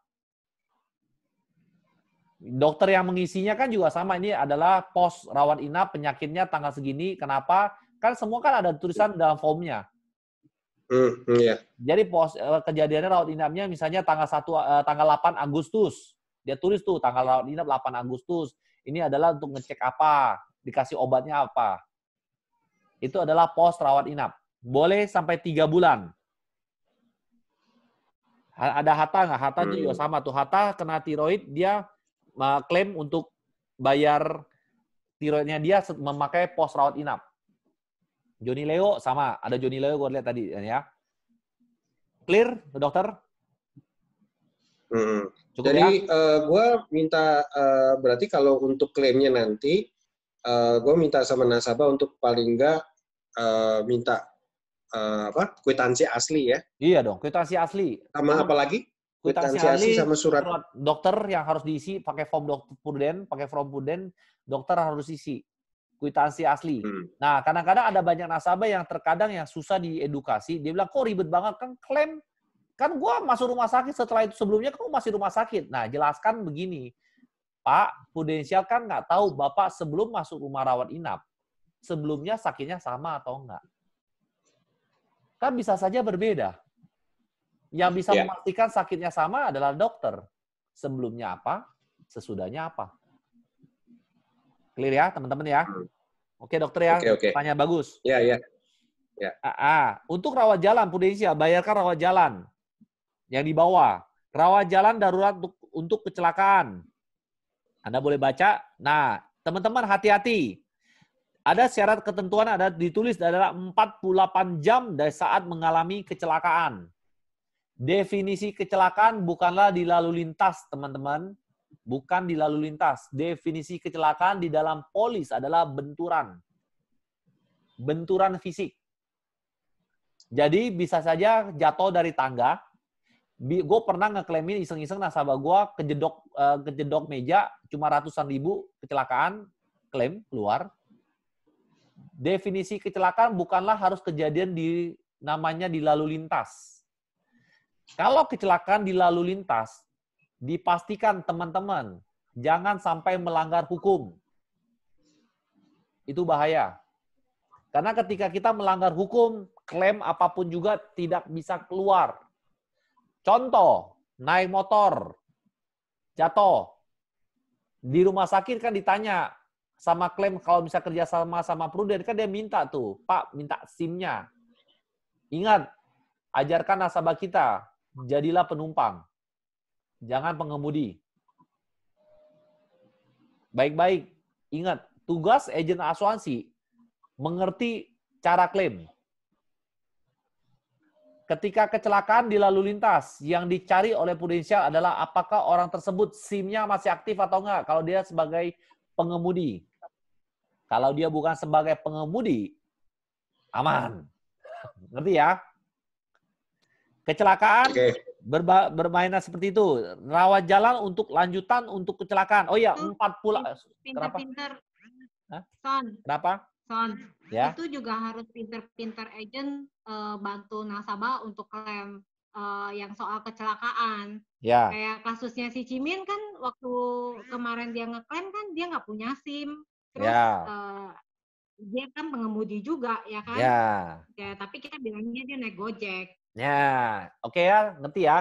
Dokter yang mengisinya kan juga sama. Ini adalah pos rawat inap, penyakitnya tanggal segini, kenapa? Kan semua kan ada tulisan dalam formnya. Hmm, yeah. Jadi pos eh, kejadiannya rawat inapnya misalnya tanggal 1 eh, tanggal 8 Agustus. Dia tulis tuh tanggal rawat inap 8 Agustus. Ini adalah untuk ngecek apa, dikasih obatnya apa. Itu adalah pos rawat inap. Boleh sampai tiga bulan. Ada Hatta nggak? Hatta hmm. juga sama tuh. Hatta kena tiroid, dia uh, klaim untuk bayar tiroidnya dia memakai pos rawat inap. Joni Leo sama, ada Joni Leo gue lihat tadi ya. Clear, dokter? Hmm. Jadi ya? uh, eh, gue minta uh, berarti kalau untuk klaimnya nanti, uh, eh, gue minta sama nasabah untuk paling nggak uh, minta uh, apa kwitansi asli ya. Iya dong, kwitansi asli. Sama apa lagi? Kwitansi, asli, asli sama surat. surat dokter yang harus diisi pakai form dokter puden, pakai form puden, dokter harus isi kwitansi asli. Hmm. Nah, kadang-kadang ada banyak nasabah yang terkadang yang susah diedukasi. Dia bilang, kok ribet banget kan klaim kan gua masuk rumah sakit setelah itu sebelumnya kamu masih rumah sakit. Nah, jelaskan begini, Pak, prudensial kan nggak tahu bapak sebelum masuk rumah rawat inap sebelumnya sakitnya sama atau enggak kan bisa saja berbeda. Yang bisa yeah. memastikan sakitnya sama adalah dokter. Sebelumnya apa, sesudahnya apa. Clear ya, teman-teman ya? Hmm. Oke, dokter ya. Okay, okay. Tanya bagus. Iya, yeah, iya. Yeah. Ya. Ah, ah. Untuk rawat jalan Pudensia, bayarkan rawat jalan yang di bawah. Rawat jalan darurat untuk, untuk kecelakaan. Anda boleh baca. Nah, teman-teman hati-hati. Ada syarat ketentuan ada ditulis adalah 48 jam dari saat mengalami kecelakaan. Definisi kecelakaan bukanlah di lalu lintas, teman-teman. Bukan di lalu lintas. Definisi kecelakaan di dalam polis adalah benturan. Benturan fisik. Jadi bisa saja jatuh dari tangga. Gue pernah ngeklaimin iseng-iseng nasabah gue kejedok eh, kejedok meja cuma ratusan ribu kecelakaan klaim keluar definisi kecelakaan bukanlah harus kejadian di namanya di lalu lintas. Kalau kecelakaan di lalu lintas, dipastikan teman-teman jangan sampai melanggar hukum. Itu bahaya. Karena ketika kita melanggar hukum, klaim apapun juga tidak bisa keluar. Contoh, naik motor, jatuh. Di rumah sakit kan ditanya, sama klaim kalau bisa kerja sama sama Prudent kan dia minta tuh, Pak minta SIM-nya. Ingat, ajarkan nasabah kita, jadilah penumpang. Jangan pengemudi. Baik-baik, ingat, tugas agen asuransi mengerti cara klaim. Ketika kecelakaan di lalu lintas, yang dicari oleh prudensial adalah apakah orang tersebut SIM-nya masih aktif atau enggak kalau dia sebagai pengemudi. Kalau dia bukan sebagai pengemudi, aman. Ngerti ya? Kecelakaan, okay. berba, bermainan seperti itu. Rawat jalan untuk lanjutan untuk kecelakaan. Oh iya, empat pula. pinter Pinter. Son. Kenapa? Son. Ya. Itu juga harus pinter-pinter agent uh, bantu nasabah untuk klaim uh, yang soal kecelakaan. Ya. Kayak kasusnya si Cimin kan waktu kemarin dia ngeklaim kan dia nggak punya SIM. Terus yeah. Ya. uh, dia kan pengemudi juga ya kan? Yeah. Ya, tapi kita bilangnya dia naik Gojek. Ya, oke okay ya, ngerti ya.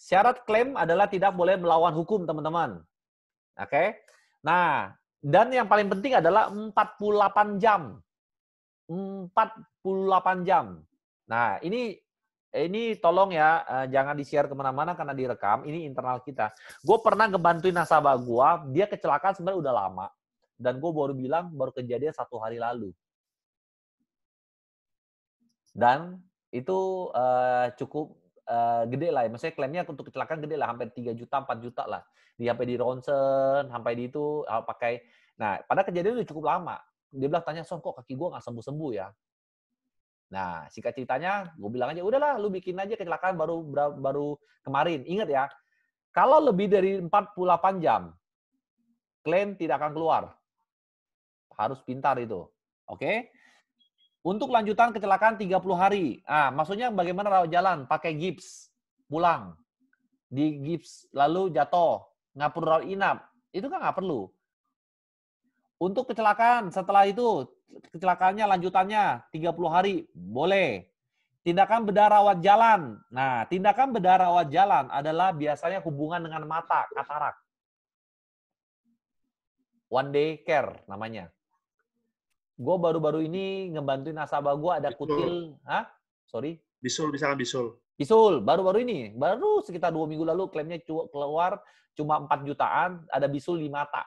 Syarat klaim adalah tidak boleh melawan hukum, teman-teman. Oke. Okay? Nah, dan yang paling penting adalah 48 jam. 48 jam. Nah, ini ini tolong ya, jangan di-share kemana-mana karena direkam. Ini internal kita. Gue pernah ngebantuin nasabah gue, dia kecelakaan sebenarnya udah lama. Dan gue baru bilang, baru kejadian satu hari lalu. Dan itu uh, cukup uh, gede lah. ya. Maksudnya klaimnya untuk kecelakaan gede lah, hampir 3 juta, 4 juta lah. Di sampai di ronsen, sampai di itu eh, pakai. Nah, pada kejadian itu cukup lama. Dia bilang tanya, Son, kok kaki gue nggak sembuh-sembuh ya? Nah, singkat ceritanya, gue bilang aja, udahlah, lu bikin aja kecelakaan baru baru kemarin. Ingat ya, kalau lebih dari 48 jam, klaim tidak akan keluar harus pintar itu. Oke? Okay? Untuk lanjutan kecelakaan 30 hari. Ah, maksudnya bagaimana rawat jalan? Pakai gips, pulang. Di gips, lalu jatuh. Nggak perlu rawat inap. Itu kan nggak perlu. Untuk kecelakaan setelah itu, kecelakaannya lanjutannya 30 hari, boleh. Tindakan bedah rawat jalan. Nah, tindakan bedah rawat jalan adalah biasanya hubungan dengan mata, katarak. One day care namanya gue baru-baru ini ngebantuin nasabah gue ada bisul. kutil, ah, sorry. Bisul, misalnya bisul. Bisul, baru-baru ini, baru sekitar dua minggu lalu klaimnya keluar cuma 4 jutaan, ada bisul di mata.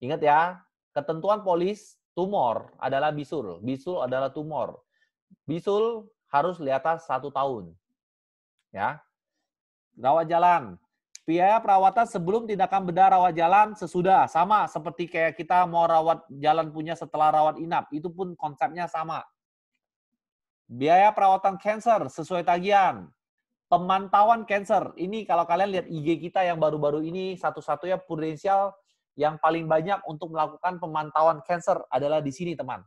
Ingat ya, ketentuan polis tumor adalah bisul, bisul adalah tumor. Bisul harus di atas satu tahun. Ya, rawat jalan, Biaya perawatan sebelum tindakan bedah rawat jalan sesudah sama seperti kayak kita mau rawat jalan punya setelah rawat inap, itu pun konsepnya sama. Biaya perawatan cancer sesuai tagihan. Pemantauan cancer. Ini kalau kalian lihat IG kita yang baru-baru ini satu-satunya prudensial yang paling banyak untuk melakukan pemantauan cancer adalah di sini, teman.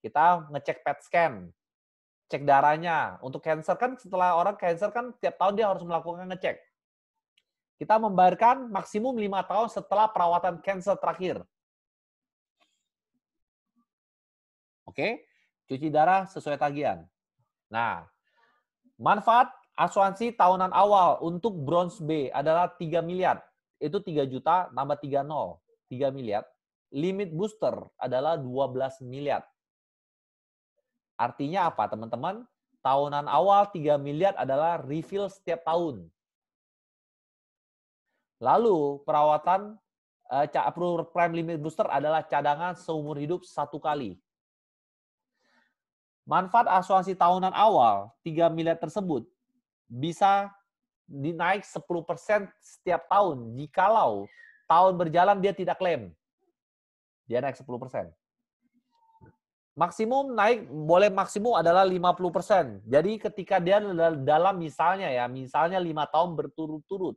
Kita ngecek PET scan, cek darahnya. Untuk cancer kan setelah orang cancer kan tiap tahun dia harus melakukan ngecek. Kita membayarkan maksimum lima tahun setelah perawatan cancer terakhir. Oke, cuci darah sesuai tagihan. Nah, manfaat asuransi tahunan awal untuk bronze B adalah 3 miliar. Itu 3 juta nambah nol 3 miliar. Limit booster adalah 12 miliar. Artinya apa, teman-teman? Tahunan awal 3 miliar adalah refill setiap tahun. Lalu perawatan uh, prime limit booster adalah cadangan seumur hidup satu kali. Manfaat asuransi tahunan awal 3 miliar tersebut bisa dinaik 10% setiap tahun jikalau tahun berjalan dia tidak klaim. Dia naik 10% maksimum naik boleh maksimum adalah 50%. Jadi ketika dia dalam misalnya ya, misalnya 5 tahun berturut-turut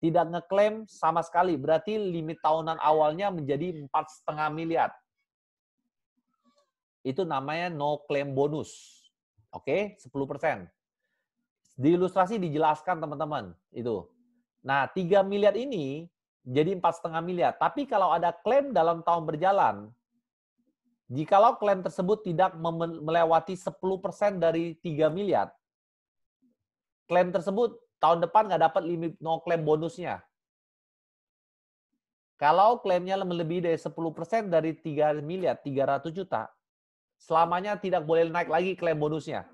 tidak ngeklaim sama sekali, berarti limit tahunan awalnya menjadi 4,5 miliar. Itu namanya no claim bonus. Oke, 10%. Di ilustrasi dijelaskan teman-teman itu. Nah, 3 miliar ini jadi 4,5 miliar. Tapi kalau ada klaim dalam tahun berjalan, Jikalau klaim tersebut tidak melewati 10% dari 3 miliar, klaim tersebut tahun depan nggak dapat limit no claim bonusnya. Kalau klaimnya lebih dari 10% dari 3 miliar, 300 juta, selamanya tidak boleh naik lagi klaim bonusnya.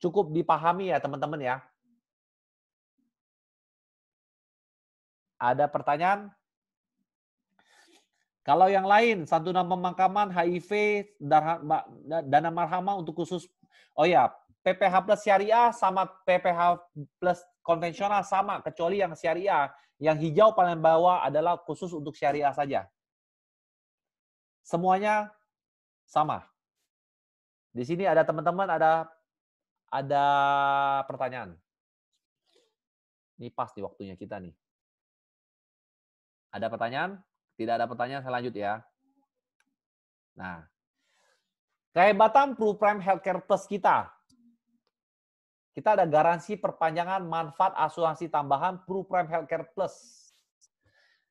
Cukup dipahami ya teman-teman ya. Ada pertanyaan? Kalau yang lain, santunan pemakaman, HIV, dana marhama untuk khusus, oh ya, PPH plus syariah sama PPH plus konvensional sama, kecuali yang syariah. Yang hijau paling bawah adalah khusus untuk syariah saja. Semuanya sama. Di sini ada teman-teman ada ada pertanyaan. Ini pas di waktunya kita nih. Ada pertanyaan? Tidak ada pertanyaan, saya lanjut ya. Nah, kehebatan Prime Healthcare Plus kita. Kita ada garansi perpanjangan manfaat asuransi tambahan Prime Healthcare Plus.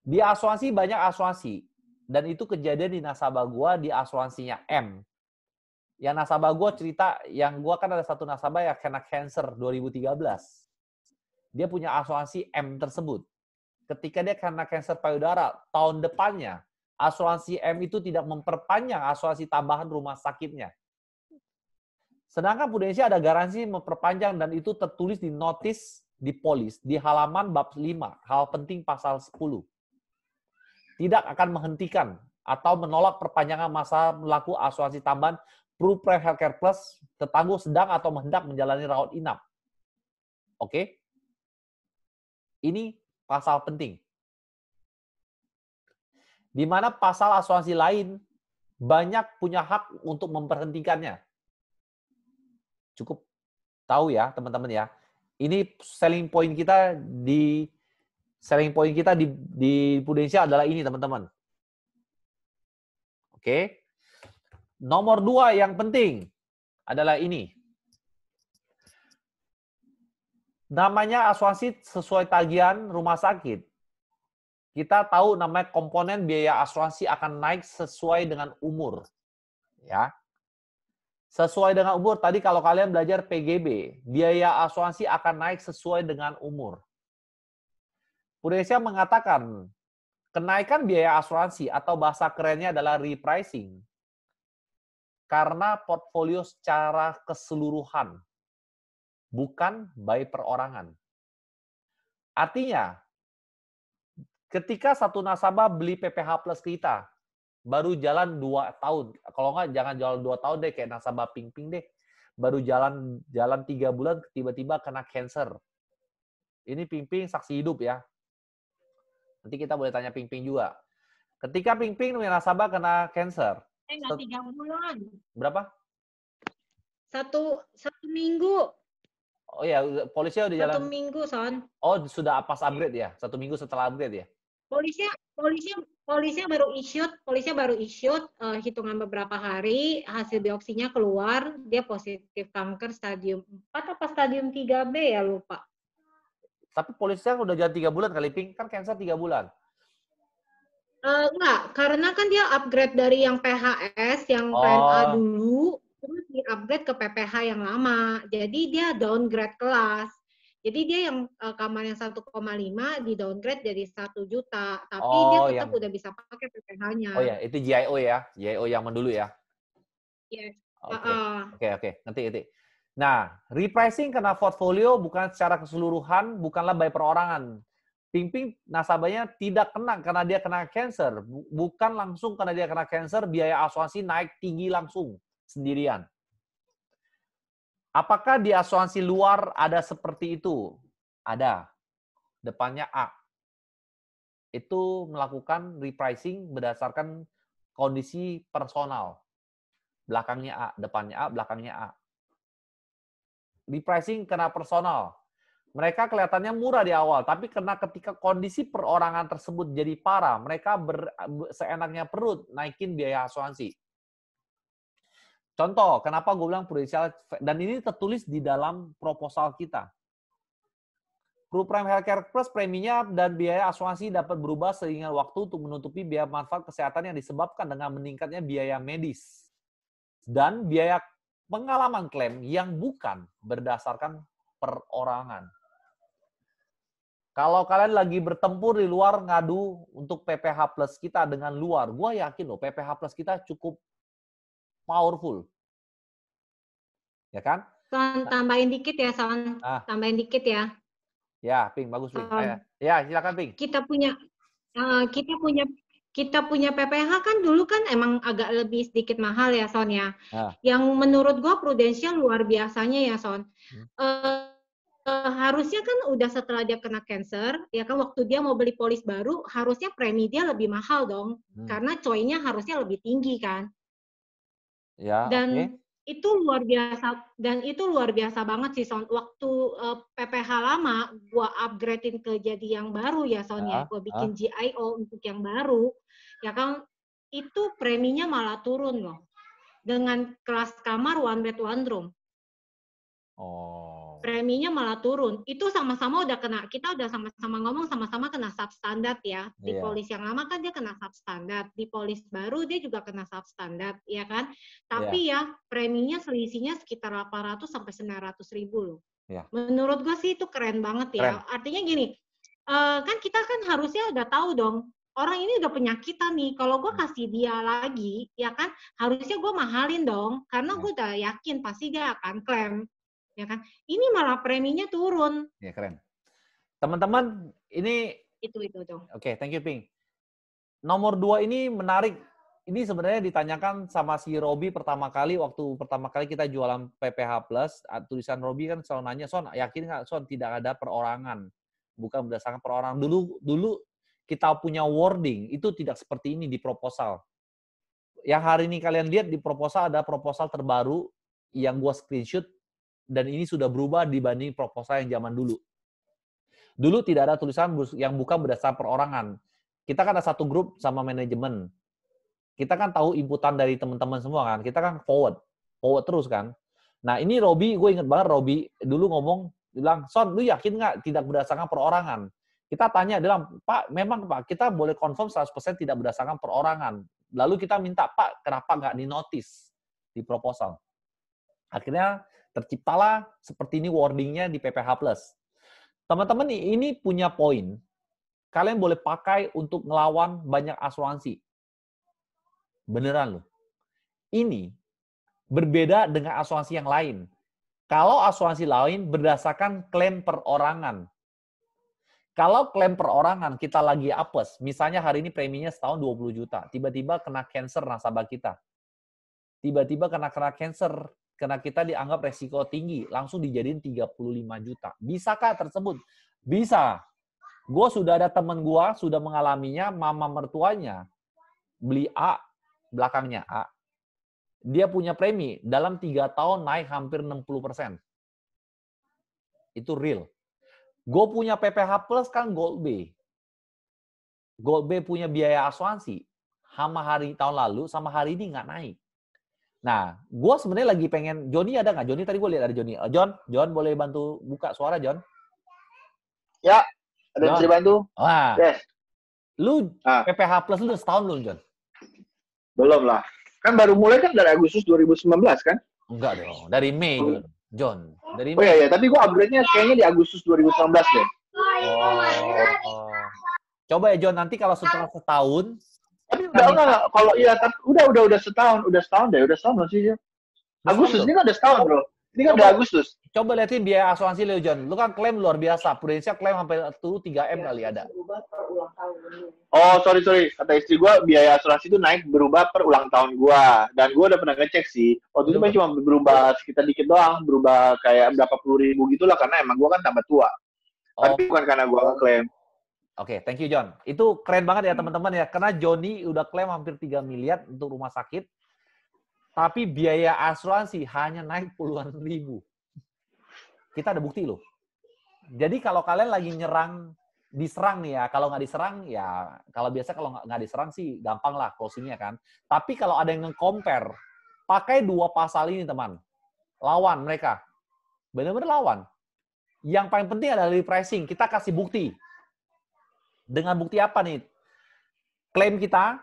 Di asuransi banyak asuransi. Dan itu kejadian di nasabah gua di asuransinya M. Yang nasabah gua cerita, yang gua kan ada satu nasabah yang kena cancer 2013. Dia punya asuransi M tersebut ketika dia karena kanker payudara tahun depannya, asuransi M itu tidak memperpanjang asuransi tambahan rumah sakitnya. Sedangkan Prudensia ada garansi memperpanjang dan itu tertulis di notis di polis di halaman bab 5, hal penting pasal 10. Tidak akan menghentikan atau menolak perpanjangan masa berlaku asuransi tambahan Prupre Healthcare Plus tertangguh sedang atau hendak menjalani rawat inap. Oke? Ini pasal penting. Di mana pasal asuransi lain banyak punya hak untuk memperhentikannya. Cukup tahu ya teman-teman ya. Ini selling point kita di selling point kita di di Prudensia adalah ini teman-teman. Oke. Nomor dua yang penting adalah ini. namanya asuransi sesuai tagihan rumah sakit. Kita tahu namanya komponen biaya asuransi akan naik sesuai dengan umur. Ya. Sesuai dengan umur, tadi kalau kalian belajar PGB, biaya asuransi akan naik sesuai dengan umur. Prudensial mengatakan, kenaikan biaya asuransi atau bahasa kerennya adalah repricing. Karena portfolio secara keseluruhan bukan by perorangan. Artinya, ketika satu nasabah beli PPH Plus kita, baru jalan 2 tahun. Kalau nggak, jangan jalan 2 tahun deh, kayak nasabah ping-ping deh. Baru jalan jalan 3 bulan, tiba-tiba kena cancer. Ini ping-ping saksi hidup ya. Nanti kita boleh tanya ping-ping juga. Ketika ping-ping nasabah kena cancer. Eh, nggak 3 bulan. Berapa? Satu, satu minggu. Oh ya, polisi udah jalan. Satu minggu, Son. Oh, sudah pas upgrade ya? Satu minggu setelah upgrade ya? Polisi, polisi, polisi baru issued, polisi baru issued uh, hitungan beberapa hari hasil biopsinya keluar, dia positif kanker stadium 4 apa stadium 3B ya lupa. Tapi polisnya kan udah jalan tiga bulan kali, Pink. Kan cancer tiga bulan. Uh, enggak, karena kan dia upgrade dari yang PHS, yang oh. PNA dulu, di-upgrade ke PPH yang lama. Jadi dia downgrade kelas. Jadi dia yang uh, kamar yang 1,5 di downgrade jadi 1 juta, tapi oh, dia tetap yang... udah bisa pakai PPH-nya. Oh ya, itu GIO ya, GIO yang dulu ya. Yes. Iya. Oke, oke, nanti nanti. Nah, repricing karena portfolio bukan secara keseluruhan, bukanlah by perorangan. Pimpin nasabahnya tidak kena karena dia kena cancer, bukan langsung karena dia kena cancer biaya asuransi naik tinggi langsung sendirian. Apakah di asuransi luar ada seperti itu? Ada. Depannya A. Itu melakukan repricing berdasarkan kondisi personal. Belakangnya A, depannya A, belakangnya A. Repricing kena personal. Mereka kelihatannya murah di awal, tapi kena ketika kondisi perorangan tersebut jadi parah, mereka ber, seenaknya perut naikin biaya asuransi. Contoh, kenapa gue bilang prudensial dan ini tertulis di dalam proposal kita. Prime Healthcare Plus preminya dan biaya asuransi dapat berubah sehingga waktu untuk menutupi biaya manfaat kesehatan yang disebabkan dengan meningkatnya biaya medis dan biaya pengalaman klaim yang bukan berdasarkan perorangan. Kalau kalian lagi bertempur di luar ngadu untuk PPH Plus kita dengan luar, gue yakin loh PPH Plus kita cukup powerful. Ya kan? Son, nah tambahin dikit ya, Son. Ah. Tambahin dikit ya. Ya, Ping, bagus Ping. Um, ya, silakan Ping. Kita punya uh, kita punya kita punya PPH kan dulu kan emang agak lebih sedikit mahal ya Son ya. Ah. Yang menurut gue prudensial luar biasanya ya Son. Hmm. uh, harusnya kan udah setelah dia kena cancer, ya kan waktu dia mau beli polis baru, harusnya premi dia lebih mahal dong, hmm. karena coinnya harusnya lebih tinggi kan. Ya, dan okay. itu luar biasa dan itu luar biasa banget sih Son. Waktu uh, eh, PPH lama gua upgradein ke jadi yang baru ya Son ya. Ah, gua ah. bikin uh. GIO untuk yang baru. Ya kan itu preminya malah turun loh. Dengan kelas kamar one bed one room. Oh preminya malah turun. Itu sama-sama udah kena, kita udah sama-sama ngomong sama-sama kena substandard ya. Di yeah. polis yang lama kan dia kena substandard, di polis baru dia juga kena substandard, ya kan? Iya. Tapi yeah. ya preminya selisihnya sekitar 800 sampai 900 ribu loh. Yeah. Menurut gue sih itu keren banget ya. Keren. Artinya gini, uh, kan kita kan harusnya udah tahu dong, orang ini udah penyakitan nih. Kalau gue hmm. kasih dia lagi, ya kan harusnya gue mahalin dong, karena iya. gue udah yakin pasti dia akan klaim ya kan? Ini malah preminya turun. Ya keren. Teman-teman, ini itu itu tuh. Oke, okay, thank you Pink. Nomor dua ini menarik. Ini sebenarnya ditanyakan sama si Robi pertama kali waktu pertama kali kita jualan PPH Plus, tulisan Robi kan selalu nanya, "Son, yakin nggak Son tidak ada perorangan?" Bukan berdasarkan perorangan. Dulu dulu kita punya wording itu tidak seperti ini di proposal. Yang hari ini kalian lihat di proposal ada proposal terbaru yang gua screenshot dan ini sudah berubah dibanding proposal yang zaman dulu. Dulu tidak ada tulisan yang bukan berdasar perorangan. Kita kan ada satu grup sama manajemen. Kita kan tahu inputan dari teman-teman semua kan. Kita kan forward, forward terus kan. Nah ini Robi, gue inget banget Robi dulu ngomong bilang, Son, lu yakin nggak tidak berdasarkan perorangan? Kita tanya, dalam Pak, memang Pak, kita boleh confirm 100% tidak berdasarkan perorangan. Lalu kita minta, Pak, kenapa nggak di notice di proposal? Akhirnya terciptalah seperti ini wordingnya di PPH+. Plus Teman-teman ini punya poin. Kalian boleh pakai untuk melawan banyak asuransi. Beneran loh. Ini berbeda dengan asuransi yang lain. Kalau asuransi lain berdasarkan klaim perorangan. Kalau klaim perorangan kita lagi apes, misalnya hari ini preminya setahun 20 juta, tiba-tiba kena cancer nasabah kita. Tiba-tiba kena kena cancer, karena kita dianggap resiko tinggi, langsung dijadiin 35 juta. Bisakah tersebut? Bisa. Gue sudah ada temen gue, sudah mengalaminya, mama mertuanya beli A, belakangnya A. Dia punya premi, dalam 3 tahun naik hampir 60%. Itu real. Gue punya PPH Plus kan Gold B. Gold B punya biaya asuransi. Hama hari tahun lalu, sama hari ini nggak naik Nah, gue sebenarnya lagi pengen Joni ada nggak? Joni tadi gue lihat ada Joni. Uh, eh, John, John boleh bantu buka suara John? Ya, ada yang bisa bantu? Wah. Yes. Lu ah. PPH Plus lu setahun lu John? Belum lah. Kan baru mulai kan dari Agustus 2019 kan? Enggak dong, dari Mei oh. John. John. Dari Mei. Oh iya, iya. tapi gue upgrade-nya kayaknya di Agustus 2019 deh. Oh. oh. Coba ya John, nanti kalau setelah setahun, tapi udah enggak, enggak. kalau iya tapi kan udah udah udah setahun udah setahun deh udah setahun masih sih Agustus ini kan udah setahun bro ini kan udah Agustus coba liatin biaya asuransi lo John lu kan klaim luar biasa Prudensia klaim sampai tuh tiga m iya, kali ada oh sorry sorry kata istri gue biaya asuransi itu naik berubah per ulang tahun gue dan gue udah pernah ngecek sih waktu itu iya, cuma berubah sekitar dikit doang berubah kayak berapa puluh ribu gitulah karena emang gue kan tambah tua oh. tapi bukan karena gue klaim Oke, okay, thank you John. Itu keren banget ya teman-teman ya, karena Joni udah klaim hampir 3 miliar untuk rumah sakit, tapi biaya asuransi hanya naik puluhan ribu. Kita ada bukti loh. Jadi kalau kalian lagi nyerang, diserang nih ya, kalau nggak diserang ya, kalau biasa kalau nggak diserang sih gampang lah closingnya kan. Tapi kalau ada yang nge-compare, pakai dua pasal ini teman, lawan mereka. Benar-benar lawan. Yang paling penting adalah repricing, kita kasih bukti dengan bukti apa nih? Klaim kita,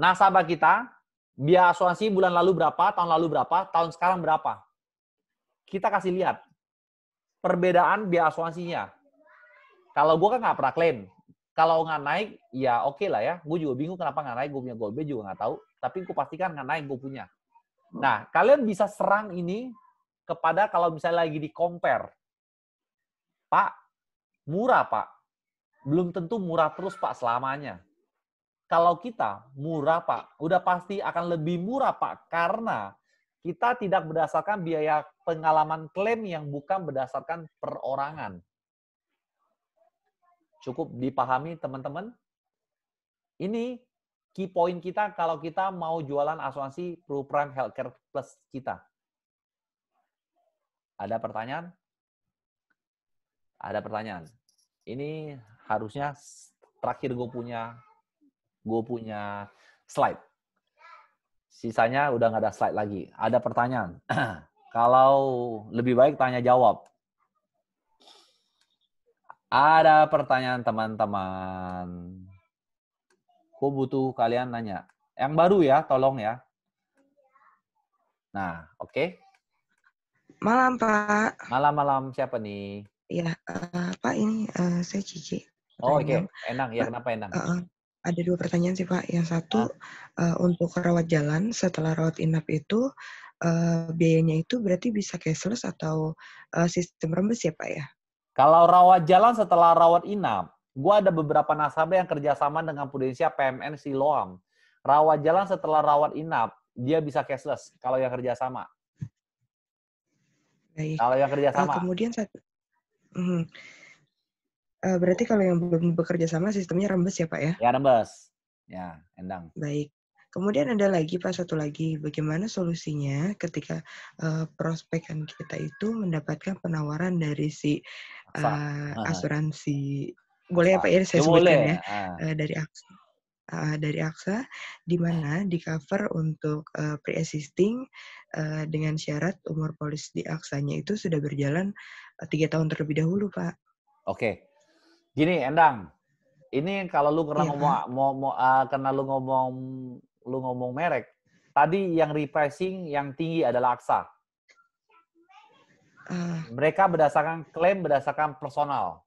nasabah kita, biaya asuransi bulan lalu berapa, tahun lalu berapa, tahun sekarang berapa. Kita kasih lihat perbedaan biaya asuransinya. Kalau gue kan nggak pernah klaim, kalau nggak naik ya oke okay lah ya gue juga bingung kenapa nggak naik gue punya gold juga nggak tahu tapi gue pastikan nggak naik gue punya nah kalian bisa serang ini kepada kalau misalnya lagi di compare pak murah pak belum tentu murah terus Pak selamanya. Kalau kita murah Pak, udah pasti akan lebih murah Pak karena kita tidak berdasarkan biaya pengalaman klaim yang bukan berdasarkan perorangan. Cukup dipahami teman-teman? Ini key point kita kalau kita mau jualan asuransi perubahan healthcare plus kita. Ada pertanyaan? Ada pertanyaan? Ini harusnya terakhir gue punya gue punya slide. Sisanya udah nggak ada slide lagi. Ada pertanyaan. Kalau lebih baik tanya jawab. Ada pertanyaan teman-teman. Gue butuh kalian nanya. Yang baru ya, tolong ya. Nah, oke. Okay. Malam, Pak. Malam-malam. Siapa nih? Iya, uh, Pak ini uh, saya Cici. Oh oke, okay. Enang ya nah, kenapa enak? Uh, uh, ada dua pertanyaan sih Pak. Yang satu uh. uh, untuk rawat jalan setelah rawat inap itu uh, biayanya itu berarti bisa cashless atau uh, sistem rembes ya Pak ya? Kalau rawat jalan setelah rawat inap, gue ada beberapa nasabah yang kerjasama dengan Prudensia PMN Siloam. Rawat jalan setelah rawat inap, dia bisa cashless kalau yang kerjasama. Baik. Kalau yang kerjasama. Uh, kemudian satu. Mm, Uh, berarti kalau yang belum bekerja sama sistemnya rembes ya Pak ya? Ya rembes. Ya, endang. Baik. Kemudian ada lagi Pak satu lagi, bagaimana solusinya ketika uh, prospekan kita itu mendapatkan penawaran dari si uh, asuransi boleh apa ya, Pak ya, ya saya ya, sebutkan boleh. ya uh, dari AXA dari AXA di ya. mana di cover untuk uh, pre-existing uh, dengan syarat umur polis di AXA-nya itu sudah berjalan tiga tahun terlebih dahulu Pak. Oke. Gini, Endang. Ini kalau lu pernah ya. ngomong mau, mau uh, karena lu ngomong lu ngomong merek. Tadi yang repricing yang tinggi adalah Aksa. Uh. Ah. Mereka berdasarkan klaim berdasarkan personal.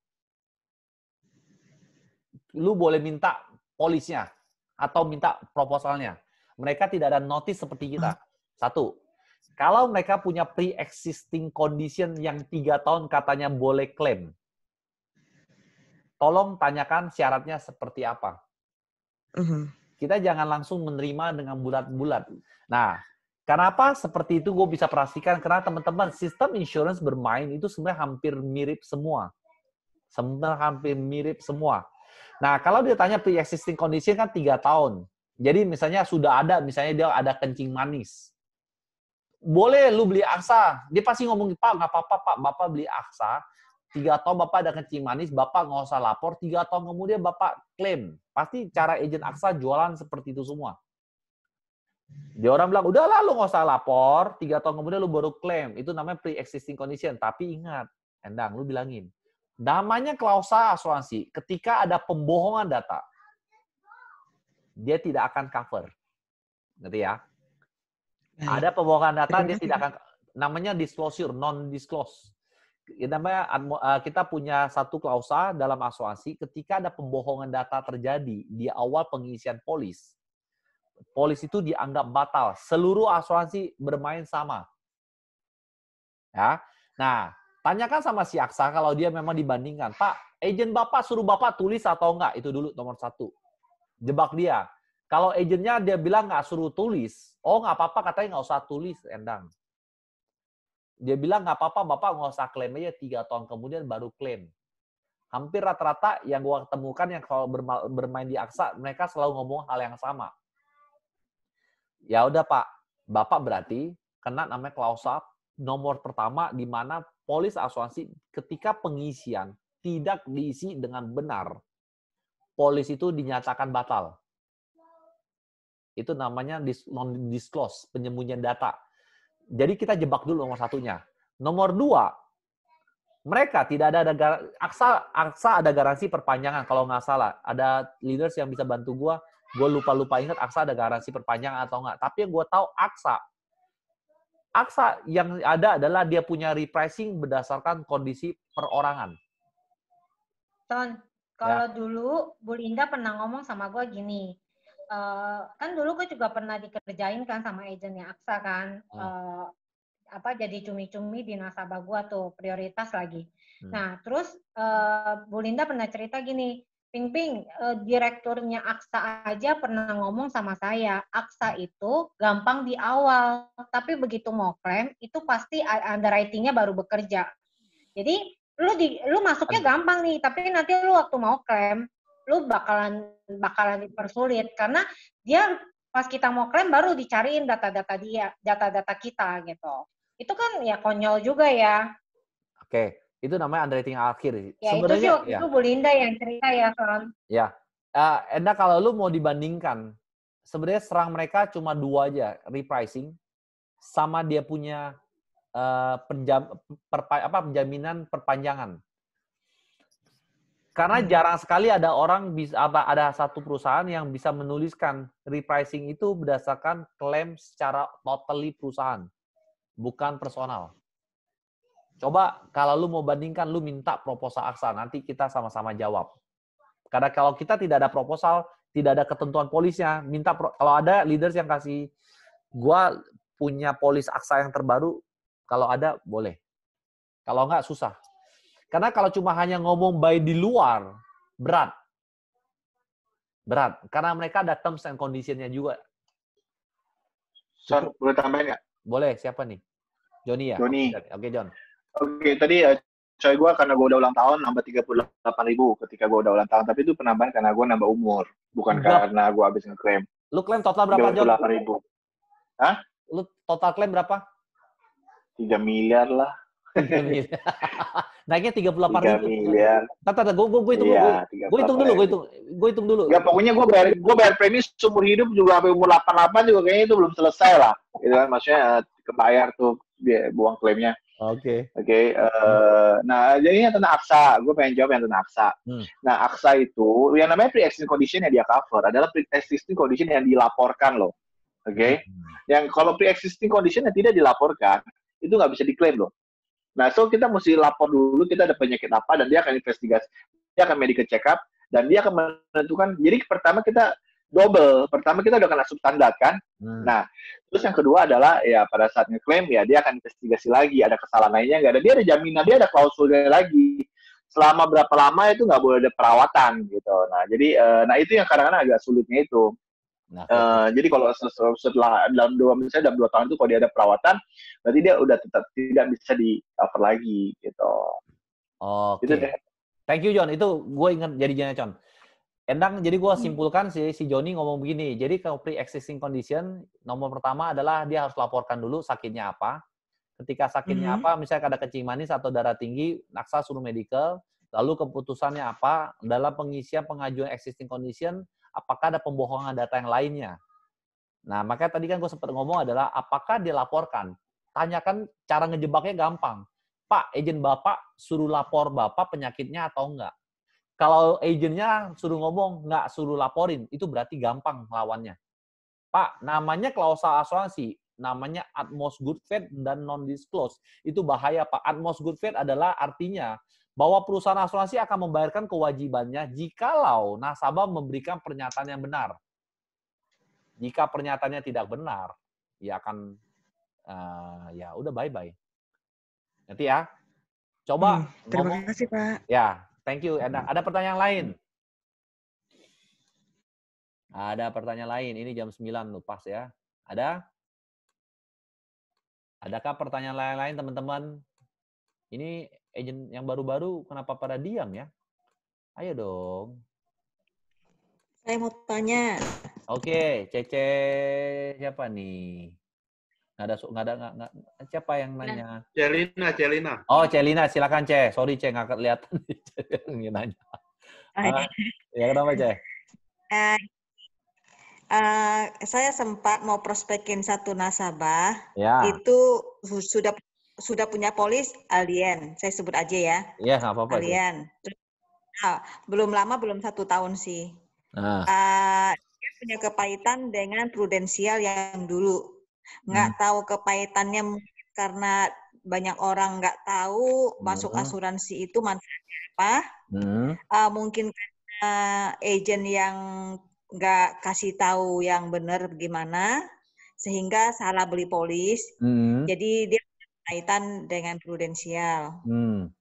Lu boleh minta polisnya atau minta proposalnya. Mereka tidak ada notice seperti kita. Uh. Satu. Kalau mereka punya pre-existing condition yang tiga tahun katanya boleh klaim, tolong tanyakan syaratnya seperti apa. Uh-huh. Kita jangan langsung menerima dengan bulat-bulat. Nah, kenapa seperti itu gue bisa perhatikan? Karena teman-teman, sistem insurance bermain itu sebenarnya hampir mirip semua. Sebenarnya hampir mirip semua. Nah, kalau dia tanya pre-existing condition kan tiga tahun. Jadi misalnya sudah ada, misalnya dia ada kencing manis. Boleh lu beli aksa. Dia pasti ngomong, Pak, nggak apa-apa, Pak. Bapak beli aksa, tiga tahun Bapak ada kencing manis, Bapak nggak usah lapor, tiga tahun kemudian Bapak klaim. Pasti cara agent aksa jualan seperti itu semua. Dia orang bilang, udah lalu nggak usah lapor, tiga tahun kemudian lu baru klaim. Itu namanya pre-existing condition. Tapi ingat, Endang, lu bilangin. Namanya klausa asuransi, ketika ada pembohongan data, dia tidak akan cover. Ngerti ya? Ada pembohongan data, dia tidak akan, namanya disclosure, non-disclose namanya eh, kita punya satu klausa dalam asuransi ketika ada pembohongan data terjadi di awal pengisian polis polis itu dianggap batal seluruh asuransi bermain sama ya nah tanyakan sama si aksa kalau dia memang dibandingkan pak agent bapak suruh bapak tulis atau enggak itu dulu nomor satu jebak dia kalau agentnya dia bilang nggak suruh tulis oh nggak apa-apa katanya nggak usah tulis endang dia bilang nggak apa-apa, bapak nggak usah klaim aja tiga tahun kemudian baru klaim. Hampir rata-rata yang gua temukan yang kalau bermain di Aksa, mereka selalu ngomong hal yang sama. Ya udah pak, bapak berarti kena namanya klausa nomor pertama di mana polis asuransi ketika pengisian tidak diisi dengan benar, polis itu dinyatakan batal. Itu namanya non-disclose, penyembunyian data. Jadi kita jebak dulu nomor satunya. Nomor dua, mereka tidak ada, ada aksa aksa ada garansi perpanjangan kalau nggak salah. Ada leaders yang bisa bantu gue. Gue lupa-lupa ingat aksa ada garansi perpanjangan atau nggak. Tapi yang gue tahu aksa aksa yang ada adalah dia punya repricing berdasarkan kondisi perorangan. Ton, ya. kalau ya. dulu Bu Linda pernah ngomong sama gue gini, uh, kan dulu gue juga pernah dikerjain kan sama yang Aksa kan ah. uh, apa jadi cumi-cumi di nasabah gue tuh prioritas lagi. Hmm. Nah terus uh, Bu Linda pernah cerita gini, Ping Ping uh, direkturnya Aksa aja pernah ngomong sama saya, Aksa itu gampang di awal, tapi begitu mau klaim itu pasti underwritingnya baru bekerja. Jadi lu di lu masuknya gampang nih, tapi nanti lu waktu mau klaim lu bakalan bakalan dipersulit karena dia pas kita mau klaim baru dicariin data-data dia, data-data kita gitu. Itu kan ya konyol juga ya. Oke, itu namanya underwriting akhir. Ya Sebenarnya, itu sih, ya. itu Bu Linda yang cerita ya, Son. Ya, uh, Enda kalau lu mau dibandingkan, sebenarnya serang mereka cuma dua aja, repricing sama dia punya uh, penjam, perpa, apa, penjaminan perpanjangan. Karena hmm. jarang sekali ada orang bisa apa ada satu perusahaan yang bisa menuliskan repricing itu berdasarkan klaim secara totally perusahaan, bukan personal. Coba kalau lu mau bandingkan, lu minta proposal aksa. nanti kita sama-sama jawab. Karena kalau kita tidak ada proposal, tidak ada ketentuan polisnya, minta pro, kalau ada leaders yang kasih, gua punya polis aksa yang terbaru, kalau ada boleh. Kalau enggak susah. Karena kalau cuma hanya ngomong baik di luar, berat. Berat. Karena mereka ada terms and conditionnya juga. Sir, boleh tambahin nggak? Boleh, siapa nih? Joni ya? Joni. Oke, okay, John. Oke, okay, tadi uh, coy gue karena gue udah ulang tahun nambah 38 ribu ketika gue udah ulang tahun. Tapi itu penambahan karena gue nambah umur. Bukan Enggak. karena gue habis ngeklaim. Lu klaim total berapa, John? 38 ribu. Hah? Lu total klaim berapa? 3 miliar lah. Gitu, gitu. Naiknya tiga puluh delapan ribu. miliar. Tata, gue gue hitung dulu. Gue hitung dulu, gue hitung, gue hitung dulu. Ya pokoknya gue bayar gue bayar premi seumur hidup juga sampai umur delapan delapan juga kayaknya itu belum selesai lah. Itu kan maksudnya eh, kebayar tuh dia buang klaimnya. Oke. Okay. Oke. Okay, uh, eh, hmm. Nah, jadi tentang Aksa. gue pengen jawab yang tentang Aksa. Hmm. Nah, Aksa itu yang namanya pre-existing condition yang dia cover adalah pre-existing condition yang dilaporkan loh. Oke. Okay? Hmm. Yang kalau pre-existing condition yang tidak dilaporkan itu nggak bisa diklaim loh. Nah, so kita mesti lapor dulu kita ada penyakit apa dan dia akan investigasi. Dia akan medical check up dan dia akan menentukan. Jadi pertama kita double. Pertama kita udah kena substandar kan. Hmm. Nah, terus yang kedua adalah ya pada saat ngeklaim ya dia akan investigasi lagi ada kesalahan lainnya nggak ada. Dia ada jaminan, dia ada klausulnya lagi. Selama berapa lama itu nggak boleh ada perawatan gitu. Nah, jadi eh, nah itu yang kadang-kadang agak sulitnya itu. Nah, uh, jadi kalau setelah dalam dua misalnya dalam dua tahun itu kalau dia ada perawatan, berarti dia udah tetap tidak bisa di cover lagi gitu. Oke. Okay. Gitu Thank you John. Itu gue ingat jadinya John. Endang, jadi gue hmm. simpulkan si, si Joni ngomong begini. Jadi kalau pre-existing condition, nomor pertama adalah dia harus laporkan dulu sakitnya apa. Ketika sakitnya -hmm. apa, misalnya ada kencing manis atau darah tinggi, naksa suruh medical. Lalu keputusannya apa dalam pengisian pengajuan existing condition apakah ada pembohongan data yang lainnya. Nah, makanya tadi kan gue sempat ngomong adalah apakah dilaporkan? Tanyakan cara ngejebaknya gampang. Pak, agent Bapak suruh lapor Bapak penyakitnya atau enggak? Kalau agennya suruh ngomong, enggak suruh laporin, itu berarti gampang lawannya. Pak, namanya klausa asuransi, namanya atmos good faith dan non disclose Itu bahaya, Pak. Atmos good faith adalah artinya bahwa perusahaan asuransi akan membayarkan kewajibannya jikalau nasabah memberikan pernyataan yang benar. Jika pernyataannya tidak benar, ya akan uh, ya udah bye-bye. Nanti ya. Coba hmm, terima ngomong. kasih, Pak. Ya, thank you. Ada ada pertanyaan lain? Ada pertanyaan lain. Ini jam 9 loh, ya. Ada? Adakah pertanyaan lain-lain, teman-teman? Ini agent yang baru-baru kenapa pada diam ya? Ayo dong. Saya mau tanya. Oke, okay, Cece siapa nih? Nggak ada, nggak ada, nggak, siapa yang nah. nanya? Celina, Celina. Oh, Celina, silakan Ce. Sorry Ce, nggak kelihatan. Yang nanya. Uh, ya kenapa Ce? Uh, uh, saya sempat mau prospekin satu nasabah. Ya. Itu sudah sudah punya polis alien, saya sebut aja ya. Iya, yeah, apa-apa. Alien. nah, belum lama, belum satu tahun sih. Nah. Uh, dia punya kepahitan dengan prudensial yang dulu. Nggak hmm. tahu kepahitannya karena banyak orang nggak tahu hmm. masuk asuransi itu manfaatnya apa. Hmm. Uh, mungkin karena agent yang nggak kasih tahu yang benar gimana, sehingga salah beli polis. Hmm. Jadi dia kaitan dengan prudensial. Hmm.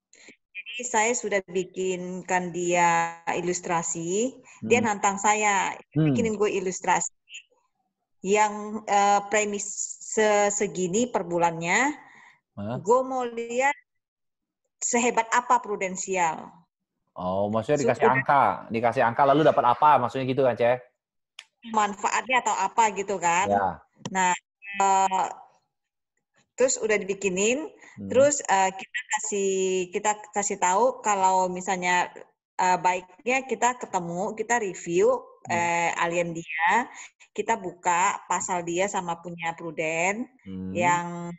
Jadi saya sudah bikinkan dia ilustrasi, hmm. dia nantang saya hmm. bikinin gue ilustrasi yang uh, premis se segini per bulannya. Huh? Gue mau lihat sehebat apa prudensial. Oh, maksudnya dikasih sudah, angka, dikasih angka lalu dapat apa? Maksudnya gitu kan, cek? Manfaatnya atau apa gitu kan? Ya. Nah, uh, terus udah dibikinin hmm. terus uh, kita kasih kita kasih tahu kalau misalnya uh, baiknya kita ketemu kita review hmm. eh, alien dia kita buka pasal dia sama punya pruden hmm. yang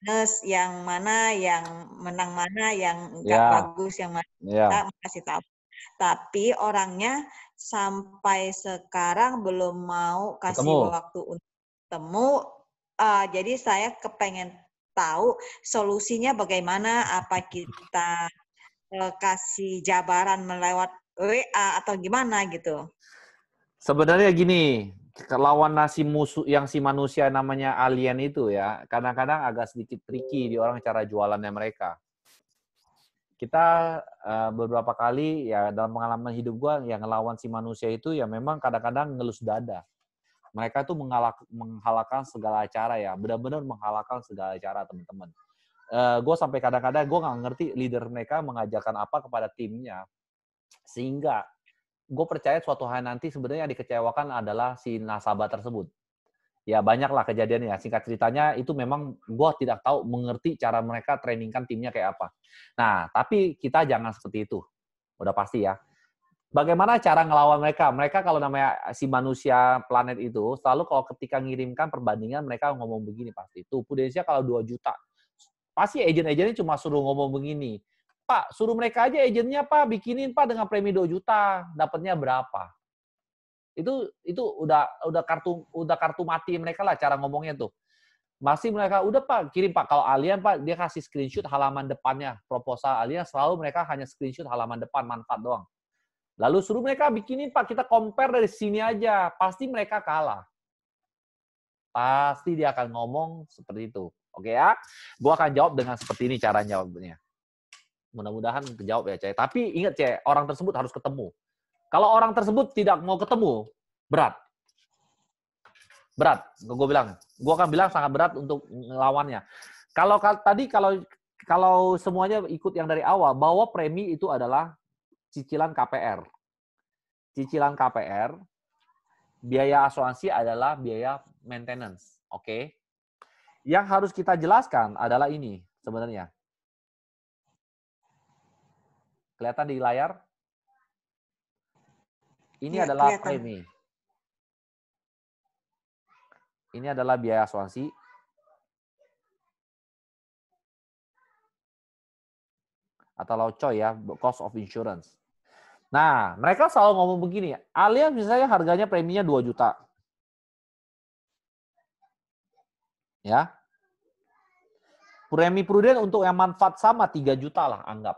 minus yang mana yang menang mana yang enggak yeah. bagus yang mana yeah. kasih tahu tapi orangnya sampai sekarang belum mau kasih ketemu. waktu untuk ketemu uh, jadi saya kepengen tahu solusinya bagaimana apa kita uh, kasih jabaran melewat WA atau gimana gitu. Sebenarnya gini, lawan nasi musuh yang si manusia namanya alien itu ya, kadang-kadang agak sedikit tricky di orang cara jualannya mereka. Kita eh, beberapa kali ya dalam pengalaman hidup gua yang ngelawan si manusia itu ya memang kadang-kadang ngelus dada mereka itu menghalak, menghalalkan segala cara ya benar-benar menghalalkan segala cara teman-teman uh, eh, gue sampai kadang-kadang gue nggak ngerti leader mereka mengajarkan apa kepada timnya sehingga gue percaya suatu hari nanti sebenarnya yang dikecewakan adalah si nasabah tersebut ya banyaklah kejadian ya. singkat ceritanya itu memang gue tidak tahu mengerti cara mereka trainingkan timnya kayak apa nah tapi kita jangan seperti itu udah pasti ya bagaimana cara ngelawan mereka? Mereka kalau namanya si manusia planet itu, selalu kalau ketika ngirimkan perbandingan, mereka ngomong begini pasti. Tuh, Pudensia kalau 2 juta. Pasti agent agentnya cuma suruh ngomong begini. Pak, suruh mereka aja agentnya Pak, bikinin, Pak, dengan premi 2 juta. Dapatnya berapa? Itu itu udah udah kartu udah kartu mati mereka lah cara ngomongnya tuh. Masih mereka, udah Pak, kirim Pak. Kalau alien Pak, dia kasih screenshot halaman depannya. Proposal alien selalu mereka hanya screenshot halaman depan, manfaat doang Lalu suruh mereka bikinin, Pak, kita compare dari sini aja. Pasti mereka kalah. Pasti dia akan ngomong seperti itu. Oke ya? Gue akan jawab dengan seperti ini cara jawabnya. Mudah-mudahan kejawab ya, Cek. Tapi ingat, Cek, orang tersebut harus ketemu. Kalau orang tersebut tidak mau ketemu, berat. Berat, gue bilang. Gue akan bilang sangat berat untuk melawannya Kalau tadi kalau kalau semuanya ikut yang dari awal, bahwa premi itu adalah cicilan KPR. Cicilan KPR, biaya asuransi adalah biaya maintenance. Oke. Okay? Yang harus kita jelaskan adalah ini sebenarnya. Kelihatan di layar? Ini ya, adalah kelihatan. premi. Ini adalah biaya asuransi. Atau coy ya, cost of insurance. Nah, mereka selalu ngomong begini, Alia misalnya harganya preminya 2 juta. Ya. Premi prudent untuk yang manfaat sama 3 juta lah anggap.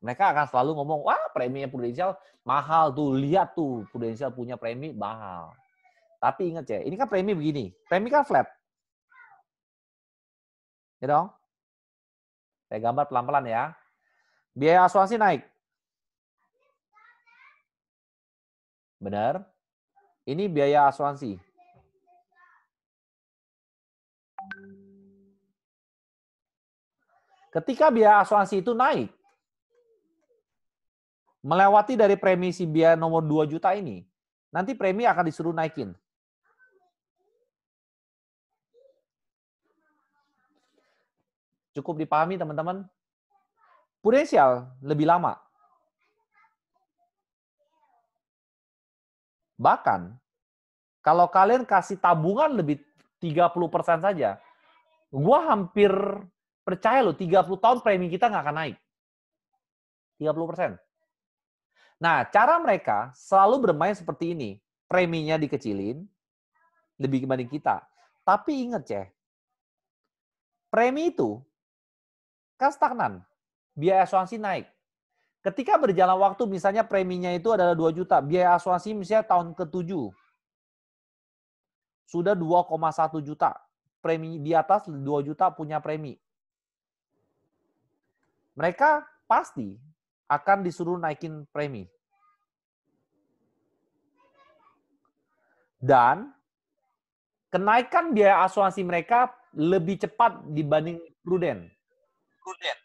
Mereka akan selalu ngomong, wah preminya prudensial mahal tuh, lihat tuh prudensial punya premi mahal. Tapi ingat ya, ini kan premi begini, premi kan flat. Ya dong? Saya gambar pelan-pelan ya biaya asuransi naik. Benar. Ini biaya asuransi. Ketika biaya asuransi itu naik, melewati dari premi si biaya nomor 2 juta ini, nanti premi akan disuruh naikin. Cukup dipahami teman-teman? prudensial lebih lama. Bahkan kalau kalian kasih tabungan lebih 30% saja, gue hampir percaya loh 30 tahun premi kita nggak akan naik. 30%. Nah, cara mereka selalu bermain seperti ini. Preminya dikecilin, lebih dibanding kita. Tapi ingat, Ceh, premi itu kan stagnan biaya asuransi naik. Ketika berjalan waktu, misalnya preminya itu adalah 2 juta, biaya asuransi misalnya tahun ke-7 sudah 2,1 juta. Premi di atas 2 juta punya premi. Mereka pasti akan disuruh naikin premi. Dan kenaikan biaya asuransi mereka lebih cepat dibanding prudent. Prudent.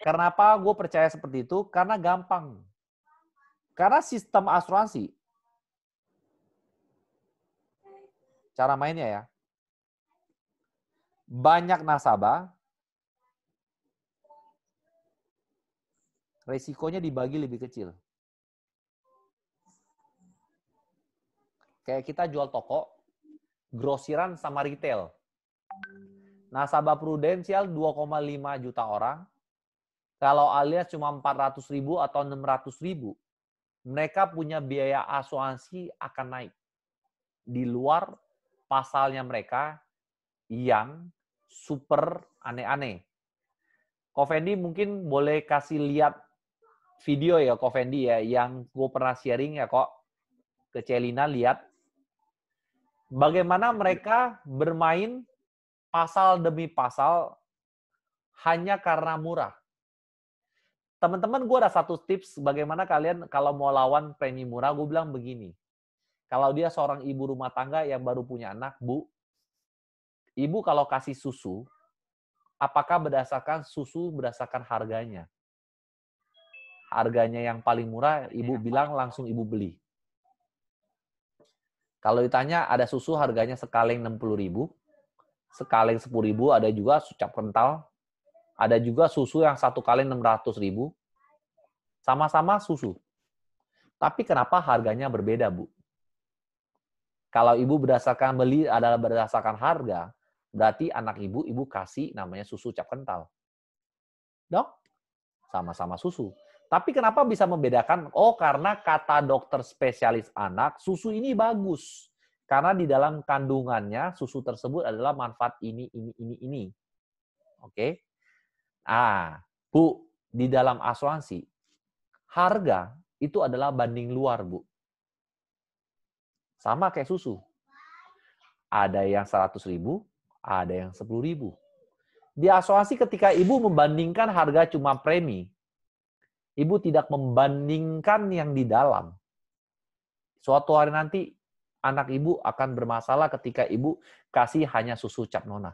Karena apa gue percaya seperti itu? Karena gampang. Karena sistem asuransi. Cara mainnya ya. Banyak nasabah, resikonya dibagi lebih kecil. Kayak kita jual toko, grosiran sama retail. Nasabah prudensial 2,5 juta orang, kalau alias cuma 400 ribu atau 600 ribu, mereka punya biaya asuransi akan naik. Di luar pasalnya mereka yang super aneh-aneh. Kofendi mungkin boleh kasih lihat video ya Kofendi ya yang gue pernah sharing ya kok ke Celina lihat bagaimana mereka bermain pasal demi pasal hanya karena murah teman-teman gue ada satu tips bagaimana kalian kalau mau lawan premi murah gue bilang begini kalau dia seorang ibu rumah tangga yang baru punya anak bu ibu kalau kasih susu apakah berdasarkan susu berdasarkan harganya harganya yang paling murah ibu bilang langsung ibu beli kalau ditanya ada susu harganya sekaleng 60 ribu sekaleng 10 ribu ada juga sucap kental ada juga susu yang satu kali 600 ribu. Sama-sama susu. Tapi kenapa harganya berbeda, Bu? Kalau ibu berdasarkan beli adalah berdasarkan harga, berarti anak ibu, ibu kasih namanya susu cap kental. Dok, sama-sama susu. Tapi kenapa bisa membedakan? Oh, karena kata dokter spesialis anak, susu ini bagus. Karena di dalam kandungannya, susu tersebut adalah manfaat ini, ini, ini, ini. Oke? Ah, Bu, di dalam asuransi, harga itu adalah banding luar, Bu. Sama kayak susu. Ada yang 100 ribu, ada yang 10 ribu. Di asuransi ketika ibu membandingkan harga cuma premi, ibu tidak membandingkan yang di dalam. Suatu hari nanti anak ibu akan bermasalah ketika ibu kasih hanya susu cap nona.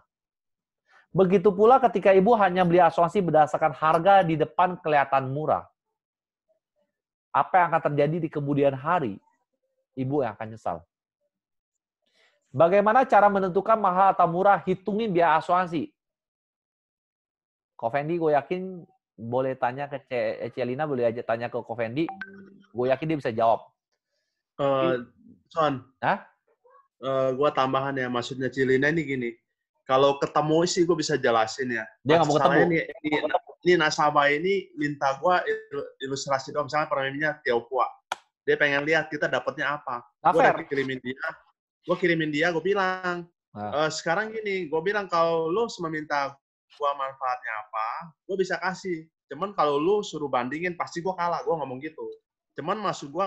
Begitu pula ketika ibu hanya beli asuransi berdasarkan harga di depan kelihatan murah. Apa yang akan terjadi di kemudian hari? Ibu yang akan nyesal. Bagaimana cara menentukan mahal atau murah? Hitungin biaya asuransi. Kofendi gue yakin boleh tanya ke Celina, eh, boleh aja tanya ke Kofendi. Gue yakin dia bisa jawab. Uh, Son, Uh, eh, gue tambahan ya, maksudnya Celina ini gini kalau ketemu sih gue bisa jelasin ya. Dia nggak mau ketemu. Ini, ini, ini nasabah ini minta gue ilustrasi dong, misalnya Tio Pua. Dia pengen lihat kita dapatnya apa. Gue udah kirimin dia, gue kirimin dia, gue bilang, nah. Uh, sekarang gini, gue bilang kalau lu sememinta gue manfaatnya apa, gue bisa kasih. Cuman kalau lu suruh bandingin, pasti gue kalah. Gue ngomong gitu. Cuman maksud gue,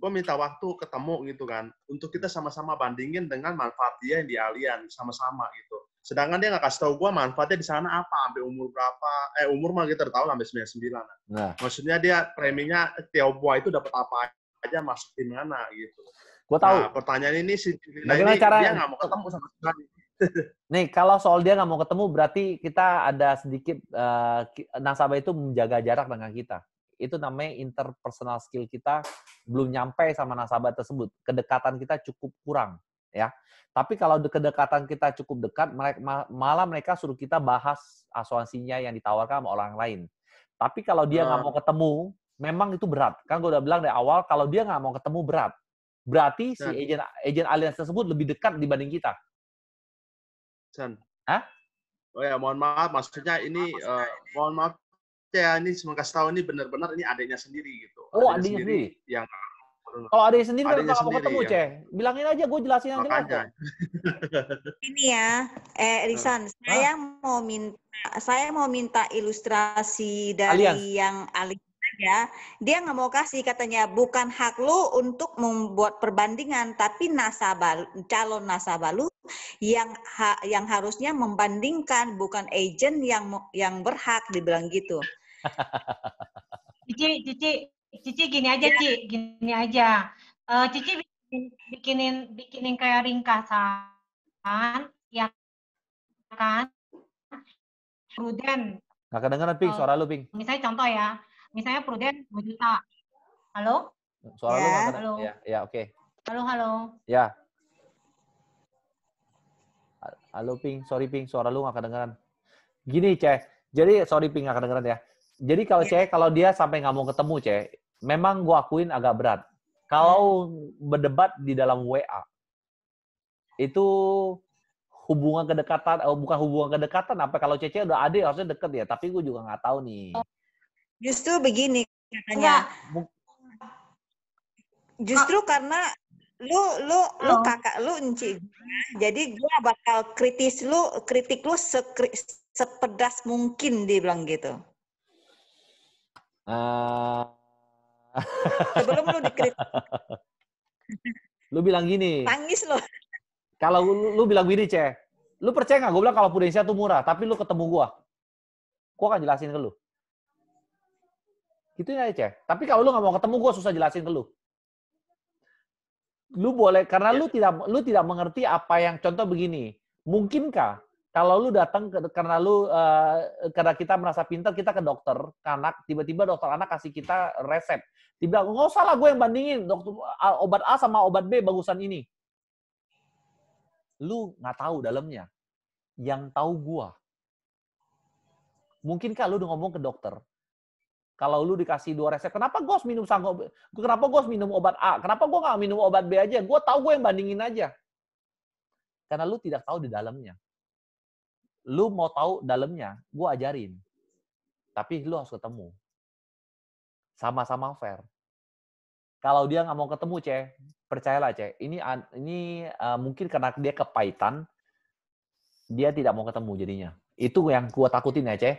gue minta waktu ketemu gitu kan, untuk kita sama-sama bandingin dengan manfaat dia yang di alien, sama-sama gitu sedangkan dia nggak kasih tahu gue manfaatnya di sana apa sampai umur berapa eh umur mah kita tahu sampai sembilan sembilan nah. maksudnya dia framingnya eh, Tio Boa itu dapat apa aja masuk tim mana gitu gue tahu nah, pertanyaan ini si nah, ini cara... dia nggak mau ketemu sama sekali nih kalau soal dia nggak mau ketemu berarti kita ada sedikit uh, nasabah itu menjaga jarak dengan kita itu namanya interpersonal skill kita belum nyampe sama nasabah tersebut kedekatan kita cukup kurang ya. Tapi kalau kedekatan kita cukup dekat, malah mereka suruh kita bahas asuransinya yang ditawarkan sama orang lain. Tapi kalau dia nggak hmm. mau ketemu, memang itu berat. Kan gue udah bilang dari awal, kalau dia nggak mau ketemu berat. Berarti si agen agen aliansi tersebut lebih dekat dibanding kita. Sen. Hah? Oh ya, mohon maaf. Maksudnya ini, maksudnya uh, eh, ini. mohon maaf ya ini semoga setahun ini benar-benar ini adiknya sendiri gitu. Oh, adanya, sendiri. Yang Hmm. Kalau ada sendiri kan kalau mau ketemu, ya. Ceh. Bilangin aja gue jelasin yang jelas. Ini ya, eh Risan, hmm. Hah? saya mau minta saya mau minta ilustrasi dari Alian. yang Ali ya, Dia nggak mau kasih katanya bukan hak lu untuk membuat perbandingan, tapi nasabah calon nasabah lu yang ha, yang harusnya membandingkan bukan agent yang yang berhak dibilang gitu. Cici, Cici, Cici gini aja, ya. Ci, iya. gini aja. Uh, Cici bikinin, bikinin bikinin kayak ringkasan, ya kan? Pruden. Gak kedengeran, Pink. Eh, Suara lu, ping. Misalnya contoh ya. Misalnya Pruden, 2 juta. Halo? Suara ya. lu nggak Halo. Ya, ya oke. Okay. Halo, halo. Ya. Halo, ping. Sorry, ping. Suara lu nggak kedengeran. Gini, Ceh. Jadi, sorry, Ping. Nggak kedengeran ya. Jadi kalau ya. Ceh, kalau dia sampai nggak mau ketemu Ceh, memang gue akuin agak berat. Kalau hmm. berdebat di dalam WA, itu hubungan kedekatan, oh, bukan hubungan kedekatan, apa kalau Cece udah ada harusnya deket ya, tapi gue juga nggak tahu nih. Oh. Justru begini katanya. Justru ah. karena lu lu oh. lu kakak lu enci jadi gue bakal kritis lu kritik lu sekri, sepedas mungkin dia bilang gitu uh, Sebelum lu dikritik. Lu bilang gini. Tangis lo. Kalau lu, lu bilang gini, Ceh. Lu percaya nggak? Gue bilang kalau Pudensia tuh murah, tapi lu ketemu gue. Gue akan jelasin ke lu. Gitu ya, Ceh. Tapi kalau lu nggak mau ketemu gue, susah jelasin ke lu. Lu boleh karena ya. lu tidak lu tidak mengerti apa yang contoh begini. Mungkinkah kalau lu datang ke, karena lu uh, karena kita merasa pintar, kita ke dokter anak, tiba-tiba dokter anak kasih kita resep. Tiba nggak usah lah gue yang bandingin dokter obat A sama obat B bagusan ini. Lu nggak tahu dalamnya. Yang tahu gua. Mungkin kalau lu udah ngomong ke dokter, kalau lu dikasih dua resep, kenapa gue harus minum sanggup? Kenapa gue harus minum obat A? Kenapa gue nggak minum obat B aja? Gue tahu gue yang bandingin aja. Karena lu tidak tahu di dalamnya lu mau tahu dalamnya, gue ajarin. Tapi lu harus ketemu. Sama-sama fair. Kalau dia nggak mau ketemu, ceh percayalah, ceh Ini ini uh, mungkin karena dia kepahitan, dia tidak mau ketemu jadinya. Itu yang gue takutin ya, ceh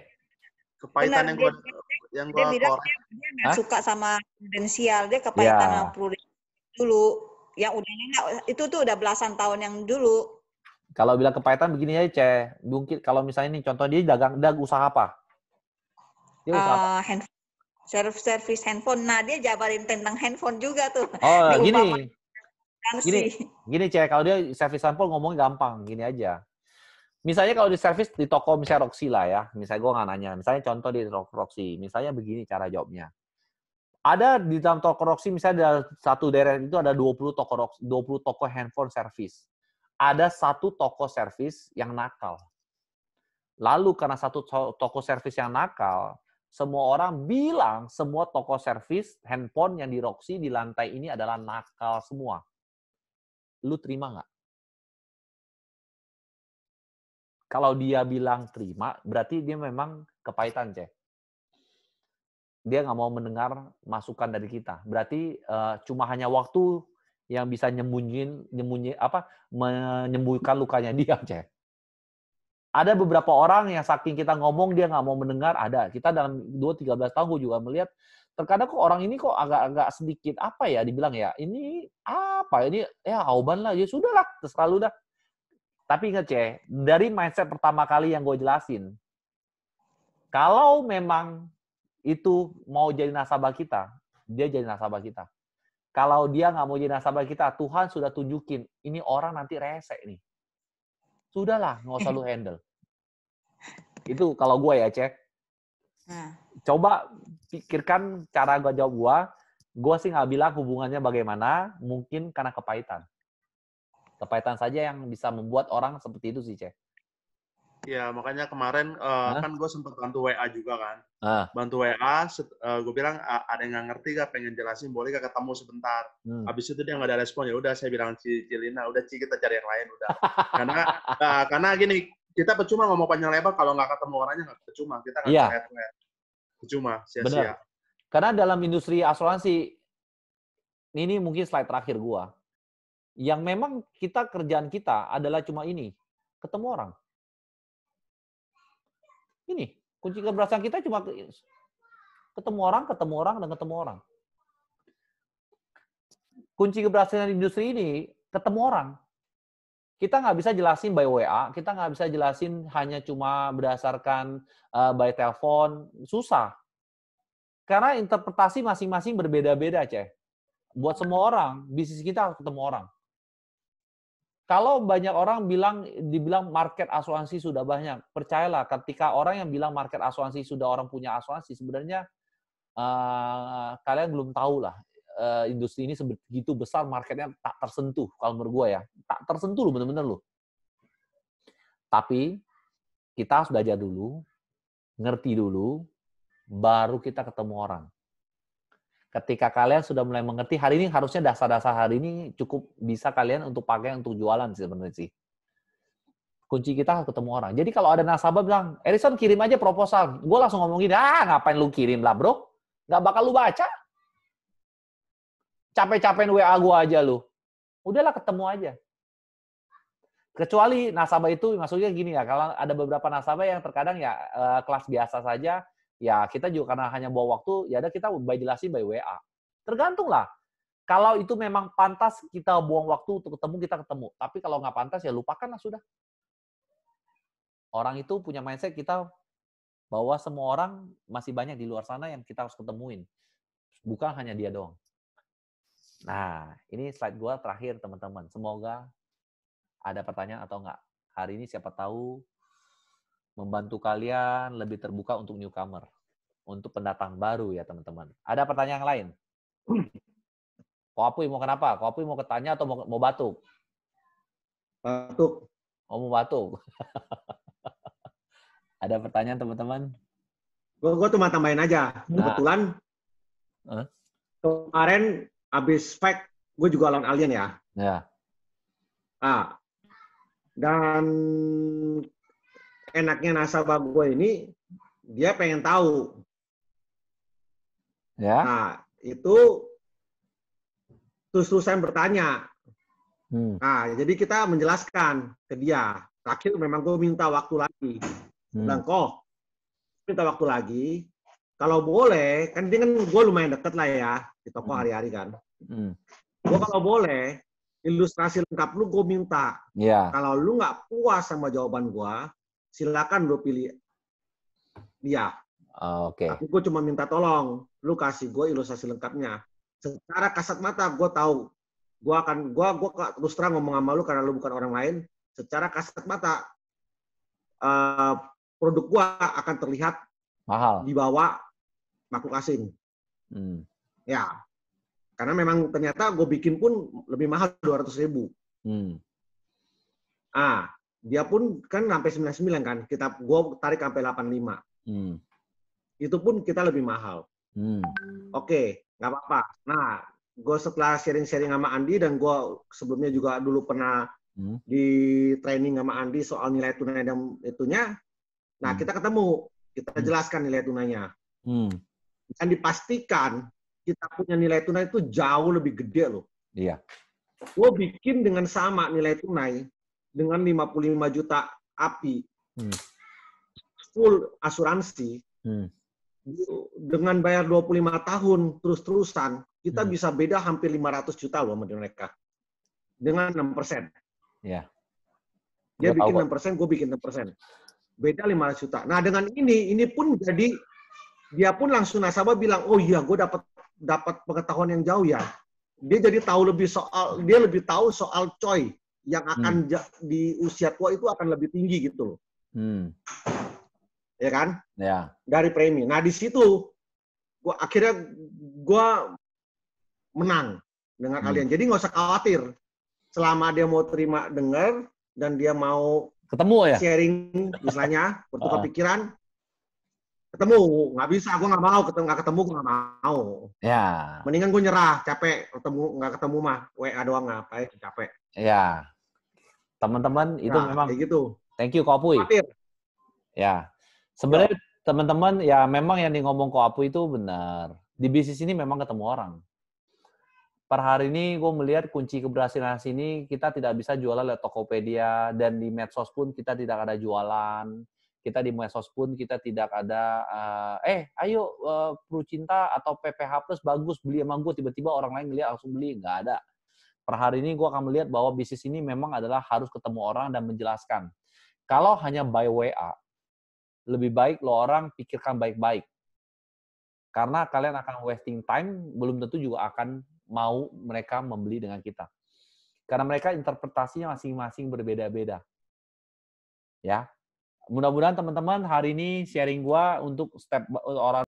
Kepahitan Benar, yang gue yang gua dia, bilang dia, dia gak suka sama prudensial, dia kepahitan yeah. sama prudensial dulu. Yang udah itu tuh udah belasan tahun yang dulu kalau bilang kepahitan begini aja, cek Mungkin kalau misalnya nih, contoh dia dagang, dag usaha apa? Dia usaha uh, apa? Eh, handphone. service handphone. Nah, dia jabarin tentang handphone juga tuh. Oh, Di gini. Gini, gini Ce, kalau dia service handphone ngomong gampang, gini aja. Misalnya kalau di service di toko misalnya Roxy lah ya, misalnya gue nggak nanya, misalnya contoh di Roxy, misalnya begini cara jawabnya. Ada di dalam toko Roxy misalnya ada satu daerah itu ada 20 toko Roxy, 20 toko handphone service ada satu toko servis yang nakal. Lalu karena satu toko servis yang nakal, semua orang bilang semua toko servis handphone yang diroksi di lantai ini adalah nakal semua. Lu terima nggak? Kalau dia bilang terima, berarti dia memang kepahitan, Ceh. Dia nggak mau mendengar masukan dari kita. Berarti uh, cuma hanya waktu yang bisa nyembunyiin nyembunyi apa menyembuhkan lukanya dia cek ada beberapa orang yang saking kita ngomong dia nggak mau mendengar ada kita dalam 2 13 tahun gue juga melihat terkadang kok orang ini kok agak-agak sedikit apa ya dibilang ya ini apa ini ya auban lah ya sudahlah terserah lu dah tapi inget ya dari mindset pertama kali yang gue jelasin kalau memang itu mau jadi nasabah kita dia jadi nasabah kita kalau dia nggak mau jadi nasabah kita, Tuhan sudah tunjukin, ini orang nanti rese nih. Sudahlah, nggak usah lu handle. Itu kalau gue ya, Cek. Nah. Coba pikirkan cara gue jawab gue, gue sih nggak bilang hubungannya bagaimana, mungkin karena kepahitan. Kepahitan saja yang bisa membuat orang seperti itu sih, Cek. Iya, makanya kemarin uh, kan gue sempat bantu WA juga kan. Ah. Bantu WA, uh, eh, gue bilang ada yang nggak ngerti gak pengen jelasin, boleh gak ketemu sebentar. Hmm. Habis itu dia nggak ada respon, ya udah saya bilang Ci Cilina, udah Ci kita cari yang lain udah. karena uh, karena gini, kita percuma ngomong panjang lebar kalau nggak ketemu orangnya nggak percuma, kita nggak yeah. Iya. cuma percuma sia-sia. Karena dalam industri asuransi ini mungkin slide terakhir gua. Yang memang kita kerjaan kita adalah cuma ini, ketemu orang ini, kunci keberhasilan kita cuma ketemu orang, ketemu orang, dan ketemu orang. Kunci keberhasilan industri ini, ketemu orang. Kita nggak bisa jelasin by WA, kita nggak bisa jelasin hanya cuma berdasarkan uh, by telepon, susah. Karena interpretasi masing-masing berbeda-beda, Ceh. Buat semua orang, bisnis kita harus ketemu orang. Kalau banyak orang bilang dibilang market asuransi sudah banyak, percayalah ketika orang yang bilang market asuransi sudah orang punya asuransi sebenarnya uh, kalian belum tahu lah uh, eh, industri ini sebegitu besar marketnya tak tersentuh kalau menurut gue ya tak tersentuh loh bener-bener loh. Tapi kita harus belajar dulu, ngerti dulu, baru kita ketemu orang ketika kalian sudah mulai mengerti hari ini harusnya dasar-dasar hari ini cukup bisa kalian untuk pakai untuk jualan sih sebenarnya sih. Kunci kita harus ketemu orang. Jadi kalau ada nasabah bilang, Erison kirim aja proposal. Gue langsung ngomongin, ah ngapain lu kirim lah bro? Gak bakal lu baca. Capek-capekin WA gue aja lu. Udahlah ketemu aja. Kecuali nasabah itu maksudnya gini ya, kalau ada beberapa nasabah yang terkadang ya eh, kelas biasa saja, ya kita juga karena hanya bawa waktu, ya ada kita by dilasi by WA. Tergantung lah. Kalau itu memang pantas kita buang waktu untuk ketemu, kita ketemu. Tapi kalau nggak pantas, ya lupakanlah sudah. Orang itu punya mindset kita bahwa semua orang masih banyak di luar sana yang kita harus ketemuin. Bukan hanya dia doang. Nah, ini slide gua terakhir teman-teman. Semoga ada pertanyaan atau enggak. Hari ini siapa tahu membantu kalian lebih terbuka untuk newcomer, untuk pendatang baru ya teman-teman. Ada pertanyaan lain? Kopi mau kenapa? Kopi mau ketanya atau mau, mau batuk? Batuk. Oh mau batuk. Ada pertanyaan teman-teman? Gue cuma tambahin aja. Nah. Kebetulan huh? kemarin abis fact gue juga lawan alien ya. Ya. Ah, dan enaknya nasabah gue ini dia pengen tahu. Ya. Nah, itu terus saya bertanya. Hmm. Nah, jadi kita menjelaskan ke dia. Terakhir memang gue minta waktu lagi. Hmm. Dan kok minta waktu lagi. Kalau boleh, kan dia kan gue lumayan deket lah ya di toko hmm. hari-hari kan. Hmm. Gue kalau boleh, ilustrasi lengkap lu gue minta. Yeah. Kalau lu nggak puas sama jawaban gue, silakan lu pilih dia. Oh, Oke. Okay. gue cuma minta tolong, lu kasih gue ilustrasi lengkapnya. Secara kasat mata gue tahu, gue akan gue gue terus terang ngomong sama lu karena lu bukan orang lain. Secara kasat mata uh, produk gue akan terlihat mahal dibawa makhluk asing. Hmm. Ya, karena memang ternyata gue bikin pun lebih mahal dua ratus ribu. Hmm. Ah, dia pun kan sampai 99 kan kita gua tarik sampai 85 hmm. itu pun kita lebih mahal hmm. oke okay, nggak apa-apa nah gue setelah sharing-sharing sama Andi dan gue sebelumnya juga dulu pernah hmm. di training sama Andi soal nilai tunai dan itunya nah hmm. kita ketemu kita hmm. jelaskan nilai tunainya hmm. dan dipastikan kita punya nilai tunai itu jauh lebih gede loh iya gue bikin dengan sama nilai tunai dengan 55 juta api hmm. full asuransi hmm. dengan bayar 25 tahun terus-terusan kita hmm. bisa beda hampir 500 juta loh sama mereka dengan 6 persen. ya Dia bikin enam persen, gue bikin enam persen. Beda 500 juta. Nah dengan ini, ini pun jadi dia pun langsung nasabah bilang, oh iya gue dapat dapat pengetahuan yang jauh ya. Dia jadi tahu lebih soal, dia lebih tahu soal coy yang akan hmm. di usia tua itu akan lebih tinggi gitu loh. Hmm. Ya kan? Ya. Dari premi. Nah di situ gua akhirnya gua menang dengan hmm. kalian. Jadi nggak usah khawatir. Selama dia mau terima dengar dan dia mau ketemu ya sharing misalnya bertukar ah. pikiran ketemu nggak bisa gue nggak mau ketemu nggak ketemu gue nggak mau ya mendingan gue nyerah capek ketemu nggak ketemu mah wa doang ngapain capek ya teman-teman itu nah, memang kayak gitu. Thank you Kopu. Ya. Sebenarnya ya. teman-teman ya memang yang di ngomong Kopu itu benar. Di bisnis ini memang ketemu orang. Per hari ini gue melihat kunci keberhasilan sini kita tidak bisa jualan lewat Tokopedia dan di medsos pun kita tidak ada jualan. Kita di medsos pun kita tidak ada uh, eh ayo uh, eh, perlu Cinta atau PPH Plus bagus beli emang gue tiba-tiba orang lain ngeliat langsung beli nggak ada Per hari ini gue akan melihat bahwa bisnis ini memang adalah harus ketemu orang dan menjelaskan. Kalau hanya by WA, lebih baik lo orang pikirkan baik-baik. Karena kalian akan wasting time, belum tentu juga akan mau mereka membeli dengan kita. Karena mereka interpretasinya masing-masing berbeda-beda. Ya, mudah-mudahan teman-teman hari ini sharing gue untuk step orang